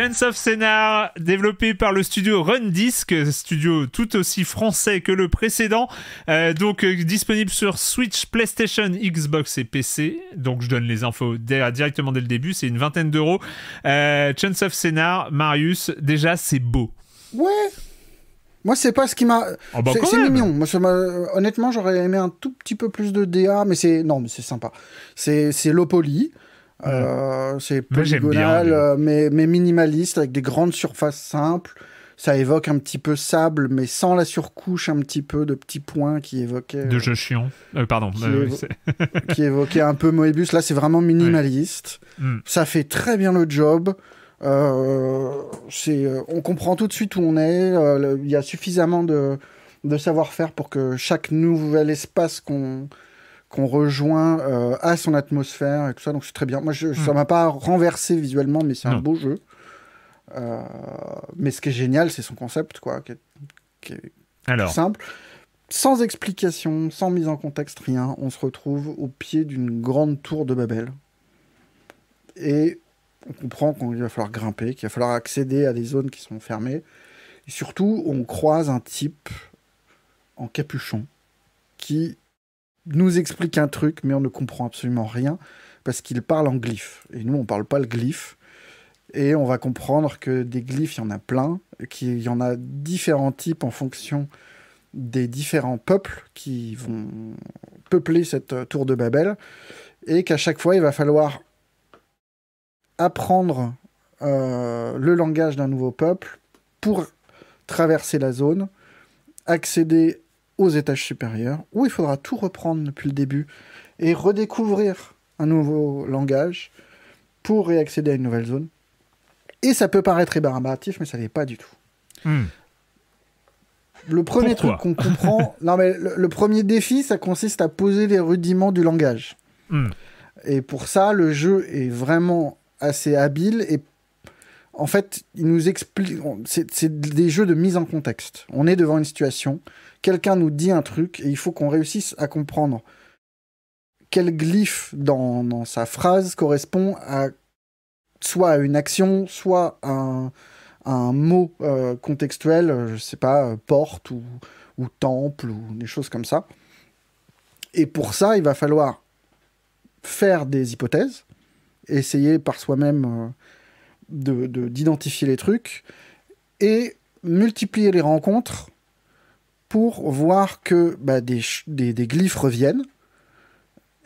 Chance of Scénar, développé par le studio Run Disc, studio tout aussi français que le précédent, euh, donc euh, disponible sur Switch, PlayStation, Xbox et PC. Donc je donne les infos euh, directement dès le début, c'est une vingtaine d'euros. Chance of Scénar, Marius, déjà c'est beau. Ouais. Moi, c'est pas ce qui m'a. Ah bah, c'est mignon. Honnêtement, j'aurais aimé un tout petit peu plus de DA, mais c'est non, mais c'est sympa. C'est c'est euh, c'est polygonal, euh, mais, mais, minimaliste, avec des grandes surfaces simples. Ça évoque un petit peu sable, mais sans la surcouche un petit peu de petits points qui évoquaient... De euh, jeux chiants. pardon. Qui, évo... évoquait un peu Moebius. Là, c'est vraiment minimaliste. Mm. Ça fait très bien le job. Euh, on comprend tout de suite où on est. Il y a suffisamment de, de savoir-faire pour que chaque nouvel espace qu'on qu'on rejoint euh, à son atmosphère et tout ça. Donc c'est très bien. Moi, je, hmm. ça m'a pas renversé visuellement, mais c'est un beau jeu. Euh, mais ce qui est génial, c'est son concept, quoi, qui est, simple. Sans explication, sans mise en contexte, rien. On se retrouve au pied d'une grande tour de Babel. Et on comprend qu'il va falloir grimper, qu'il va falloir accéder à des zones qui sont fermées. Et surtout, on croise un type en capuchon qui nous explique un truc, mais on ne comprend absolument rien parce qu'il parle en glyphes. Et nous, on parle pas le glyphe. Et on va comprendre que des glyphes, il y en a plein, qu'il y en a différents types en fonction des différents peuples qui vont peupler cette euh, tour de Babel. Et qu'à chaque fois, il va falloir apprendre euh, le langage d'un nouveau peuple pour traverser la zone, accéder aux étages supérieurs, où il faudra tout reprendre depuis le début et redécouvrir un nouveau langage pour réaccéder à une nouvelle zone. Et ça peut paraître héberbatif, mais ça n'est pas du tout. Hmm. Le premier truc qu'on comprend, non mais le, premier défi, ça consiste à poser les rudiments du langage. Hmm. Et pour ça, le jeu est vraiment assez habile et en fait, nous C'est des jeux de mise en contexte. On est devant une situation, quelqu'un nous dit un truc et il faut qu'on réussisse à comprendre quel glyphe dans, sa phrase correspond à soit à une action, soit à un, mot euh, contextuel, je ne sais pas, euh, porte ou, ou temple ou des choses comme ça. Et pour ça, il va falloir faire des hypothèses, essayer par soi-même euh, d'identifier de, les trucs et multiplier les rencontres pour voir que bah, des, glyphes reviennent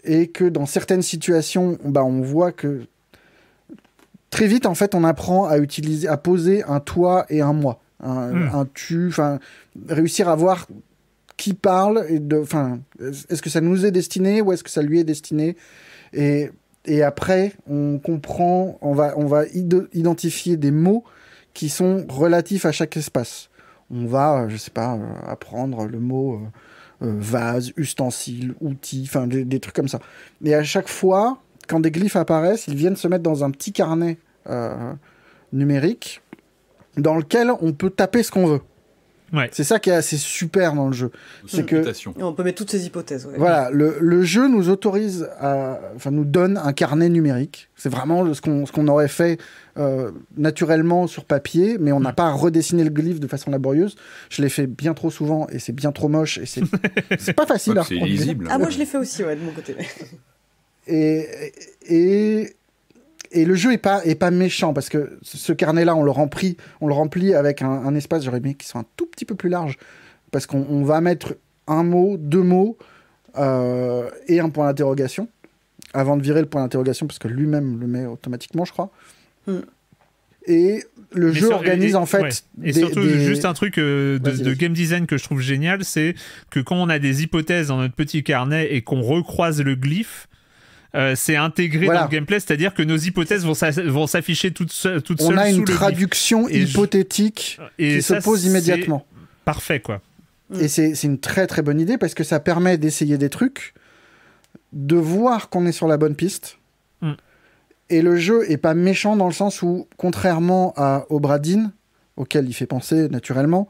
et que dans certaines situations, bah, on voit que très vite, en fait, on apprend à utiliser, à poser un toi et un moi, un, hmm. tu, enfin, réussir à voir qui parle de, enfin, est-ce que ça nous est destiné ou est-ce que ça lui est destiné et et après, on comprend, on va, on va identifier des mots qui sont relatifs à chaque espace. On va, euh, je sais pas, euh, apprendre le mot euh, vase, ustensile, outil, enfin des, trucs comme ça. Et à chaque fois, quand des glyphes apparaissent, ils viennent se mettre dans un petit carnet numérique dans lequel on peut taper ce qu'on veut. C'est ça qui est assez super dans le jeu. C'est que on peut mettre toutes ces hypothèses. Voilà, le, jeu nous autorise, à, enfin nous donne un carnet numérique. C'est vraiment ce qu'on aurait fait euh, naturellement sur papier, mais on n'a mm. pas redessiné le glyphe de façon laborieuse. Je l'ai fait bien trop souvent et c'est bien trop moche et c'est pas facile bah, à reproduire. Ah moi je l'ai fait aussi ouais, de mon côté. et, et et le jeu est pas, est pas méchant parce que ce carnet-là, on le remplit, on le remplit avec un, espace, j'aurais aimé qu'il soit un tout petit peu plus large parce qu'on va mettre un mot, deux mots euh, et un point d'interrogation avant de virer le point d'interrogation parce que lui-même le met automatiquement, je crois. Hmm. Et le jeu organise en fait. Et surtout, juste un truc euh, de, game design que je trouve génial, c'est que quand on a des hypothèses dans notre petit carnet et qu'on recroise le glyphe, euh, c'est intégré dans le gameplay, c'est-à-dire que nos hypothèses vont s'afficher toutes, seules. On a une traduction hypothétique qui se pose immédiatement. Parfait, quoi. Mm. Et c'est une très très bonne idée parce que ça permet d'essayer des trucs, de voir qu'on est sur la bonne piste. Mm. Et le jeu est pas méchant dans le sens où, contrairement à Obradine, auquel il fait penser naturellement,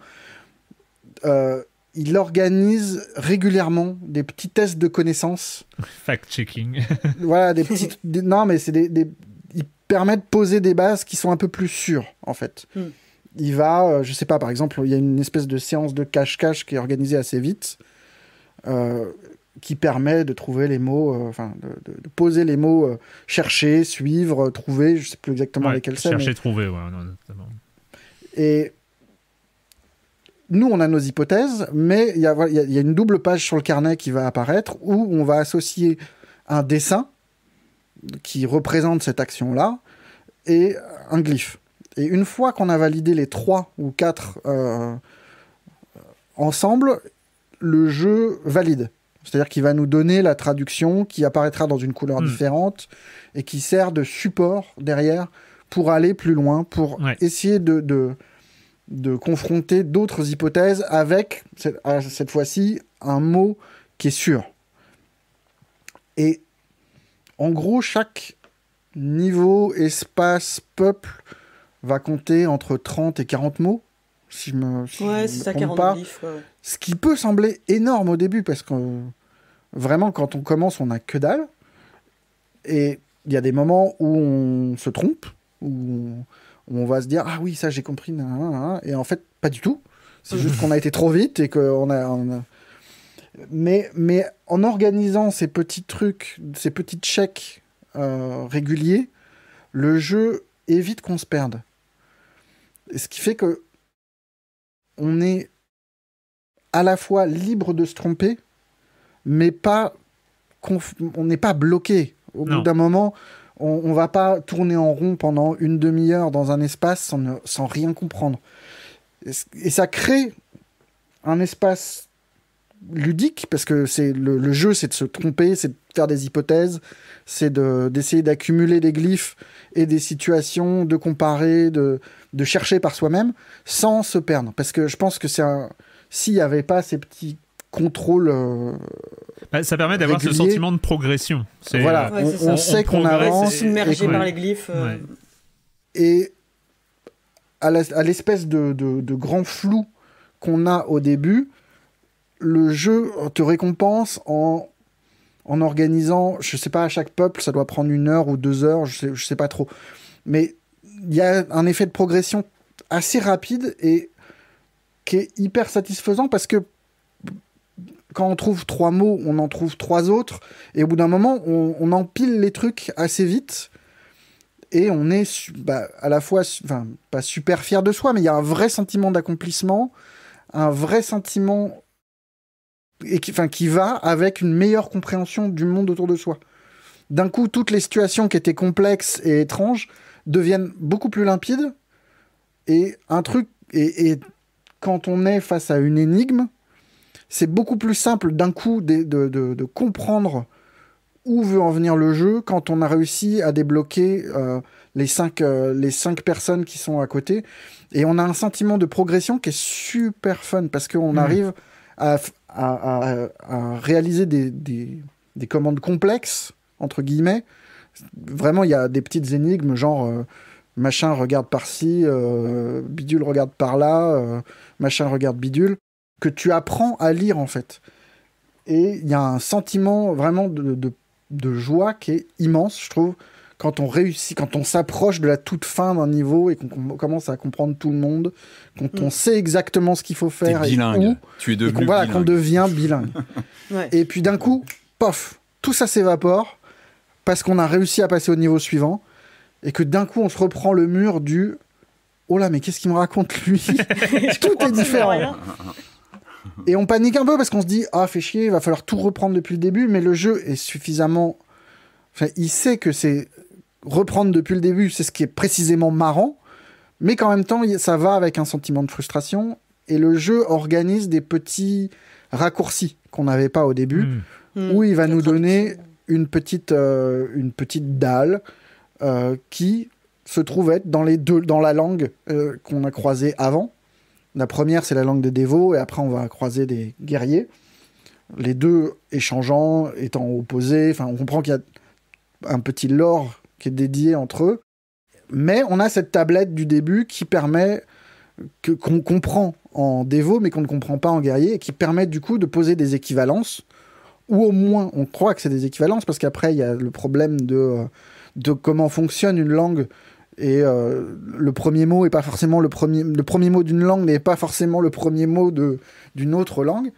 euh, il organise régulièrement des petits tests de connaissances. Fact-checking. voilà, des petites. non, mais c'est des, Il permet de poser des bases qui sont un peu plus sûres, en fait. Hmm. Il va, euh, je sais pas, par exemple, il y a une espèce de séance de cache-cache qui est organisée assez vite, euh, qui permet de trouver les mots, euh, enfin, de, poser les mots chercher, suivre, trouver, je sais plus exactement lesquels c'est. Chercher, trouver, ouais, Et nous, on a nos hypothèses, mais il y, a, une double page sur le carnet qui va apparaître où on va associer un dessin qui représente cette action-là et un glyphe. Et une fois qu'on a validé les trois ou quatre euh, ensemble, le jeu valide. C'est-à-dire qu'il va nous donner la traduction qui apparaîtra dans une couleur hmm. différente et qui sert de support derrière pour aller plus loin, pour essayer de de confronter d'autres hypothèses avec, cette fois-ci, un mot qui est sûr. Et en gros, chaque niveau, espace, peuple va compter entre 30 et 40 mots. Si je me, ouais, ça, Ce qui peut sembler énorme au début, parce que vraiment, quand on commence, on n'a que dalle. Et il y a des moments où on se trompe, où on va se dire ah oui ça j'ai compris et en fait pas du tout c'est juste qu'on a été trop vite et qu'on a, on Mais, mais en organisant ces petits trucs ces petits checks euh, réguliers le jeu évite qu'on se perde ce qui fait que on est à la fois libre de se tromper mais pas on n'est pas bloqué au bout d'un moment on, on va pas tourner en rond pendant une demi-heure dans un espace sans, sans rien comprendre. Et, ça crée un espace ludique parce que c'est le, jeu, c'est de se tromper, c'est de faire des hypothèses, c'est d'essayer d'accumuler des glyphes et des situations, de comparer, de, de chercher par soi-même sans se perdre. Parce que je pense que c'est s'il n'y avait pas ces petits contrôle. Euh, bah, ça permet d'avoir ce sentiment de progression. Voilà, euh, on, sait qu'on avance. Submergé par les glyphes. Euh. Et à l'espèce de, grand flou qu'on a au début, le jeu te récompense en, organisant, je sais pas, à chaque peuple, ça doit prendre une heure ou deux heures, je sais, je sais pas trop. Mais il y a un effet de progression assez rapide et qui est hyper satisfaisant parce que quand on trouve trois mots, on en trouve trois autres. Et au bout d'un moment, on, empile les trucs assez vite. Et on est bah, à la fois, pas super fier de soi, mais il y a un vrai sentiment d'accomplissement, un vrai sentiment qui, enfin, qui va avec une meilleure compréhension du monde autour de soi. D'un coup, toutes les situations qui étaient complexes et étranges deviennent beaucoup plus limpides. Et un truc, et quand on est face à une énigme, c'est beaucoup plus simple d'un coup de, de, comprendre où veut en venir le jeu quand on a réussi à débloquer euh, les, cinq, euh, les cinq personnes qui sont à côté. Et on a un sentiment de progression qui est super fun parce qu'on mmh. arrive à, à, réaliser des, des, des, commandes complexes, entre guillemets. Vraiment, il y a des petites énigmes, genre euh, machin regarde par-ci, bidule regarde par-là, machin regarde bidule que tu apprends à lire en fait. Et il y a un sentiment vraiment de, joie qui est immense, je trouve, quand on réussit, quand on s'approche de la toute fin d'un niveau et qu'on commence à comprendre tout le monde, quand on mm. sait exactement ce qu'il faut faire. Et où, tu es et qu'on, devient bilingue. Et puis d'un coup, pof, tout ça s'évapore parce qu'on a réussi à passer au niveau suivant et que d'un coup on se reprend le mur du oh là mais qu'est-ce qu'il me raconte lui Tout est différent. Et on panique un peu parce qu'on se dit, ah, fait chier, il va falloir tout reprendre depuis le début, mais le jeu est suffisamment. il sait que c'est reprendre depuis le début, c'est ce qui est précisément marrant, mais qu'en même temps, ça va avec un sentiment de frustration. Et le jeu organise des petits raccourcis qu'on n'avait pas au début, hmm. Hmm. où il va nous donner une petite, euh, une petite dalle euh, qui se trouve être dans, les deux, dans la langue euh, qu'on a croisée avant. La première, c'est la langue des dévots, et après, on va croiser des guerriers. Les deux échangeant, étant opposés. Enfin, on comprend qu'il y a un petit lore qui est dédié entre eux. Mais on a cette tablette du début qui permet qu'on comprend en dévot, mais qu'on ne comprend pas en guerrier, et qui permet du coup de poser des équivalences, ou au moins on croit que c'est des équivalences, parce qu'après il y a le problème de, euh, de comment fonctionne une langue et euh, le premier mot est pas forcément le premier, le premier mot d'une langue n'est pas forcément le premier mot d'une autre langue.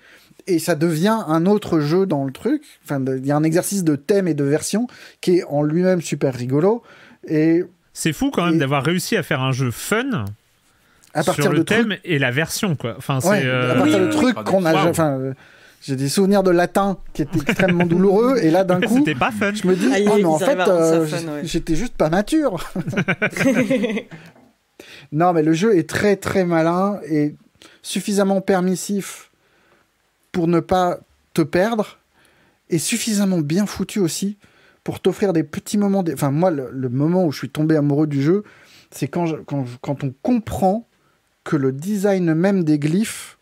Et ça devient un autre jeu dans le truc. Enfin, il y a un exercice de thème et de version qui est en lui-même super rigolo. Et c'est fou quand même d'avoir réussi à faire un jeu fun à partir sur le de thème et la version quoi. Enfin, c'est le euh, à qu'on a j'ai des souvenirs de latin qui étaient extrêmement douloureux et là d'un coup c'était pas fun je me dis ah, oh, mais en fait euh, j'étais juste pas mature non mais le jeu est très très malin et suffisamment permissif pour ne pas te perdre et suffisamment bien foutu aussi pour t'offrir des petits moments enfin moi le, moment où je suis tombé amoureux du jeu c'est quand, quand, quand on comprend que le design même des glyphes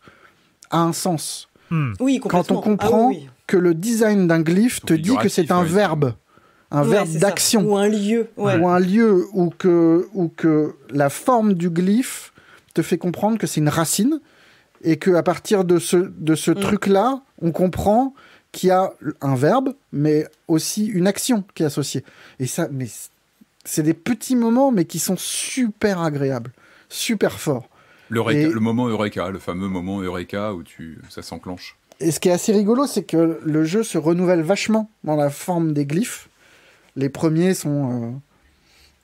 a un sens Hmm. Oui, Quand on ah comprend que le design d'un glyphe te dit que c'est un verbe, un verbe d'action. Ou un lieu. Ou un lieu, ou que, ou que la forme du glyphe te fait comprendre que c'est une racine, et qu'à partir de ce, hmm. truc-là, on comprend qu'il y a un verbe, mais aussi une action qui est associée. Et ça, c'est des petits moments, mais qui sont super agréables, super forts. Le, moment Eureka, le fameux moment Eureka où tu, ça s'enclenche. Et ce qui est assez rigolo, c'est que le jeu se renouvelle vachement dans la forme des glyphes. Les premiers sont euh,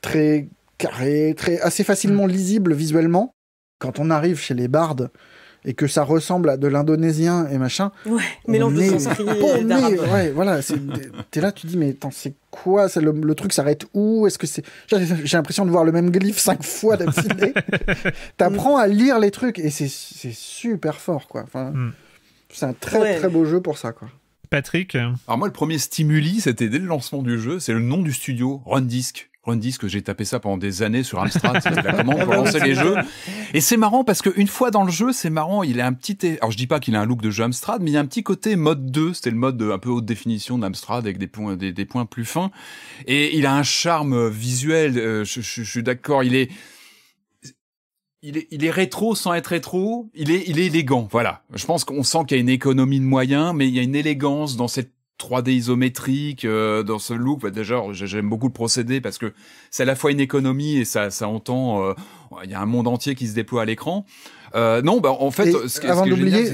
très carrés, très, assez facilement lisibles visuellement. Quand on arrive chez les bardes, et que ça ressemble à de l'indonésien et machin. Ouais, mélange de sanskrit Ouais, voilà. T'es là, tu dis, mais c'est quoi le, le, truc s'arrête où Est-ce que c'est. J'ai l'impression de voir le même glyphe cinq fois d'affilée. T'apprends à lire les trucs et c'est super fort, quoi. Hmm. C'est un très très beau jeu pour ça, quoi. Patrick Alors, moi, le premier stimuli, c'était dès le lancement du jeu, c'est le nom du studio, Run Disc. Run que j'ai tapé ça pendant des années sur Amstrad, c'est la commande pour lancer les jeux. Et c'est marrant parce qu'une fois dans le jeu, c'est marrant, il a un petit, alors je dis pas qu'il a un look de jeu Amstrad, mais il y a un petit côté mode 2, c'était le mode un peu haute définition d'Amstrad avec des points, des, points plus fins. Et il a un charme visuel, euh, je, suis d'accord, il est, il est, il est, rétro sans être rétro, il est, il est élégant, voilà. Je pense qu'on sent qu'il y a une économie de moyens, mais il y a une élégance dans cette 3D isométrique euh, dans ce look. Bah, déjà, j'aime beaucoup le procédé parce que c'est à la fois une économie et ça, ça entend euh, il y a un monde entier qui se déploie à l'écran. Euh, non, bah, en fait, ce, avant d'oublier,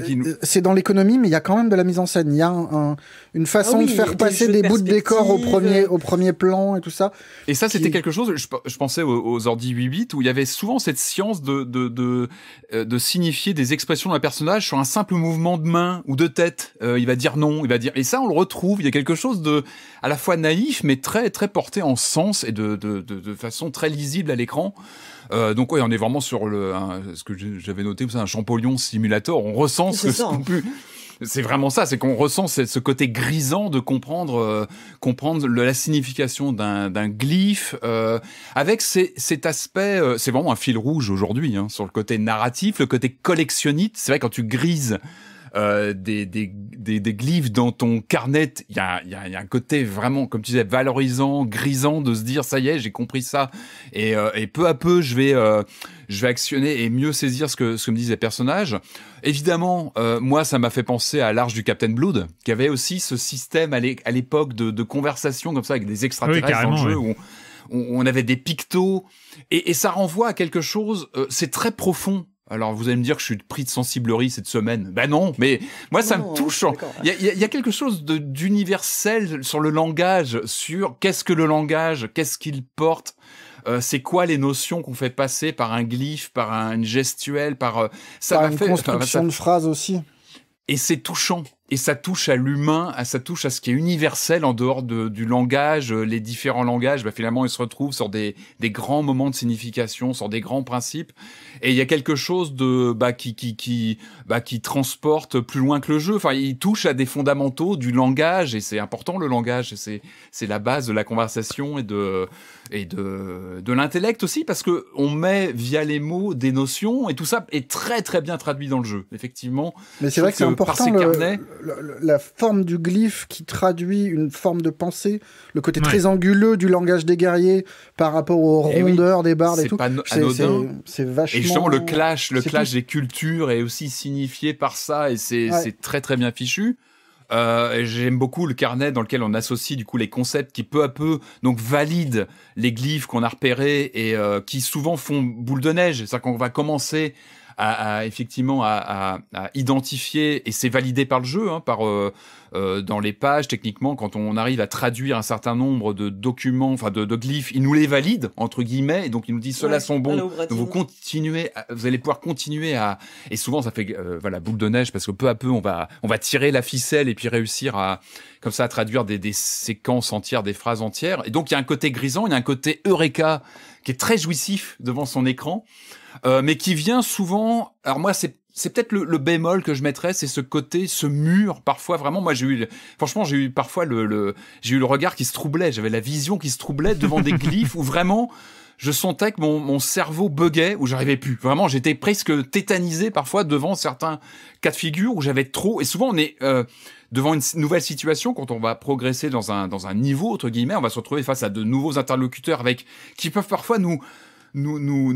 c'est dans l'économie, mais il y a quand même de la mise en scène. Il y a un, une ah façon de faire passer des, bouts de décor au premier, euh. au premier plan et tout ça. Et ça, c'était quelque chose. Je, pensais aux, aux, ordi 8 où il y avait souvent cette science de de, de, euh, de signifier des expressions d'un personnage sur un simple mouvement de main ou de tête. Euh, il va dire non, il va dire. Et ça, on le retrouve. Il y a quelque chose de à la fois naïf, mais très très porté en sens et de, de, de, de façon très lisible à l'écran. Euh, donc ouais, on est vraiment sur ce que j'avais noté, c'est un champollion simulator. On ressent ce, c'est vraiment ça, c'est qu'on ressent ce, côté grisant de comprendre, euh, comprendre la signification d'un glyphe, euh, avec ces, cet aspect, c'est vraiment un fil rouge aujourd'hui, hein, sur le côté narratif, le côté collectionniste. c'est vrai quand tu grises euh, des, des, des, des, glyphes dans ton carnet. Il y a, y, y a, un côté vraiment, comme tu disais, valorisant, grisant de se dire ça y est, j'ai compris ça. Et, euh, et, peu à peu, je vais, euh, je vais actionner et mieux saisir ce que, ce que me disent les personnages. Évidemment, moi, ça m'a fait penser à l'Arche du Captain Blood, qui avait aussi ce système à l'époque de, de conversation comme ça avec des extraterrestres dans le jeu. Où on, avait des pictos et, ça renvoie à quelque chose, c'est très profond alors vous allez me dire que je suis pris de sensiblerie cette semaine. Ben non, mais moi ça me touche. Il y, a, quelque chose d'universel sur le langage, sur qu'est-ce que le langage, qu'est-ce qu'il porte. Euh, c'est quoi les notions qu'on fait passer par un glyphe, par un, une gestuelle, par euh, ça par une fait, construction de phrase aussi. Et c'est touchant. Et ça touche à l'humain, ça touche à ce qui est universel en dehors du langage, euh, les différents langages. Bah, finalement, ils se retrouvent sur des grands moments de signification, sur des grands principes et il y a quelque chose de bah, qui qui qui bah, qui transporte plus loin que le jeu. Enfin, il touche à des fondamentaux du langage et c'est important le langage. C'est c'est la base de la conversation et de et de de l'intellect aussi parce que on met via les mots des notions et tout ça est très très bien traduit dans le jeu. Effectivement. Mais c'est vrai que c'est important la forme du glyphe qui traduit une forme de pensée, le côté très anguleux du langage des guerriers par rapport aux eh rondeurs des barres et tout. C'est vachement justement, le clash, le clash des cultures est aussi signifié par ça, et c'est très très bien fichu. Euh, j'aime beaucoup le carnet dans lequel on associe du coup les concepts qui peu à peu donc valident les glyphes qu'on a repérés et euh, qui souvent font boule de neige. C'est-à-dire qu'on va commencer à, effectivement à, identifier et c'est validé par le jeu, hein, par euh, euh, dans les pages techniquement quand on arrive à traduire un certain nombre de documents, enfin de, glyphes, il nous les valide entre guillemets et donc il nous dit ceux-là sont bons. vous continuez, vous allez pouvoir continuer à et souvent ça fait euh, voilà boule de neige parce que peu à peu on va on va tirer la ficelle et puis réussir à comme ça à traduire des, des séquences entières, des phrases entières et donc il y a un côté grisant, il y a un côté eureka qui est très jouissif devant son écran. Euh, mais qui vient souvent. Alors moi, c'est c'est peut-être le, bémol que je mettrais, c'est ce côté, ce mur. Parfois, vraiment, moi, j'ai eu, franchement, j'ai eu parfois le, j'ai eu le regard qui se troublait. J'avais la vision qui se troublait devant des glyphes où vraiment, je sentais que mon, mon cerveau buguait, où j'arrivais plus. Vraiment, j'étais presque tétanisé parfois devant certains cas de figure où j'avais trop. Et souvent, on est euh, devant une nouvelle situation quand on va progresser dans un dans un niveau entre guillemets, on va se retrouver face à de nouveaux interlocuteurs avec qui peuvent parfois nous nous, nous,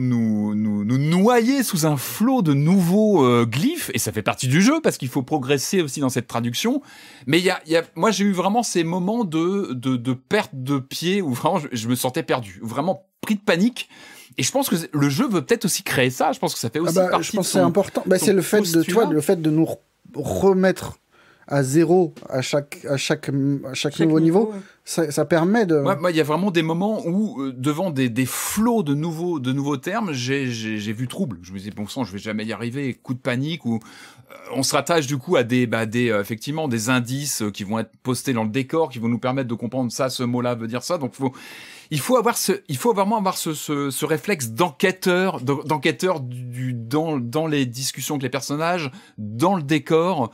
nous, nous, noyer sous un flot de nouveaux euh, glyphes, et ça fait partie du jeu, parce qu'il faut progresser aussi dans cette traduction. Mais il y a, moi, j'ai eu vraiment ces moments de, de, perte de pied, où vraiment, je, me sentais perdu, vraiment pris de panique. Et je pense que le jeu veut peut-être aussi créer ça. Je pense que ça fait ah aussi bah, partie. Je pense que c'est important. Bah, c'est le fait de, le fait de nous remettre à zéro à chaque, à chaque, chaque, nouveau niveau, ça, ça, permet de... Moi, il y a vraiment des moments où, euh, devant des, des flots de nouveaux, de nouveaux termes, j'ai vu trouble. Je me disais, bon sang, je vais jamais y arriver, coup de panique, ou euh, on se rattache du coup à des, bah, des euh, effectivement, des indices qui vont être postés dans le décor, qui vont nous permettre de comprendre ça, ce mot-là veut dire ça, donc faut il faut avoir ce, il faut vraiment avoir ce, ce, réflexe d'enquêteur, d'enquêteur du, dans, dans les discussions avec les personnages, dans le décor.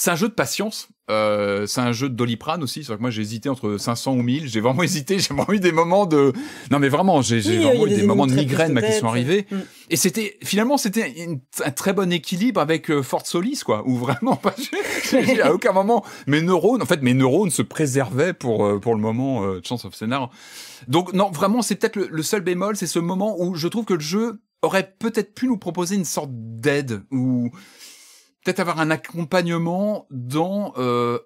C'est un jeu de patience. Euh, c'est un jeu de doliprane aussi. C'est vrai que moi j'ai hésité entre 500 ou 1000. J'ai vraiment hésité. J'ai vraiment eu des moments de. Non mais vraiment, j'ai vraiment eu des, moments de migraine qui sont arrivés. Et c'était finalement c'était un très bon équilibre avec euh, Forte Fort Solis quoi. Ou vraiment, j'ai à aucun moment mes neurones. En fait, mes neurones se préservaient pour euh, pour le moment Chance of Scénar. Donc non, vraiment, c'est peut-être le, seul bémol, c'est ce moment où je trouve que le jeu aurait peut-être pu nous proposer une sorte d'aide ou peut-être avoir un accompagnement dans. Euh,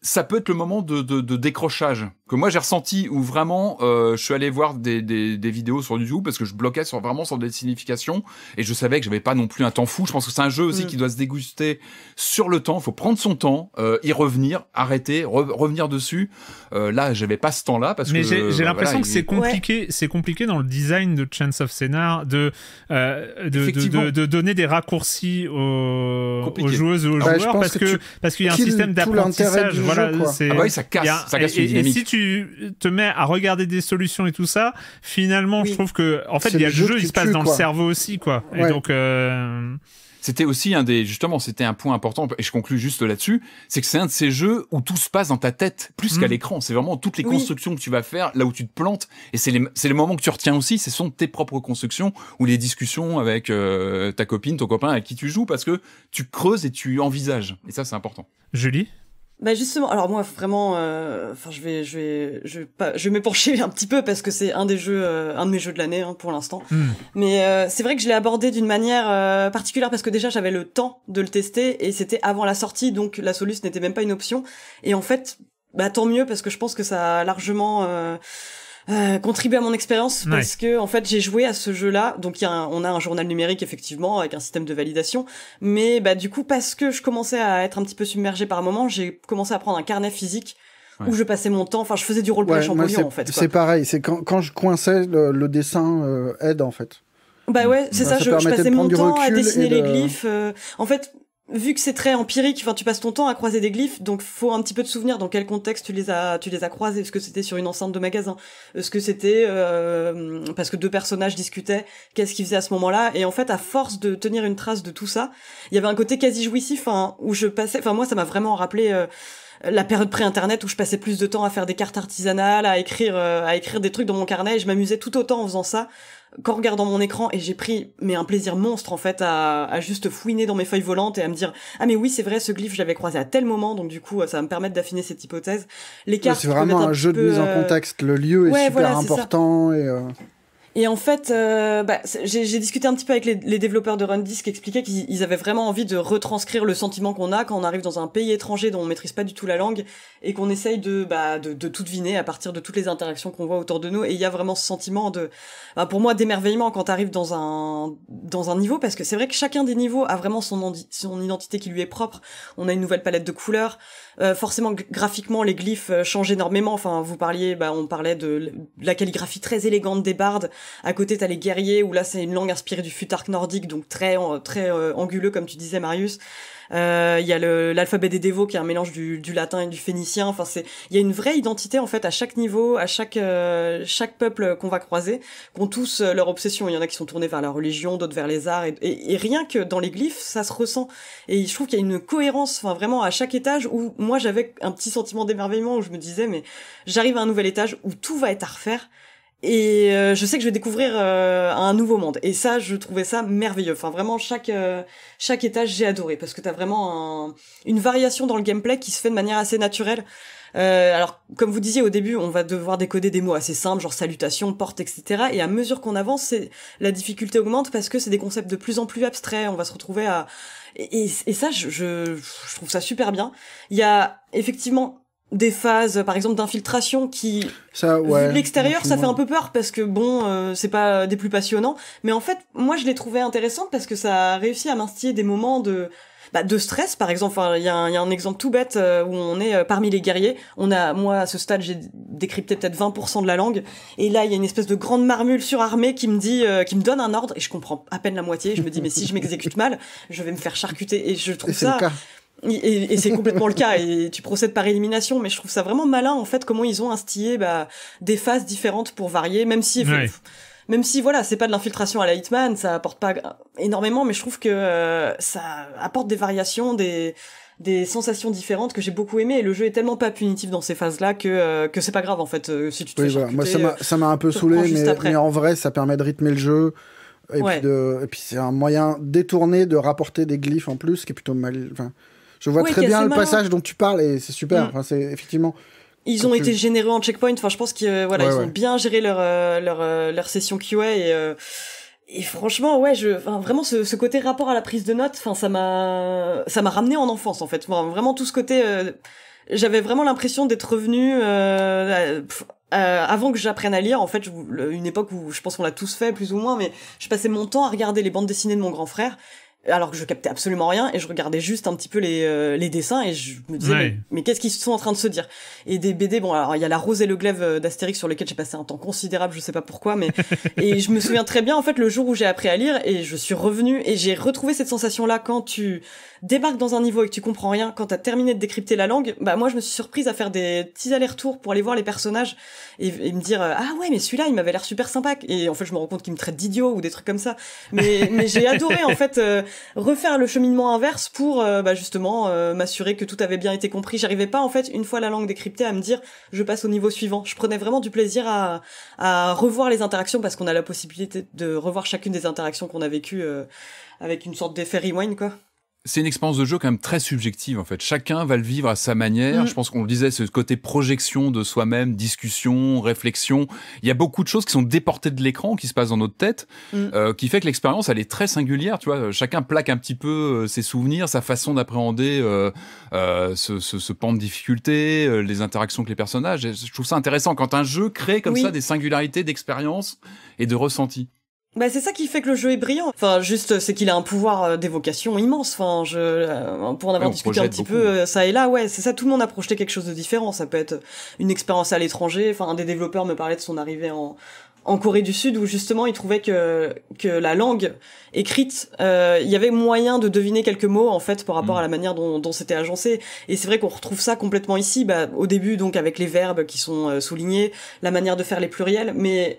ça peut être le moment de, de décrochage que moi j'ai ressenti où vraiment euh, je suis allé voir des, des, des, vidéos sur YouTube parce que je bloquais sur vraiment sur des significations et je savais que j'avais pas non plus un temps fou. Je pense que c'est un jeu aussi mm. qui doit se déguster sur le temps. Faut prendre son temps, euh, y revenir, arrêter, revenir dessus. Euh, là, j'avais pas ce temps-là parce que. j'ai l'impression que c'est compliqué. C'est compliqué dans le design de Chance of Scénar euh, de de, de, de, donner des raccourcis aux, aux joueuses ou aux ah joueurs parce que, parce qu'il y a un système d'apprentissage. Ah bah ça casse, ça casse une si tu te mets à regarder des solutions et tout ça, finalement, je trouve que, en fait, il y a le jeu, qui se passe dans le cerveau aussi, quoi. Et donc. Euh, c'était aussi un des, justement, c'était un point important, et je conclus juste là-dessus, c'est que c'est un de ces jeux où tout se passe dans ta tête, plus qu'à mm. l'écran. C'est vraiment toutes les constructions que tu vas faire, là où tu te plantes, et c'est les, c'est les moments que tu retiens aussi, ce sont tes propres constructions, ou les discussions avec euh, ta copine, ton copain, avec qui tu joues, parce que tu creuses et tu envisages. Et ça, c'est important. Julie bah justement, alors moi vraiment, euh, enfin je vais, je vais, je pas, je m'épancher un petit peu parce que c'est un des jeux, euh, un de mes jeux de l'année hein, pour l'instant. Hmm. Mais euh, c'est vrai que je l'ai abordé d'une manière particulière parce que déjà j'avais le temps de le tester et c'était avant la sortie, donc la soluce n'était même pas une option. Et en fait, bah tant mieux parce que je pense que ça a largement contribué euh, contribuer à mon expérience parce que en fait j'ai joué à ce jeu-là. Donc y a on a un journal numérique effectivement avec un système de validation, mais bah du coup parce que je commençais à être un petit peu submergé par un moment, j'ai commencé à prendre un carnet physique où je passais mon temps. Enfin, je faisais du rôle ouais, en fait. C'est pareil. C'est quand, quand, je coinçais le, dessin euh, aide en fait. Bah ouais, c'est mmh. ça. je, passais mon temps à dessiner les glyphes. Euh. en fait, vu que c'est très empirique, enfin tu passes ton temps à croiser des glyphes, donc faut un petit peu de souvenir dans quel contexte tu les as tu les as croisés, est-ce que c'était sur une enceinte de magasin, est-ce que c'était euh, parce que deux personnages discutaient, qu'est-ce qu'ils faisaient à ce moment-là et en fait à force de tenir une trace de tout ça, il y avait un côté quasi jouissif hein, où je passais enfin moi ça m'a vraiment rappelé euh, la période pré-internet où je passais plus de temps à faire des cartes artisanales, à écrire, euh, à écrire des trucs dans mon carnet, et je m'amusais tout autant en faisant ça qu'en regardant mon écran et j'ai pris mais un plaisir monstre en fait à, juste fouiner dans mes feuilles volantes et à me dire ah mais oui c'est vrai ce glyphe j'avais croisé à tel moment donc du coup ça va me permettre d'affiner cette hypothèse. Les cartes. c'est vraiment un, jeu de mise en euh, contexte. Le lieu est super important et. Euh, et en fait, euh, bah, j'ai discuté un petit peu avec les, développeurs de Run qui expliquaient qu'ils avaient vraiment envie de retranscrire le sentiment qu'on a quand on arrive dans un pays étranger dont on maîtrise pas du tout la langue et qu'on essaye de, bah, de, tout deviner à partir de toutes les interactions qu'on voit autour de nous. Et il y a vraiment ce sentiment de, bah, pour moi, d'émerveillement quand t'arrives dans un dans un niveau parce que c'est vrai que chacun des niveaux a vraiment son, son identité qui lui est propre. On a une nouvelle palette de couleurs. Euh, forcément, graphiquement, les glyphes euh, changent énormément. Enfin, vous parliez, bah, on parlait de la calligraphie très élégante des bardes. À côté, t'as les guerriers, où là, c'est une langue inspirée du futark nordique, donc très, très euh, anguleux, comme tu disais, Marius. Euh, il y a l'alphabet des dévots qui est un mélange du, latin et du phénicien. Enfin, c'est il y a une vraie identité en fait à chaque niveau, à chaque euh, chaque peuple qu'on va croiser, qu'ont tous euh, leur obsession. Il y en a qui sont tournés vers la religion, d'autres vers les arts, et, et, rien que dans les glyphes, ça se ressent. Et je trouve qu'il y a une cohérence, enfin vraiment à chaque étage où moi j'avais un petit sentiment d'émerveillement où je me disais mais j'arrive à un nouvel étage où tout va être à refaire et euh, je sais que je vais découvrir euh, un nouveau monde. Et ça, je trouvais ça merveilleux. Enfin, vraiment, chaque, euh, chaque étage, j'ai adoré. Parce que t'as vraiment une variation dans le gameplay qui se fait de manière assez naturelle. alors, comme vous disiez au début, on va devoir décoder des mots assez simples, genre salutation, porte, etc. Et à mesure qu'on avance, la difficulté augmente parce que c'est des concepts de plus en plus abstraits. On va se retrouver à... Et, ça, je, je, je trouve ça super bien. Il y a effectivement des phases, par exemple, d'infiltration qui, ça, ouais, l'extérieur, ça fait un peu peur parce que bon, euh, c'est pas des plus passionnants. Mais en fait, moi, je l'ai trouvé intéressante parce que ça a réussi à m'instiller des moments de, bah, de stress, par exemple. Il y, a un exemple tout bête euh, où on est euh, parmi les guerriers. On a, moi, à ce stade, j'ai décrypté peut-être 20% de la langue. Et là, il y a une espèce de grande marmule surarmée qui me dit, qui me donne un ordre et je comprends à peine la moitié. Je me dis, mais si je m'exécute mal, je vais me faire charcuter. Et je trouve ça. Et, et c'est complètement le cas. Et tu procèdes par élimination, mais je trouve ça vraiment malin en fait comment ils ont instillé bah, des phases différentes pour varier, même si même si voilà c'est pas de l'infiltration à la Hitman, ça apporte pas énormément, mais je trouve que euh, ça apporte des variations, des des sensations différentes que j'ai beaucoup aimé et le jeu est tellement pas punitif dans ces phases là que euh, que c'est pas grave en fait euh, si tu te oui, moi ça m'a un peu saoulé mais, en vrai ça permet de rythmer le jeu et puis et puis c'est un moyen détourné de rapporter des glyphes en plus qui est plutôt mal enfin je vois très bien le passage dont tu parles et c'est super. Mm. Enfin, c'est effectivement. Ils ont été généreux en checkpoint. Enfin, je pense qu'ils euh, voilà, ils ont bien géré leur euh, leur, euh, leur session QA et. et franchement, ouais, je, enfin, vraiment ce, côté rapport à la prise de notes, enfin, ça m'a, ça m'a ramené en enfance en fait. vraiment tout ce côté, j'avais vraiment l'impression d'être revenu avant que j'apprenne à lire, en fait, une époque où je pense qu'on l'a tous fait plus ou moins, mais je passais mon temps à regarder les bandes dessinées de mon grand frère alors que je captais absolument rien et je regardais juste un petit peu les, euh, les dessins et je me disais mais, qu'est-ce qu'ils sont en train de se dire et des BD bon alors il y a la rose et le glaive euh, d'Astérix sur lequel j'ai passé un temps considérable je sais pas pourquoi mais et je me souviens très bien en fait le jour où j'ai appris à lire et je suis revenue et j'ai retrouvé cette sensation là quand tu débarque dans un niveau et que tu comprends rien quand t'as terminé de décrypter la langue, bah moi je me suis surprise à faire des petits allers-retours pour aller voir les personnages et, me dire euh, ah ouais mais celui-là il m'avait l'air super sympa et en fait je me rends compte qu'il me traite d'idiot ou des trucs comme ça. Mais, mais j'ai adoré en fait euh, refaire le cheminement inverse pour euh, bah, justement m'assurer que tout avait bien été compris. J'arrivais pas en fait une fois la langue décryptée à me dire je passe au niveau suivant. Je prenais vraiment du plaisir à, à revoir les interactions parce qu'on a la possibilité de revoir chacune des interactions qu'on a vécues avec une sorte d'effet rewind quoi c'est une expérience de jeu quand même très subjective en fait. Chacun va le vivre à sa manière. Mm. Je pense qu'on le disait, ce côté projection de soi-même, discussion, réflexion. Il y a beaucoup de choses qui sont déportées de l'écran, qui se passent dans notre tête, mm. euh, qui fait que l'expérience elle est très singulière. Tu vois, chacun plaque un petit peu euh, ses souvenirs, sa façon d'appréhender euh, ce, ce, pan de difficulté, les interactions avec les personnages. je trouve ça intéressant quand un jeu crée comme ça des singularités d'expérience et de ressenti. Bah c'est ça qui fait que le jeu est brillant. Enfin juste euh, c'est qu'il a un pouvoir euh, d'évocation immense. Enfin je euh, pour en avoir discuté un petit peu ça et là ouais c'est ça tout le monde a projeté quelque chose de différent. Ça peut être une expérience à l'étranger. Enfin un des développeurs me parlait de son arrivée en en Corée du Sud où justement il trouvait que que la langue écrite il y avait moyen de deviner quelques mots en fait par rapport mm. à la manière dont, dont c'était agencé et c'est vrai qu'on retrouve ça complètement ici bah, au début donc avec les verbes qui sont soulignés la manière de faire les pluriels mais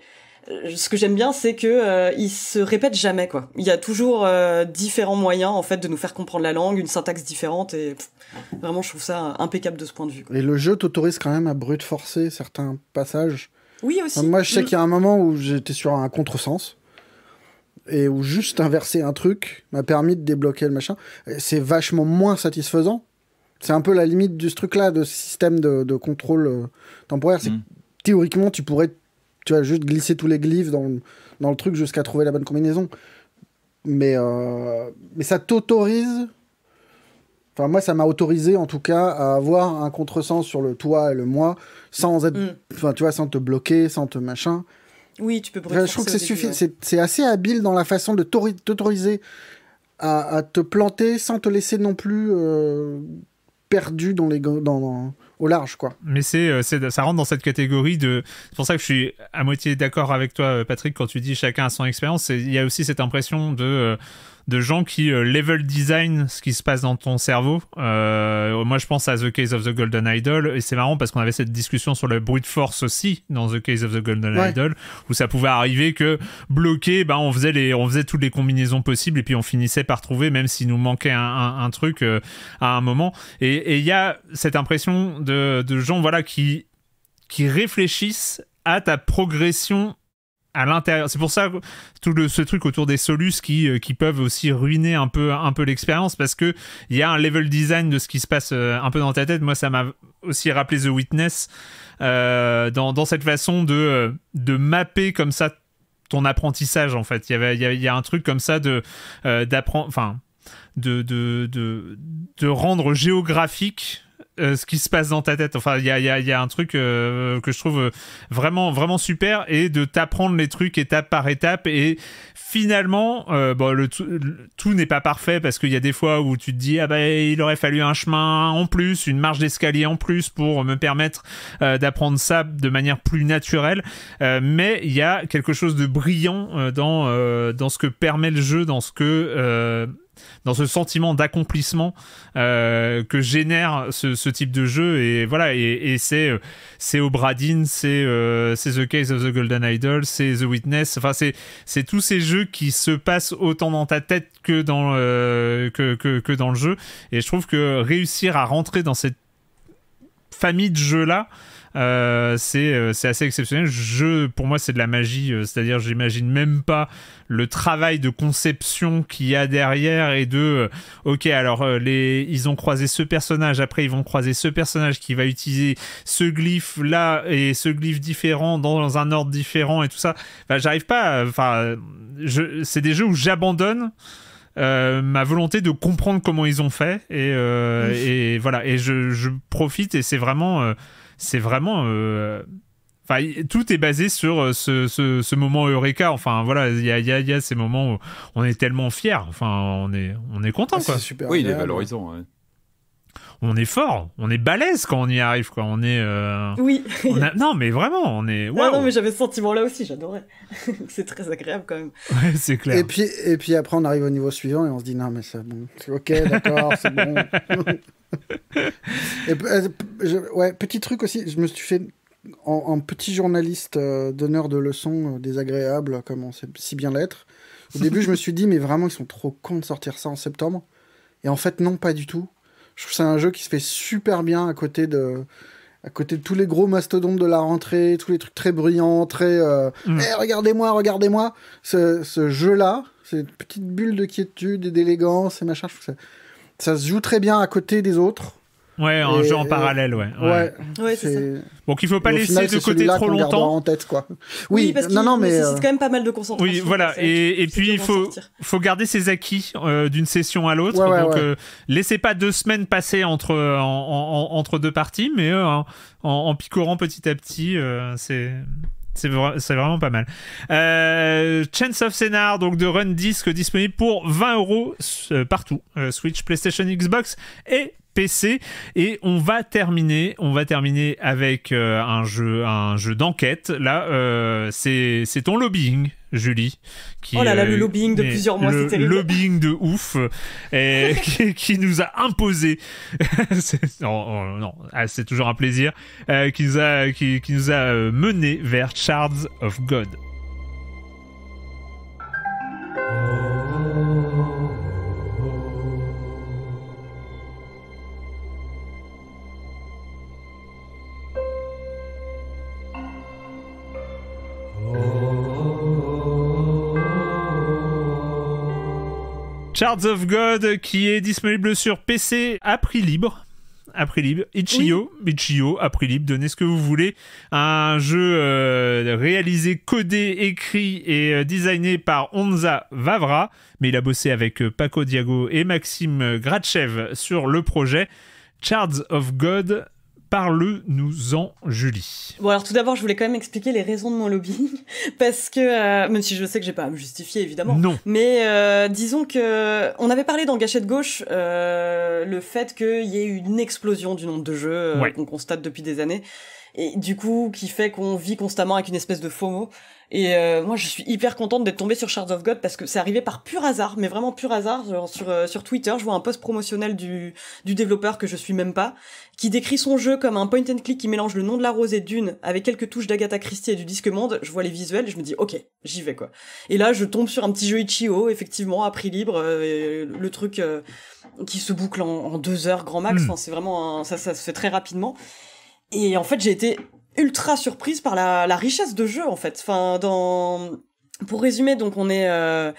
euh, ce que j'aime bien, c'est que euh, il se répète jamais quoi. Il y a toujours euh, différents moyens en fait de nous faire comprendre la langue, une syntaxe différente et vraiment je trouve ça impeccable de ce point de vue. Et le jeu t'autorise quand même à brut forcer certains passages. Oui aussi. moi je sais mm. qu'il y a un moment où j'étais sur un contresens et où juste inverser un truc m'a permis de débloquer le machin. C'est vachement moins satisfaisant. C'est un peu la limite du ce truc là de ce système de, contrôle temporaire. C'est mm. Théoriquement tu pourrais tu vas juste glisser tous les glyphes dans, dans le truc jusqu'à trouver la bonne combinaison. Mais, euh, mais ça t'autorise. Enfin, moi, ça m'a autorisé, en tout cas, à avoir un contresens sur le toi et le moi, sans être. Mm. Enfin, tu vois, sans te bloquer, sans te machin. Oui, tu peux Je trouve que c'est assez habile dans la façon de t'autoriser à, te planter sans te laisser non plus euh, perdu dans les. Dans, dans au large, quoi. Mais euh, c'est, ça rentre dans cette catégorie de. C'est pour ça que je suis à moitié d'accord avec toi, euh, Patrick, quand tu dis chacun a son expérience. Il y a aussi cette impression de euh, de gens qui euh, level design ce qui se passe dans ton cerveau. Euh, moi, je pense à The Case of the Golden Idol, et c'est marrant parce qu'on avait cette discussion sur le bruit de force aussi dans The Case of the Golden Idol, où ça pouvait arriver que bloqué, ben, on, faisait les, on faisait toutes les combinaisons possibles, et puis on finissait par trouver, même s'il nous manquait un, un, truc euh, à un moment. Et il y a cette impression de, de gens voilà, qui, qui réfléchissent à ta progression à l'intérieur. C'est pour ça tout ce truc autour des solus qui, euh, qui peuvent aussi ruiner un peu, un peu l'expérience parce que il y a un level design de ce qui se passe euh, un peu dans ta tête. Moi, ça m'a aussi rappelé The Witness euh, dans, dans, cette façon de, de mapper comme ça ton apprentissage en fait. Il y avait, il y a, un truc comme ça de d'apprendre, enfin de, de, de, de rendre géographique euh, ce qui se passe dans ta tête. Enfin, il y a, un truc euh, que je trouve euh, vraiment, vraiment super et de t'apprendre les trucs étape par étape. Et finalement, bon, le, tout n'est pas parfait parce qu'il y a des fois où tu te dis, ah ben il aurait fallu un chemin en plus, une marche d'escalier en plus pour me permettre d'apprendre ça de manière plus naturelle. mais il y a quelque chose de brillant dans, dans ce que permet le jeu, dans ce que dans ce sentiment d'accomplissement euh, que génère ce, type de jeu. Et voilà, et, c'est euh, c'est Obradin, euh, c'est The Case of the Golden Idol, c'est The Witness. Enfin, c'est tous ces jeux qui se passent autant dans ta tête que dans que, que dans le jeu. Et je trouve que réussir à rentrer dans cette famille de jeux là. Euh, c'est, euh, c'est assez exceptionnel. Je, pour moi, c'est de la magie. Euh, c'est-à-dire, j'imagine même pas le travail de conception qu'il y a derrière et de, euh, ok, alors les, ils ont croisé ce personnage, après ils vont croiser ce personnage qui va utiliser ce glyphe là et ce glyphe différent dans un ordre différent et tout ça. j'arrive pas. Enfin, c'est des jeux où j'abandonne. ma volonté de comprendre comment ils ont fait et, et voilà et je, je profite et c'est vraiment c'est vraiment. Euh, enfin, tout est basé sur euh, ce, ce, moment Eureka. Enfin, voilà, il y a, y, a, y a, ces moments où on est tellement fier. Enfin, on est, on est content, ah, quoi. super oui, il est valorisant. On est fort, on est balèze quand on y arrive, quoi. On est. Euh, oui. Non, mais vraiment, on est. Ah, non, mais j'avais ce sentiment-là aussi, j'adorais. c'est très agréable quand même. c'est clair. Et puis, et puis après, on arrive au niveau suivant et on se dit, non, mais c'est bon. Ok, d'accord, c'est bon. Euh, ouais, petit truc aussi, je me suis fait en, petit journaliste euh, donneur de leçons euh, désagréable désagréables, comme on sait si bien l'être. Au début, je me suis dit, mais vraiment, ils sont trop cons de sortir ça en septembre. Et en fait, non, pas du tout. Je trouve c'est un jeu qui se fait super bien à côté de à côté de tous les gros mastodontes de la rentrée, tous les trucs très bruyants, très mm. eh, regardez-moi, regardez-moi. Ce, jeu-là, cette petite bulle de quiétude et d'élégance et machin, je trouve que c'est ça se joue très bien à côté des autres. Ouais, un jeu en parallèle, ouais. Ouais, c'est Donc il faut pas laisser de côté trop longtemps. en tête, quoi. Oui, parce non, non, mais c'est euh, quand même pas mal de concentration. Oui, voilà. Et, puis il faut, faut garder ses acquis euh, d'une session à l'autre. donc euh, laissez pas deux semaines passer entre entre deux parties, mais en, picorant petit à petit, c'est c'est vraiment pas mal. Euh, Chance of Scénar, donc de Run Disc, disponible pour 20 euros euh, partout. Euh, Switch, PlayStation, Xbox et PC. Et on va terminer, on va terminer avec euh, un jeu, un jeu d'enquête. Là, c'est ton lobbying. Julie. Qui, oh là là, le lobbying de plusieurs mois, c'était Le lobbying de ouf, et qui, nous a imposé, non, ah, c'est toujours un plaisir, euh, qui nous a, qui, qui nous a euh, mené vers Shards of God. Charts of God qui est disponible sur PC à prix libre. À prix libre. Ichio, Ichio, à prix libre, donnez ce que vous voulez. Un jeu euh, réalisé, codé, écrit et euh, designé par Onza Vavra, mais il a bossé avec euh, Paco Diago et Maxime Gratchev sur le projet. Chards of God, Parle-nous-en, Julie. Bon, alors tout d'abord, je voulais quand même expliquer les raisons de mon lobbying, parce que, euh, même si je sais que j'ai pas à me justifier, évidemment. Non. Mais euh, disons que, on avait parlé dans Gâchette Gauche, euh, le fait qu'il y ait une explosion du nombre de jeux qu'on constate depuis des années et du coup qui fait qu'on vit constamment avec une espèce de FOMO et euh, moi, je suis hyper contente d'être tombée sur Shards of God parce que c'est arrivé par pur hasard, mais vraiment pur hasard. Genre sur, euh, sur Twitter, je vois un post promotionnel du, du développeur que je suis même pas, qui décrit son jeu comme un point and click qui mélange le nom de la rose et d'une avec quelques touches d'Agatha Christie et du disque monde. Je vois les visuels et je me dis, ok, j'y vais quoi. Et là, je tombe sur un petit jeu Ichio, effectivement, à prix libre, euh, le truc qui se boucle en, deux heures grand max. Hmm. Enfin, c'est vraiment ça, ça se fait très rapidement. Et en fait, j'ai été ultra surprise par la, richesse de jeu en fait. Enfin, dans pour résumer, donc on est euh,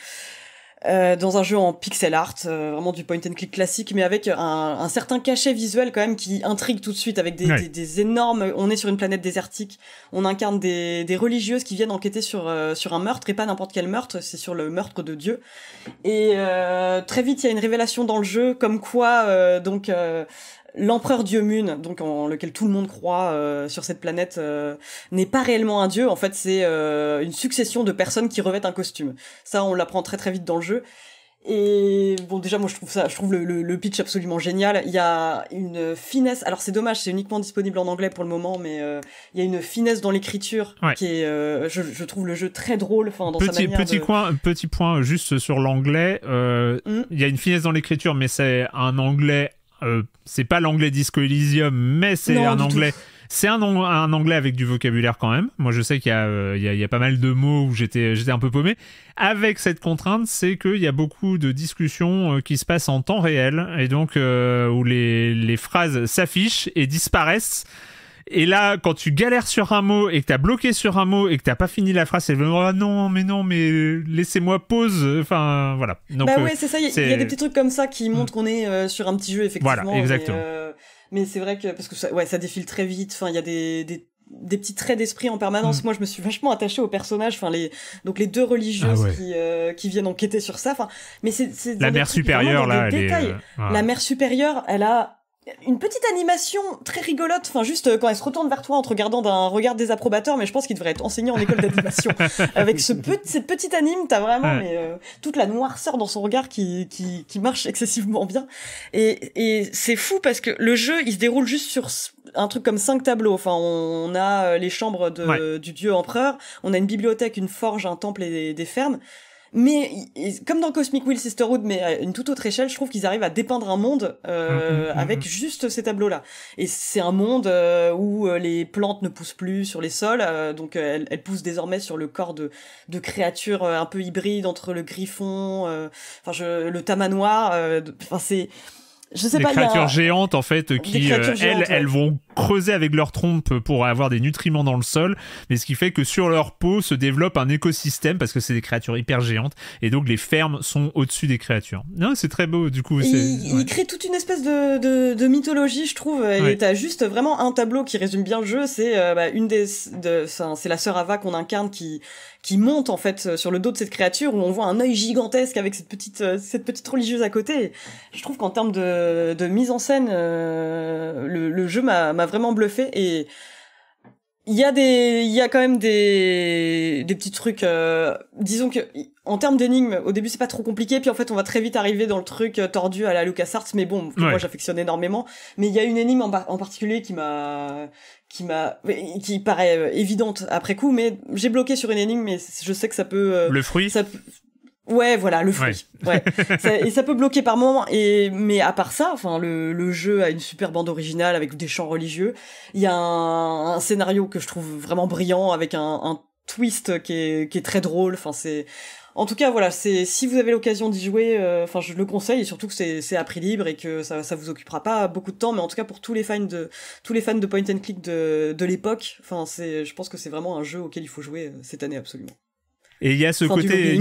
euh, dans un jeu en pixel art, euh, vraiment du point and click classique, mais avec un, certain cachet visuel quand même qui intrigue tout de suite avec des, énormes. On est sur une planète désertique, on incarne des, des religieuses qui viennent enquêter sur sur un meurtre et pas n'importe quel meurtre, c'est sur le meurtre de Dieu. Et très vite, il y a une révélation dans le jeu comme quoi donc l'empereur Diomune, donc en lequel tout le monde croit euh, sur cette planète, euh, n'est pas réellement un dieu. En fait, c'est euh, une succession de personnes qui revêtent un costume. Ça, on l'apprend très très vite dans le jeu. Et bon, déjà, moi, je trouve ça, je trouve le, pitch absolument génial. Il y a une finesse. Alors, c'est dommage, c'est uniquement disponible en anglais pour le moment, mais il y a une finesse dans l'écriture qui est. je, je, trouve le jeu très drôle. Enfin, dans petit, sa manière petit, coin, petit point, juste sur l'anglais. Hmm. Il y a une finesse dans l'écriture, mais c'est un anglais euh, c'est pas l'anglais Disco Elysium, mais c'est un anglais. C'est un, un, anglais avec du vocabulaire quand même. Moi, je sais qu'il y, a, euh, pas mal de mots où j'étais un peu paumé. Avec cette contrainte, c'est qu'il y a beaucoup de discussions euh, qui se passent en temps réel et donc où les phrases s'affichent et disparaissent. Et là, quand tu galères sur un mot et que t'as bloqué sur un mot et que t'as pas fini la phrase, c'est oh ah non, mais non, mais laissez-moi pause. Enfin, voilà. bah euh, ouais, c'est ça. Il y, a des petits trucs comme ça qui mm. montrent qu'on est euh, sur un petit jeu, effectivement. Voilà, exactement. Euh, mais, c'est vrai que parce que ça, ouais, ça défile très vite. Enfin, il y a des, des des petits traits d'esprit en permanence. Mm. Moi, je me suis vachement attachée au personnage. enfin les donc les deux religieuses ah qui, qui viennent enquêter sur ça. Enfin, mais c'est la mère supérieure là, elle la mère supérieure, elle a une petite animation très rigolote, enfin juste euh, quand elle se retourne vers toi en te regardant d'un regard désapprobateur, mais je pense qu'il devrait être enseigné en école d'animation. Avec ce cette petite anime, as vraiment euh, toute la noirceur dans son regard qui, marche excessivement bien. Et, c'est fou parce que le jeu, il se déroule juste sur un truc comme cinq tableaux. Enfin, on a euh, les chambres du dieu empereur, on a une bibliothèque, une forge, un temple et des fermes. Mais comme dans Cosmic Will Sisterhood, mais à une toute autre échelle, je trouve qu'ils arrivent à dépeindre un monde euh, mm, mm, avec mm, juste ces tableaux-là. Et c'est un monde euh, où euh, les plantes ne poussent plus sur les sols, euh, donc elles, poussent désormais sur le corps de, de créatures un peu hybrides entre le griffon, enfin le tamanoir. Enfin c'est je sais des pas, créatures géantes en fait qui elles, elles vont creuser avec leur trompe pour avoir des nutriments dans le sol, mais ce qui fait que sur leur peau se développe un écosystème parce que c'est des créatures hyper géantes et donc les fermes sont au-dessus des créatures. Non, c'est très beau du coup. Il, crée toute une espèce de, mythologie, je trouve. Et t'as juste vraiment un tableau qui résume bien le jeu. C'est euh, bah, une des, c'est la sœur Ava qu'on incarne qui qui monte en fait euh, sur le dos de cette créature où on voit un œil gigantesque avec cette petite euh, cette petite religieuse à côté. Je trouve qu'en termes de, mise en scène, le, jeu m'a vraiment bluffé et il y a des il y a quand même des des petits trucs euh, disons que en termes d'énigmes au début c'est pas trop compliqué puis en fait on va très vite arriver dans le truc euh, tordu à la LucasArts mais bon moi j'affectionne énormément mais il y a une énigme en, particulier qui m'a qui m'a qui paraît euh, évidente après coup mais j'ai bloqué sur une énigme mais je sais que ça peut le fruit ça, Ouais, voilà, le fruit. Ouais. et ça peut bloquer par moment. Et mais à part ça, enfin, le, le, jeu a une super bande originale avec des chants religieux. Il y a un, scénario que je trouve vraiment brillant avec un, un twist qui est, qui est très drôle. Enfin, c'est en tout cas, voilà, c'est si vous avez l'occasion d'y jouer, euh, enfin, je le conseille, et surtout que c'est à prix libre et que ça, ça vous occupera pas beaucoup de temps, mais en tout cas pour tous les fans de tous les fans de point and click de, de l'époque, enfin, c'est, je pense que c'est vraiment un jeu auquel il faut jouer euh, cette année absolument. Et il y a ce côté,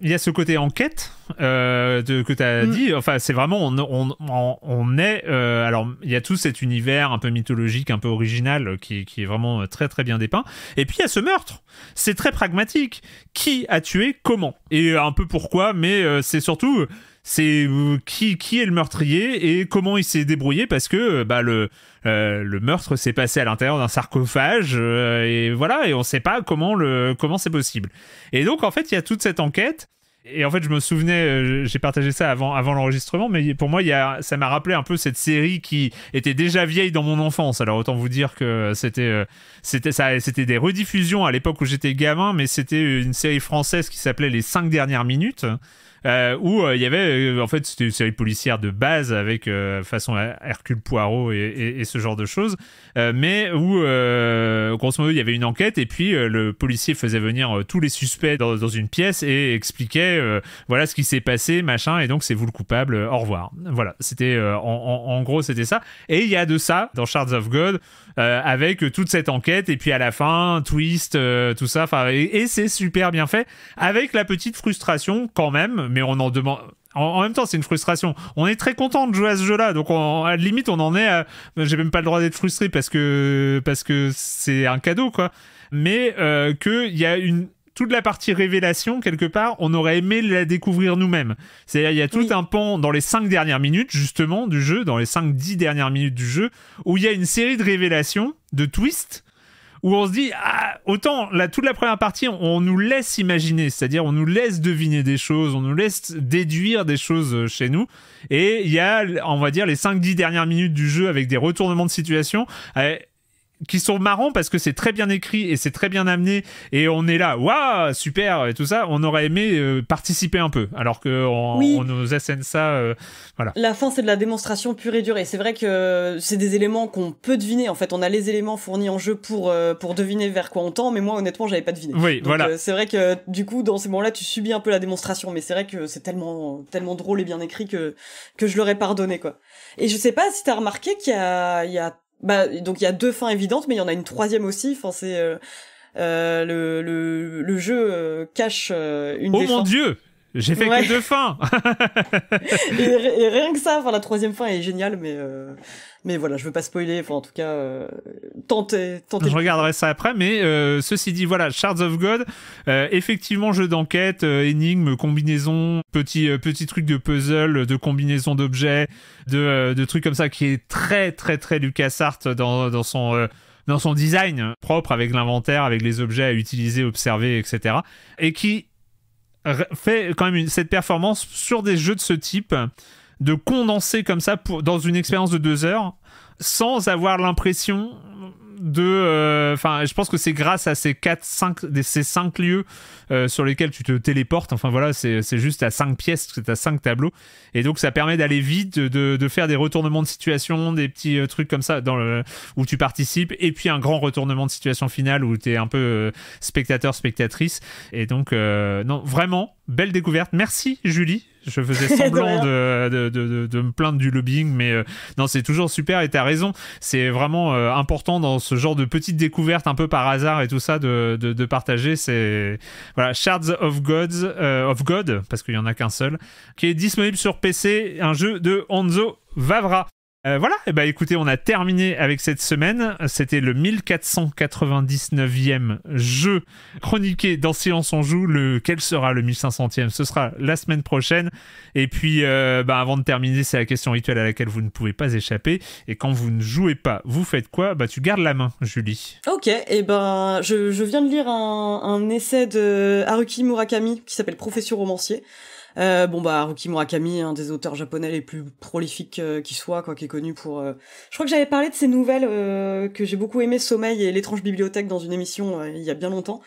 il y a ce côté enquête euh, que tu as mm. dit. Enfin, c'est vraiment, on, est. Euh, alors, il y a tout cet univers un peu mythologique, un peu original, qui, est vraiment euh, très très bien dépeint. Et puis, il y a ce meurtre. C'est très pragmatique. Qui a tué comment Et un peu pourquoi, mais c'est surtout c'est euh, qui, qui est le meurtrier et comment il s'est débrouillé parce que euh, bah, le, euh, le meurtre s'est passé à l'intérieur d'un sarcophage et voilà et on sait pas comment le comment c'est possible. Et donc en fait il y a toute cette enquête et en fait je me souvenais j'ai partagé ça avant avant l'enregistrement mais pour moi il y a, ça m'a rappelé un peu cette série qui était déjà vieille dans mon enfance alors autant vous dire que c'était c'était ça c'était des rediffusions à l'époque où j'étais gamin mais c'était une série française qui s'appelait les 5 dernières minutes euh, où euh, il y avait, euh, en fait, c'était une série policière de base avec façon Hercule Poirot et, ce genre de choses, mais où, grosso modo, il y avait une enquête et puis le policier faisait venir tous les suspects dans, une pièce et expliquait, voilà ce qui s'est passé, machin, et donc c'est vous le coupable, au revoir. Voilà, c'était, en, en, gros, c'était ça. Et il y a de ça dans Shards of God. Euh, avec toute cette enquête et puis à la fin, twist, euh, tout ça. Et, et c'est super bien fait, avec la petite frustration quand même, mais on en demande en, même temps, c'est une frustration. On est très content de jouer à ce jeu-là, donc on, à la limite, on en est. J'ai même pas le droit d'être frustré parce que parce que c'est un cadeau, quoi. Mais euh, que il y a une toute la partie révélation, quelque part, on aurait aimé la découvrir nous-mêmes. C'est-à-dire, il y a tout un pan dans les cinq dernières minutes, justement, du jeu, dans les 5-10 dernières minutes du jeu, où il y a une série de révélations, de twists, où on se dit, ah, autant là, toute la première partie, on, nous laisse imaginer, c'est-à-dire on nous laisse deviner des choses, on nous laisse déduire des choses euh, chez nous. Et il y a, on va dire, les 5-10 dernières minutes du jeu avec des retournements de situation. Eh, qui sont marrants parce que c'est très bien écrit et c'est très bien amené et on est là waouh super et tout ça on aurait aimé euh, participer un peu alors que on, nous assène ça euh, voilà la fin c'est de la démonstration pure et dure et c'est vrai que euh, c'est des éléments qu'on peut deviner en fait on a les éléments fournis en jeu pour pour deviner vers quoi on tend mais moi honnêtement j'avais pas deviné oui Donc, voilà c'est vrai que du coup dans ces moments là tu subis un peu la démonstration mais c'est vrai que c'est tellement tellement drôle et bien écrit que que je l'aurais pardonné quoi et je sais pas si t'as remarqué qu'il y a il y a bah donc il y a deux fins évidentes, mais il y en a une troisième aussi. Enfin c'est euh, euh, le, le, le jeu euh, cache une. Oh mon dieu j'ai fait que deux fins. et, rien que ça, la troisième fin est géniale, mais euh, mais voilà, je veux pas spoiler. Enfin en tout cas, euh, tenter tentez, Je regarderai ça après, mais euh, ceci dit, voilà, Shards of God, effectivement jeu d'enquête, énigme, combinaison, petit petit truc de puzzle, de combinaison d'objets, de, trucs comme ça qui est très très très LucasArts dans dans son dans son design propre avec l'inventaire, avec les objets à utiliser, observer, etc. Et qui fait quand même cette performance sur des jeux de ce type, de condenser comme ça pour, dans une expérience de deux heures, sans avoir l'impression de. Euh, enfin, je pense que c'est grâce à ces 4, 5, ces cinq lieux euh, sur lesquels tu te téléportes. Enfin, voilà, c'est juste à 5 pièces, c'est à 5 tableaux. Et donc, ça permet d'aller vite, de, de, faire des retournements de situation, des petits euh, trucs comme ça dans le, où tu participes. Et puis, un grand retournement de situation finale où tu es un peu spectateur, spectatrice. Et donc, non, vraiment, belle découverte. Merci, Julie. Je faisais semblant de, me plaindre du lobbying, mais euh, non, c'est toujours super et t'as raison. C'est vraiment euh, important dans ce genre de petites découvertes un peu par hasard et tout ça de, partager. C'est voilà, Shards of Gods, euh, of God, parce qu'il y en a qu'un seul, qui est disponible sur PC, un jeu de Hanzo Vavra. Euh, voilà, et eh bah, ben, écoutez, on a terminé avec cette semaine. C'était le 1499e jeu chroniqué dans Silence on joue. Quel sera le 1500e Ce sera la semaine prochaine. Et puis, euh, ben, avant de terminer, c'est la question rituelle à laquelle vous ne pouvez pas échapper. Et quand vous ne jouez pas, vous faites quoi Bah, tu gardes la main, Julie. Ok, et eh ben, je, viens de lire un, essai de Haruki Murakami qui s'appelle Profession romancier. Euh, bon bah Haruki un des auteurs japonais les plus prolifiques euh, qui soit, quoi, qui est connu pour. Euh, Je crois que j'avais parlé de ses nouvelles euh, que j'ai beaucoup aimé, Sommeil et l'étrange bibliothèque dans une émission il y a bien longtemps.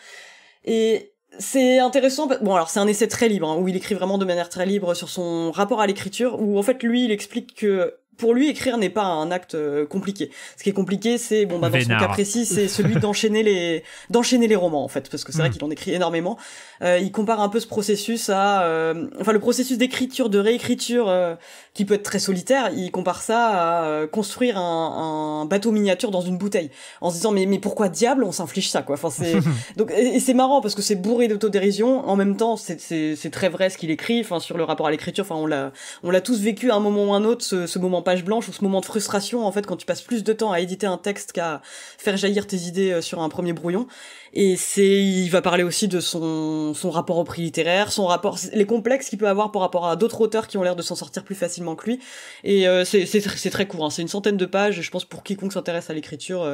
Et c'est intéressant. Bon alors c'est un essai très libre hein, où il écrit vraiment de manière très libre sur son rapport à l'écriture, où en fait lui il explique que pour lui, écrire n'est pas un acte euh, compliqué. Ce qui est compliqué, c'est bon, bah, dans son cas précis, c'est celui d'enchaîner les d'enchaîner les romans en fait, parce que c'est vrai mm. qu'il en écrit énormément. Euh, il compare un peu ce processus à, euh, enfin, le processus d'écriture, de réécriture, euh, qui peut être très solitaire. Il compare ça à construire un, un, bateau miniature dans une bouteille, en se disant mais mais pourquoi diable on s'inflige ça quoi. Enfin c'est donc et, c'est marrant parce que c'est bourré d'autodérision. En même temps, c'est c'est très vrai ce qu'il écrit. Enfin sur le rapport à l'écriture. Enfin on l'a on l'a tous vécu à un moment ou un autre ce, ce moment blanche ou ce moment de frustration en fait quand tu passes plus de temps à éditer un texte qu'à faire jaillir tes idées euh, sur un premier brouillon. Et c'est, il va parler aussi de son rapport au prix littéraire, son rapport, les complexes qu'il peut avoir par rapport à d'autres auteurs qui ont l'air de s'en sortir plus facilement que lui. Et euh, c'est très court, hein. c'est une centaine de pages. Je pense pour quiconque s'intéresse à l'écriture,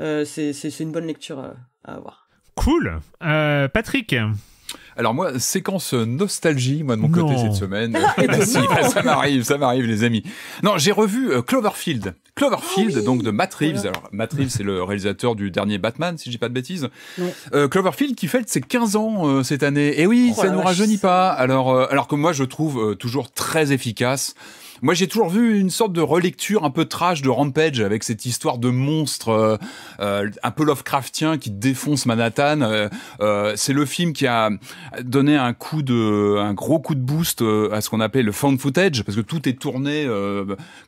euh, c'est c'est une bonne lecture à avoir. Cool, Patrick. Alors moi, séquence euh, nostalgie, moi de mon côté cette semaine. Euh, ah, bah, ça m'arrive, ça m'arrive les amis. Non, j'ai revu euh, Cloverfield. Cloverfield, ah donc de Matt Reeves. Alors Matt Reeves, c'est le réalisateur du dernier Batman, si j'ai pas de bêtises. Cloverfield qui fête ses 15 ans cette année. Et oui, oh ça ne nous rajeunit pas. Alors, alors que moi, je trouve toujours très efficace. Moi, j'ai toujours vu une sorte de relecture un peu trash de Rampage avec cette histoire de monstre euh, euh, un peu Lovecraftien qui défonce Manhattan. Euh, c'est le film qui a donné un coup de, un gros coup de boost à ce qu'on appelait le found footage parce que tout est tourné,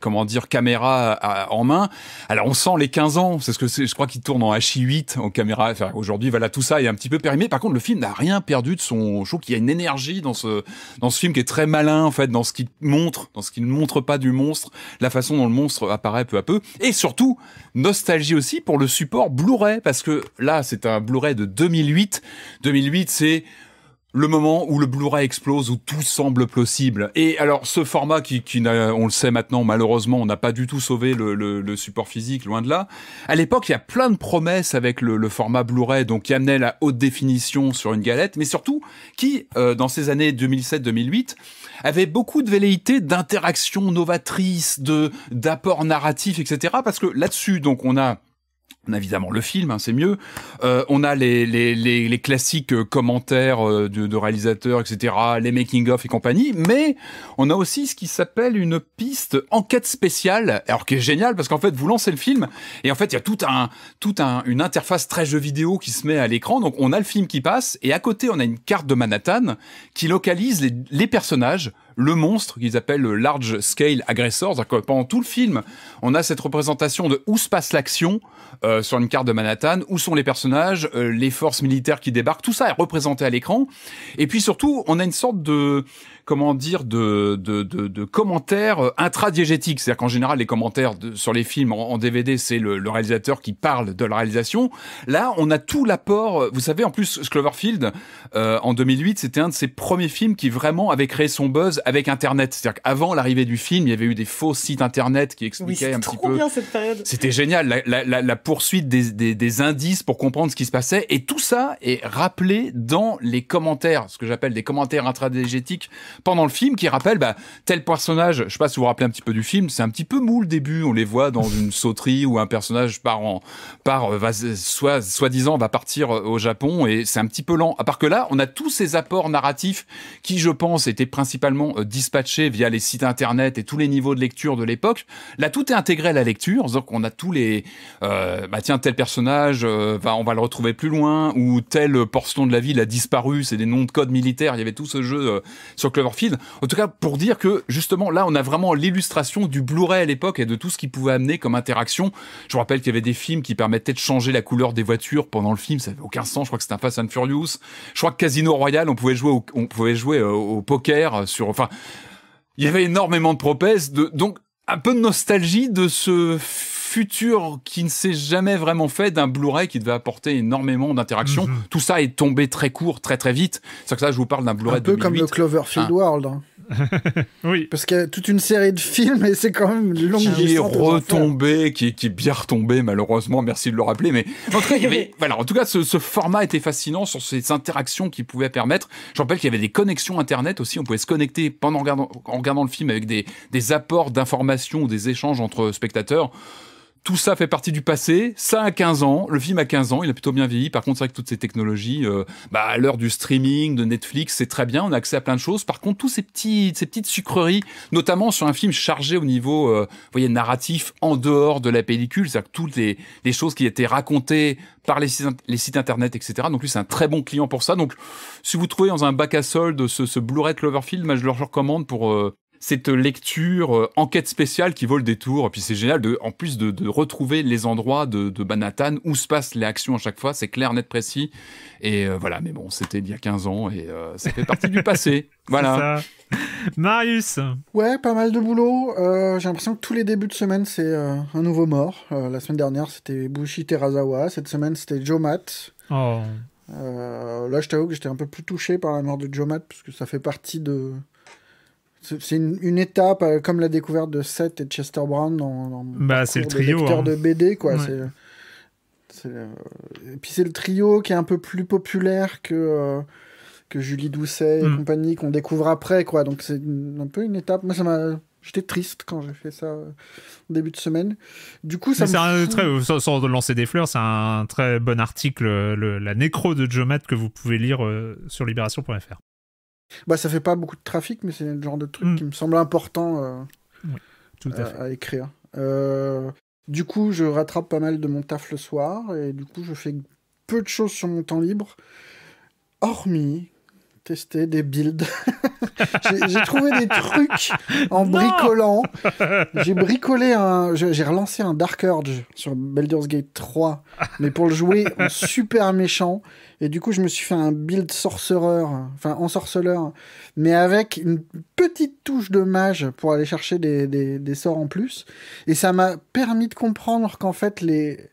comment dire, caméra en main. Alors, on sent les 15 ans. C'est ce que je crois qu'il tourne en HI8 en caméra. aujourd'hui, voilà, tout ça est un petit peu périmé. Par contre, le film n'a rien perdu de son show. qu'il y a une énergie dans ce, dans ce film qui est très malin, en fait, dans ce qu'il montre, dans ce qu'il montre pas du monstre, la façon dont le monstre apparaît peu à peu, et surtout nostalgie aussi pour le support Blu-ray parce que là c'est un Blu-ray de 2008. 2008 c'est le moment où le Blu-ray explose, où tout semble possible. Et alors, ce format qui, on le sait maintenant, malheureusement, on n'a pas du tout sauvé le, support physique, loin de là. À l'époque, il y a plein de promesses avec le, format Blu-ray, donc qui amenait la haute définition sur une galette, mais surtout qui, euh, dans ces années 2007-2008, avait beaucoup de velléités d'interaction novatrice, de d'apport narratif, etc. Parce que là-dessus, donc, on a on a évidemment le film, hein, c'est mieux. Euh, on a les, les, les, classiques euh, commentaires euh, de, réalisateurs, etc., les making-of et compagnie, mais on a aussi ce qui s'appelle une piste enquête spéciale, alors qui est génial parce qu'en fait, vous lancez le film et en fait, il y a tout un, tout un, une interface très jeu vidéo qui se met à l'écran. Donc, on a le film qui passe et à côté, on a une carte de Manhattan qui localise les, les personnages le monstre qu'ils appellent le large scale aggressor. pendant tout le film, on a cette représentation de où se passe l'action euh, sur une carte de Manhattan, où sont les personnages, euh, les forces militaires qui débarquent, tout ça est représenté à l'écran. Et puis surtout, on a une sorte de comment dire, de, de, de, commentaires euh, intradiégétiques. C'est-à-dire qu'en général, les commentaires sur les films en, DVD, c'est le, réalisateur qui parle de la réalisation. Là, on a tout l'apport. Euh, vous savez, en plus, Cloverfield, euh, en 2008, c'était un de ses premiers films qui vraiment avait créé son buzz avec Internet. C'est-à-dire qu'avant l'arrivée du film, il y avait eu des faux sites Internet qui expliquaient un petit peu. C'était génial, la, poursuite des, des, indices pour comprendre ce qui se passait. Et tout ça est rappelé dans les commentaires, ce que j'appelle des commentaires intradiégétiques pendant le film qui rappelle bah, tel personnage. Je sais pas si vous vous rappelez un petit peu du film, c'est un petit peu mou le début. On les voit dans une sauterie où un personnage part en part va, soit soi-disant va partir au Japon et c'est un petit peu lent. À part que là, on a tous ces apports narratifs qui, je pense, étaient principalement euh, dispatchés via les sites internet et tous les niveaux de lecture de l'époque. Là, tout est intégré à la lecture, donc on a tous les euh, bah tiens tel personnage, euh, on va le retrouver plus loin ou telle portion de la ville a disparu. C'est des noms de codes militaires. Il y avait tout ce jeu sur le. En tout cas, pour dire que justement, là, on a vraiment l'illustration du Blu-ray à l'époque et de tout ce qu'il pouvait amener comme interaction. Je rappelle qu'il y avait des films qui permettaient de changer la couleur des voitures pendant le film. Ça n'avait aucun sens. Je crois que c'était un Fast and Furious. Je crois que Casino Royale, on pouvait jouer au, on pouvait jouer euh, au poker euh, sur, enfin, il y avait énormément de propèses De, donc, un peu de nostalgie de ce film futur qui ne s'est jamais vraiment fait d'un Blu-ray qui devait apporter énormément d'interactions. Mhm. Tout ça est tombé très court, très très vite. C'est que ça, je vous parle d'un Blu-ray. Un peu comme le Cloverfield ah. World. Hein. oui. Parce qu'il y a toute une série de films et c'est quand même longuement Qui est retombé, qui, qui est bien retombé, malheureusement, merci de le rappeler. Mais en tout cas, avait, voilà, en tout cas ce, format était fascinant sur ces interactions qu'il pouvait permettre. Je rappelle qu'il y avait des connexions Internet aussi. On pouvait se connecter pendant en regardant, le film avec des, des apports d'informations ou des échanges entre spectateurs tout ça fait partie du passé. Ça a 15 ans. Le film a 15 ans. Il a plutôt bien vieilli. Par contre, c'est vrai que toutes ces technologies, euh, bah, à l'heure du streaming, de Netflix, c'est très bien. On a accès à plein de choses. Par contre, tous ces petits, ces petites sucreries, notamment sur un film chargé au niveau, euh, voyez, narratif en dehors de la pellicule, c'est-à-dire que toutes les, choses qui étaient racontées par les sites, les sites internet, etc. Donc lui, c'est un très bon client pour ça. Donc, si vous trouvez dans un bac à solde ce, ce Blu-ray Cloverfield, je le recommande pour euh, cette lecture euh, enquête spéciale qui vole des tours. Et puis c'est génial de, en plus de, retrouver les endroits de, de, Manhattan où se passent les actions à chaque fois. C'est clair, net, précis. Et euh, voilà. Mais bon, c'était il y a 15 ans et euh, ça fait partie du passé. Voilà. Ça. Marius. Ouais, pas mal de boulot. J'ai l'impression que tous les débuts de semaine, c'est un nouveau mort. la semaine dernière, c'était Bushi Terazawa. Cette semaine, c'était Joe Matt. Oh. là, je t'avoue que j'étais un peu plus touché par la mort de Joe Matt parce que ça fait partie de c'est une, étape, euh, comme la découverte de Seth et Chester Brown dans, le bah, c'est le trio, hein. de BD, quoi. Euh, et puis c'est le trio qui est un peu plus populaire que, euh, que Julie Doucet et mm. compagnie, qu'on découvre après, quoi. Donc c'est un peu une étape. Moi, ça m'a... J'étais triste quand j'ai fait ça au début de semaine. Du coup, ça. Un très, sans, lancer des fleurs, c'est un très bon article, la nécro de Joe que vous pouvez lire sur libération.fr. Bah, ça fait pas beaucoup de trafic, mais c'est le genre de truc mm. qui me semble important euh, euh, à, écrire. Euh, du coup, je rattrape pas mal de mon taf le soir et du coup, je fais peu de choses sur mon temps libre, hormis tester des builds. j'ai trouvé des trucs en bricolant. J'ai bricolé un. J'ai relancé un Dark Urge sur Baldur's Gate 3, mais pour le jouer en super méchant. Et du coup, je me suis fait un build sorcereur, enfin ensorceleur, mais avec une petite touche de mage pour aller chercher des sorts en plus. Et ça m'a permis de comprendre qu'en fait, les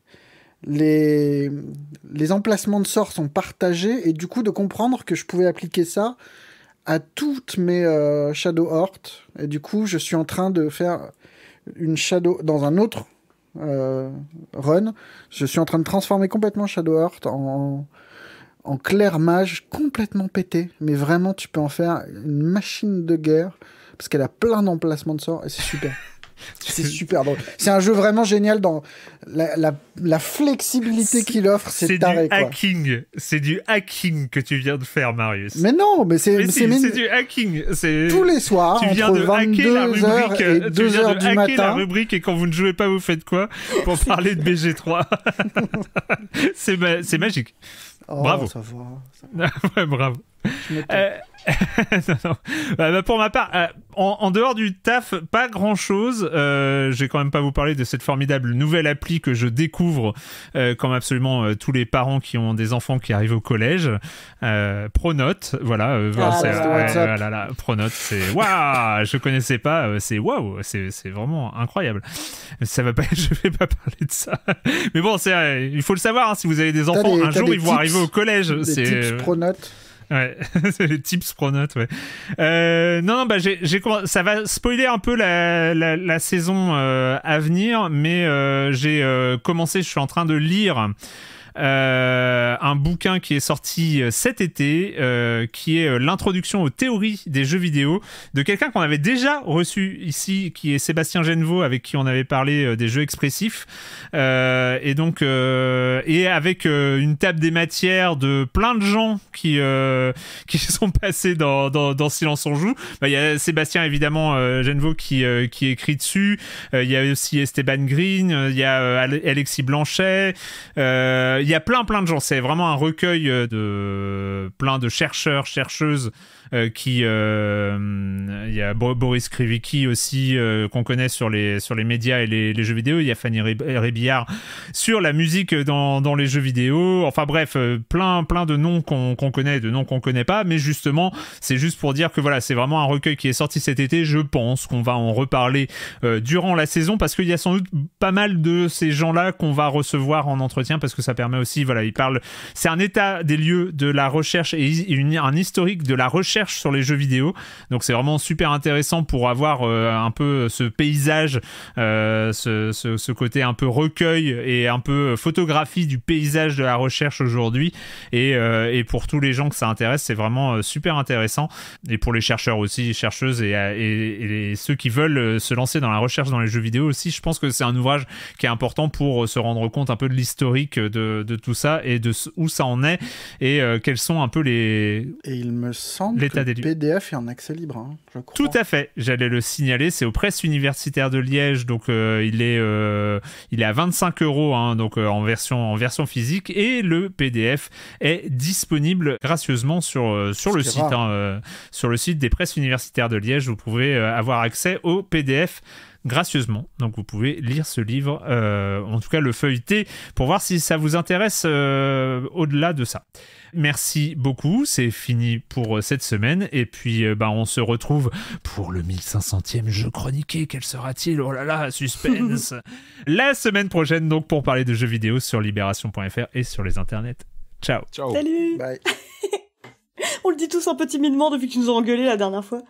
les, emplacements de sorts sont partagés et du coup de comprendre que je pouvais appliquer ça à toutes mes euh, Shadow Et du coup, je suis en train de faire une Shadow dans un autre euh, run. Je suis en train de transformer complètement Shadow Hort en, en clair mage complètement pété. Mais vraiment, tu peux en faire une machine de guerre parce qu'elle a plein d'emplacements de sorts et c'est super. C'est super drôle. C'est un jeu vraiment génial dans la, flexibilité qu'il offre. C'est Du hacking. C'est du hacking que tu viens de faire, Marius. Mais non, mais c'est du hacking. Tous les soirs, tu viens de 22 la et tu viens de du hacker la rubrique et quand vous ne jouez pas, vous faites quoi pour parler de BG3 C'est magique. Oh, bravo. bravo. Bah, bah, pour ma part, euh, en, dehors du taf, pas grand chose. Euh, J'ai quand même pas vous parler de cette formidable nouvelle appli que je découvre, euh, comme absolument euh, tous les parents qui ont des enfants qui arrivent au collège. Pronote, voilà, ah, Pronote, c'est waouh, je connaissais pas, c'est waouh, c'est vraiment incroyable. Ça va pas, je vais pas parler de ça. Mais bon, c'est, il faut le savoir hein, si vous avez des enfants, un jour ils vont arriver au collège. C'est Pronote. Ouais, c'est les tips pronotes, ouais. Euh, non, bah, j'ai, ça va spoiler un peu la, la, la saison euh, à venir, mais euh, j'ai euh, commencé, je suis en train de lire euh, un bouquin qui est sorti euh, cet été, euh, qui est l'introduction aux théories des jeux vidéo de quelqu'un qu'on avait déjà reçu ici, qui est Sébastien Genevaux, avec qui on avait parlé des jeux expressifs, et donc et avec une table des matières de plein de gens qui qui sont passés dans, dans, dans Silence on joue. Bah, il y a Sébastien évidemment Genevaux qui qui écrit dessus. Il y a aussi Esteban Green, il y a Alexis Blanchet. Euh, il y a plein plein de gens. C'est vraiment un recueil euh, de plein de chercheurs, chercheuses euh, qui euh, il y a Boris Krivicki aussi euh, qu'on connaît sur les sur les médias et les, jeux vidéo. Il y a Fanny Rébillard sur la musique dans, dans les jeux vidéo. Enfin bref, plein plein de noms qu'on qu connaît, de noms qu'on connaît pas, mais justement c'est juste pour dire que voilà, c'est vraiment un recueil qui est sorti cet été. Je pense qu'on va en reparler durant la saison parce qu'il y a sans doute pas mal de ces gens-là qu'on va recevoir en entretien parce que ça permet aussi, voilà, ils parlent. C'est un état des lieux de la recherche et un historique de la recherche sur les jeux vidéo. Donc c'est vraiment super intéressant pour avoir euh, un peu ce paysage, euh, ce, ce, côté un peu recueil et un peu photographie du paysage de la recherche aujourd'hui. Et, euh, et, pour tous les gens que ça intéresse, c'est vraiment super intéressant. Et pour les chercheurs aussi, les chercheuses et, et, ceux qui veulent se lancer dans la recherche dans les jeux vidéo aussi, je pense que c'est un ouvrage qui est important pour se rendre compte un peu de l'historique de, de, tout ça et de où ça en est et quels sont un peu les et il me semble les le PDF est en accès libre, hein, Tout à fait, j'allais le signaler, c'est aux presses universitaires de Liège, donc euh, il, est, euh, il est à 25 euros hein, donc, euh, en, version, en version physique, et le PDF est disponible gracieusement sur, sur, le, site, hein, sur le site des presses universitaires de Liège, vous pouvez avoir accès au PDF gracieusement. Donc vous pouvez lire ce livre, en tout cas le feuilleter, pour voir si ça vous intéresse au-delà de ça. Merci beaucoup, c'est fini pour euh, cette semaine. Et puis, euh, bah, on se retrouve pour le 1500e jeu chroniqué. Quel sera-t-il Oh là là, suspense La semaine prochaine, donc, pour parler de jeux vidéo sur libération.fr et sur les internets. Ciao. Ciao. Salut. on le dit tous un peu timidement depuis que tu nous as engueulé la dernière fois.